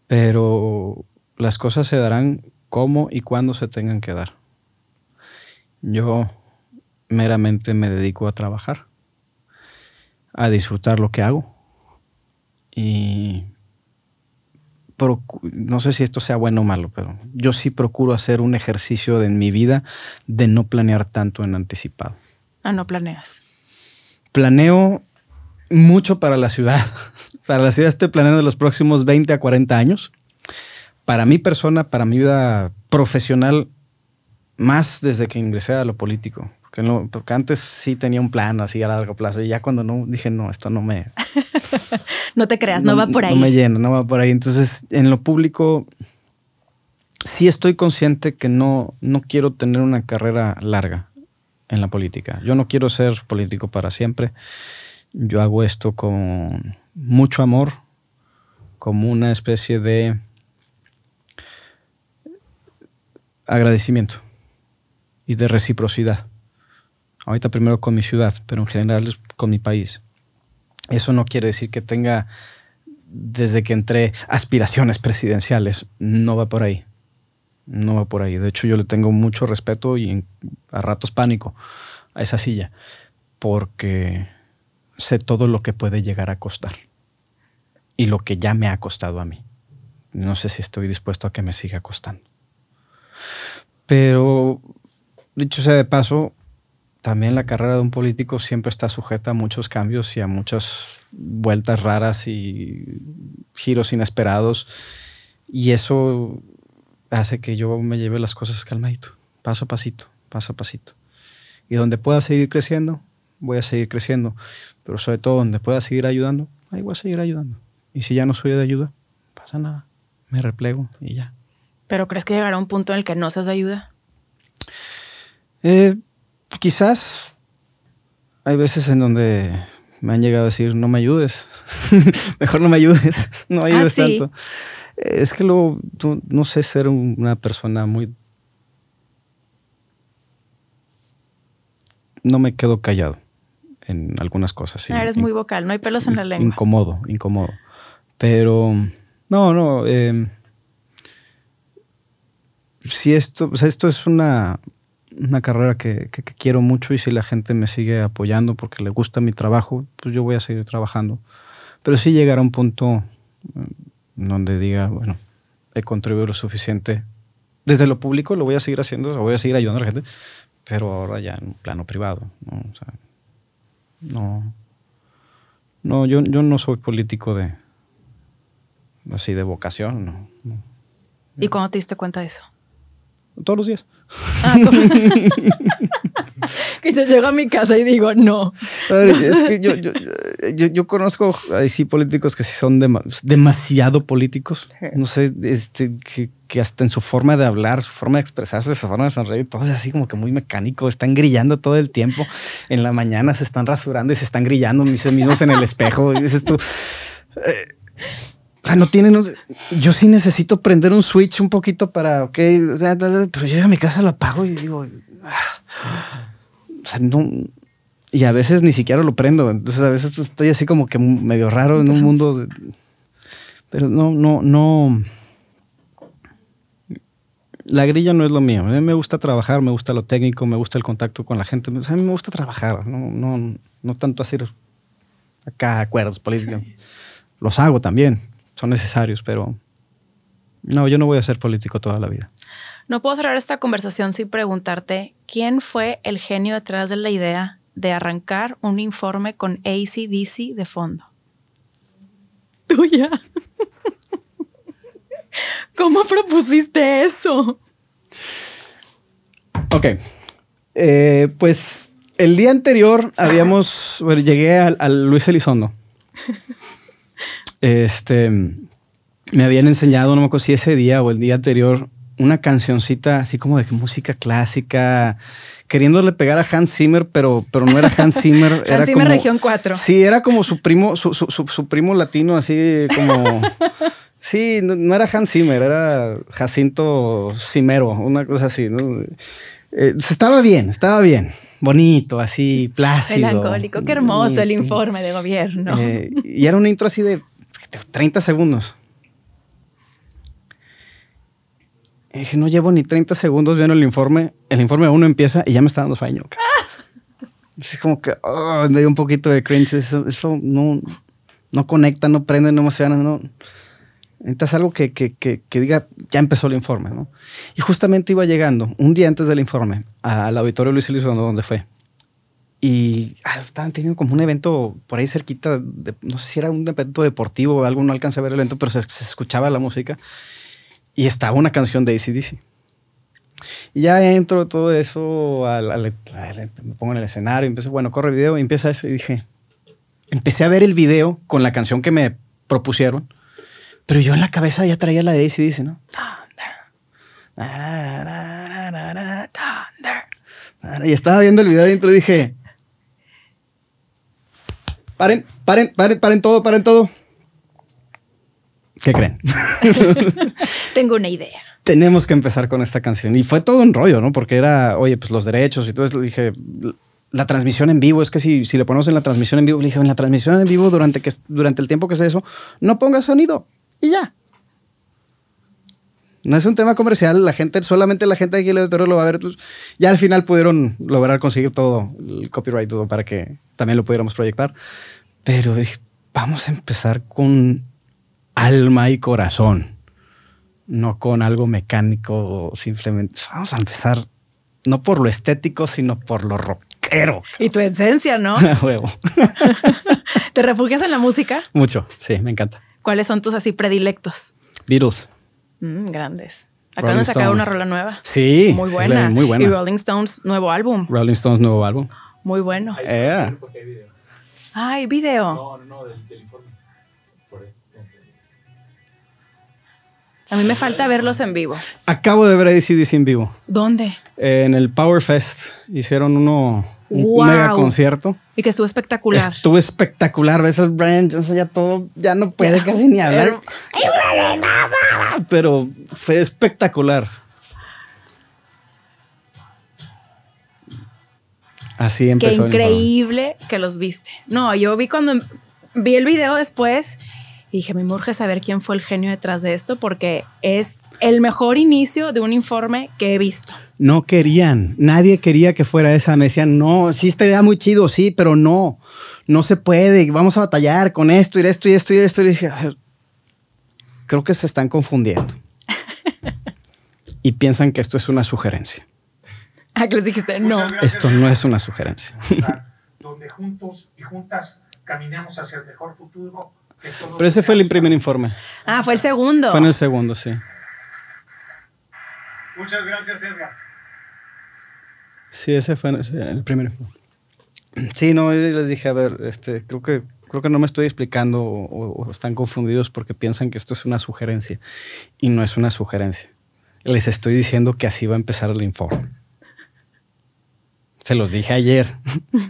Pero las cosas se darán como y cuándo se tengan que dar. Yo meramente me dedico a trabajar, a disfrutar lo que hago y no sé si esto sea bueno o malo, pero yo sí procuro hacer un ejercicio en mi vida de no planear tanto en anticipado. Ah, no planeas. Planeo mucho para la ciudad. Para la ciudad estoy planeando los próximos 20 a 40 años. Para mi persona, para mi vida profesional, más desde que ingresé a lo político. Porque, antes sí tenía un plan así a largo plazo y ya cuando no dije, no, esto no me... no te creas, no, va por ahí. No me llena, no va por ahí. Entonces, en lo público, sí estoy consciente que no, no quiero tener una carrera larga en la política. Yo no quiero ser político para siempre. Yo hago esto con mucho amor, como una especie de agradecimiento y de reciprocidad. Ahorita primero con mi ciudad, pero en general con mi país. Eso no quiere decir que tenga, desde que entré, aspiraciones presidenciales. No va por ahí. No va por ahí. De hecho, yo le tengo mucho respeto y a ratos pánico a esa silla, porque sé todo lo que puede llegar a costar y lo que ya me ha costado a mí. No sé si estoy dispuesto a que me siga costando. Pero, dicho sea de paso, también la carrera de un político siempre está sujeta a muchos cambios y a muchas vueltas raras y giros inesperados. Y eso hace que yo me lleve las cosas calmadito, paso a pasito, paso a pasito. Y donde pueda seguir creciendo, voy a seguir creciendo. Pero sobre todo donde pueda seguir ayudando, ahí voy a seguir ayudando. Y si ya no soy de ayuda, pasa nada. Me replego y ya. ¿Pero crees que llegará un punto en el que no seas de ayuda? Eh, Quizás hay veces en donde me han llegado a decir, no me ayudes, mejor no me ayudes, no ah, ayudes tanto. Es que luego no, sé ser una persona muy... No me quedo callado en algunas cosas. Ah, eres muy vocal, no hay pelos en la lengua. Incomodo, incomodo. Pero, no, no. Em, si esto, o sea, esto es una, una carrera que, quiero mucho y si la gente me sigue apoyando porque le gusta mi trabajo, pues yo voy a seguir trabajando. Pero si llegar a un punto mm, donde diga, bueno, he contribuido lo suficiente. Desde lo público lo voy a seguir haciendo, voy a seguir ayudando a la gente, pero ahora ya en un plano privado. No, no, yo, no soy político de así de vocación. No, ¿Y cuándo te diste cuenta de eso? Todos los días. Ah, que te llego a mi casa y digo, no. yo, conozco ahí sí políticos que sí son demasiado políticos. No sé, este, que, que, hasta en su forma de hablar, su forma de expresarse, su forma de sonreír, todo es así como que muy mecánico. Están grillando todo el tiempo. En la mañana se están rasurando y se están grillando mis mismos en el espejo. Y dices tú. Eh, o sea, no tienen. Yo sí necesito prender un switch un poquito para. Ok, pero yo a mi casa lo apago y digo. Ah, o sea, no. Y a veces ni siquiera lo prendo. Entonces a veces estoy así como que medio raro en un mundo. Pero no, no, no. La grilla no es lo mío. A mí me gusta trabajar, me gusta lo técnico, me gusta el contacto con la gente. a mí me gusta trabajar, no, no, tanto hacer acá acuerdos políticos. Los hago también son necesarios, pero no, yo no voy a ser político toda la vida. No puedo cerrar esta conversación sin preguntarte quién fue el genio detrás de la idea de arrancar un informe con ACDC de fondo. Tuya. ¿Cómo propusiste eso? Ok. Eh, pues el día anterior habíamos, bueno, llegué al, al Luis Elizondo. Este, me habían enseñado, no me acuerdo si ese día o el día anterior, una cancioncita así como de música clásica, queriéndole pegar a Hans Zimmer, pero, pero no era Hans Zimmer. Hans era Zimmer Región 4. Sí, era como su primo, su, su, primo latino, así como... sí, no, era Hans Zimmer, era Jacinto Cimero, una cosa así. Eh, estaba bien, estaba bien. Bonito, así, plácido. Melancólico. Qué hermoso el informe de gobierno. Eh, y era una intro así de 30 segundos. Y dije, no llevo ni 30 segundos viendo el informe. El informe uno empieza y ya me está dando sueño. Es como que oh, me dio un poquito de cringe. Eso, no, no conecta, no prende, no emociona. No. Necesitas algo que, diga, ya empezó el informe. ¿no? Y justamente iba llegando un día antes del informe al auditorio Luis Elizondo, donde fue. Y ah, estaban teniendo como un evento por ahí cerquita, no sé si era un evento deportivo o algo, no alcancé a ver el evento, pero se, escuchaba la música y estaba una canción de ACDC. Y ya entro todo eso, me pongo en el escenario, empiezo, bueno, corre el video, y empieza eso, y dije, empecé a ver el video con la canción que me propusieron, pero yo en la cabeza ya traía la de ACDC, ¿no? Y estaba viendo el video adentro y dije, Paren, paren, paren, paren todo, paren todo. ¿Qué creen? Tengo una idea. Tenemos que empezar con esta canción. Y fue todo un rollo, ¿no? Porque era, oye, pues los derechos y todo eso. Dije, la transmisión en vivo, es que si, si le ponemos en la transmisión en vivo, le dije, en la transmisión en vivo, durante, que, durante el tiempo que sea eso, no ponga sonido. Y ya, no es un tema comercial, la gente, solamente la gente de aquí el auditorio lo va a ver. Ya al final pudieron lograr conseguir todo, el copyright, todo para que también lo pudiéramos proyectar. Pero vamos a empezar con alma y corazón, no con algo mecánico, simplemente vamos a empezar no por lo estético, sino por lo rockero. Y tu esencia, ¿no? ¿Te refugias en la música? Mucho, sí, me encanta. ¿Cuáles son tus así predilectos? Virus. Mm, grandes. Acaban de sacar una rola nueva. Sí. Muy buena. Muy buena. Y Rolling Stones, nuevo álbum. Rolling Stones, nuevo álbum. Muy bueno. Eh. Ay, video. No, no, del, A mí me falta verlos en vivo. Acabo de ver a AC/DC en vivo. ¿Dónde? en el Power Fest. Hicieron uno mega concierto. Y que estuvo espectacular. Estuvo espectacular. A veces Brian ya todo, ya no puede casi ni hablar. Pero, fue espectacular. Así empezó. Qué increíble que los viste. No, yo vi cuando em, vi el video después y dije, me urge saber quién fue el genio detrás de esto porque es el mejor inicio de un informe que he visto. No querían, nadie quería que fuera esa. Me decían, no, sí, esta idea muy chido, sí, pero no, no se puede, vamos a batallar con esto y esto y esto y esto. Y dije, creo que se están confundiendo. y piensan que esto es una sugerencia. Ah, que les dijiste, no. Esto no es una sugerencia. Donde juntos y juntas caminamos hacia el mejor futuro pero ese fue el primer informe. Ah, fue el segundo. Fue en el segundo, sí. Muchas gracias, Edgar. Sí, ese fue el primer informe. Sí, no, les dije, a ver, este, creo que creo que no me estoy explicando o, o, están confundidos porque piensan que esto es una sugerencia y no es una sugerencia. Les estoy diciendo que así va a empezar el informe. Se los dije ayer.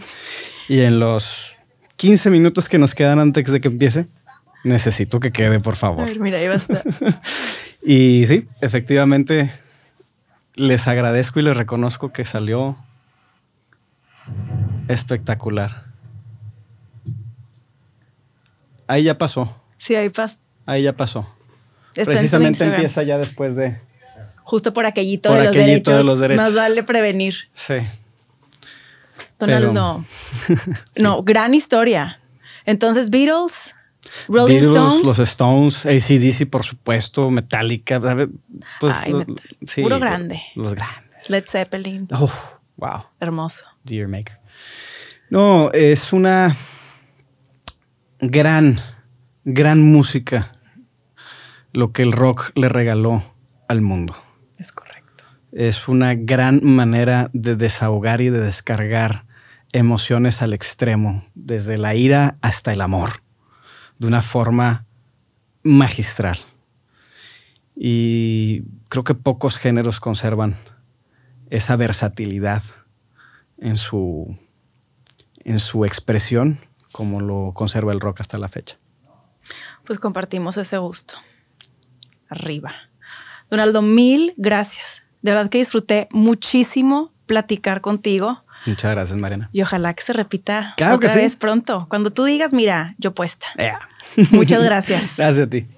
y en los 15 minutos que nos quedan antes de que empiece, Necesito que quede, por favor. A ver, mira, ahí va a estar. y sí, efectivamente, les agradezco y les reconozco que salió espectacular. Ahí ya pasó. Sí, ahí pasó. Ahí ya pasó. Precisamente empieza ya después de... Justo por aquellito, de, los derechos, Más vale prevenir. Sí. Donaldo. no. no, gran historia. Entonces, Beatles, Rolling Stones. Los Stones, ACDC, por supuesto, Metallica, pues, Puro grande. Los grandes. Led Zeppelin. Oh, wow. Hermoso. Dear Maker. No, es una gran, gran música lo que el rock le regaló al mundo. Es correcto. Es una gran manera de desahogar y de descargar emociones al extremo, desde la ira hasta el amor de una forma magistral. Y creo que pocos géneros conservan esa versatilidad en su, en su expresión como lo conserva el rock hasta la fecha. Pues compartimos ese gusto. Arriba. Donaldo, mil gracias. De verdad que disfruté muchísimo platicar contigo. Muchas gracias, Mariana. Y ojalá que se repita claro otra que vez pronto. Cuando tú digas, mira, yo puesta. Muchas gracias. gracias a ti.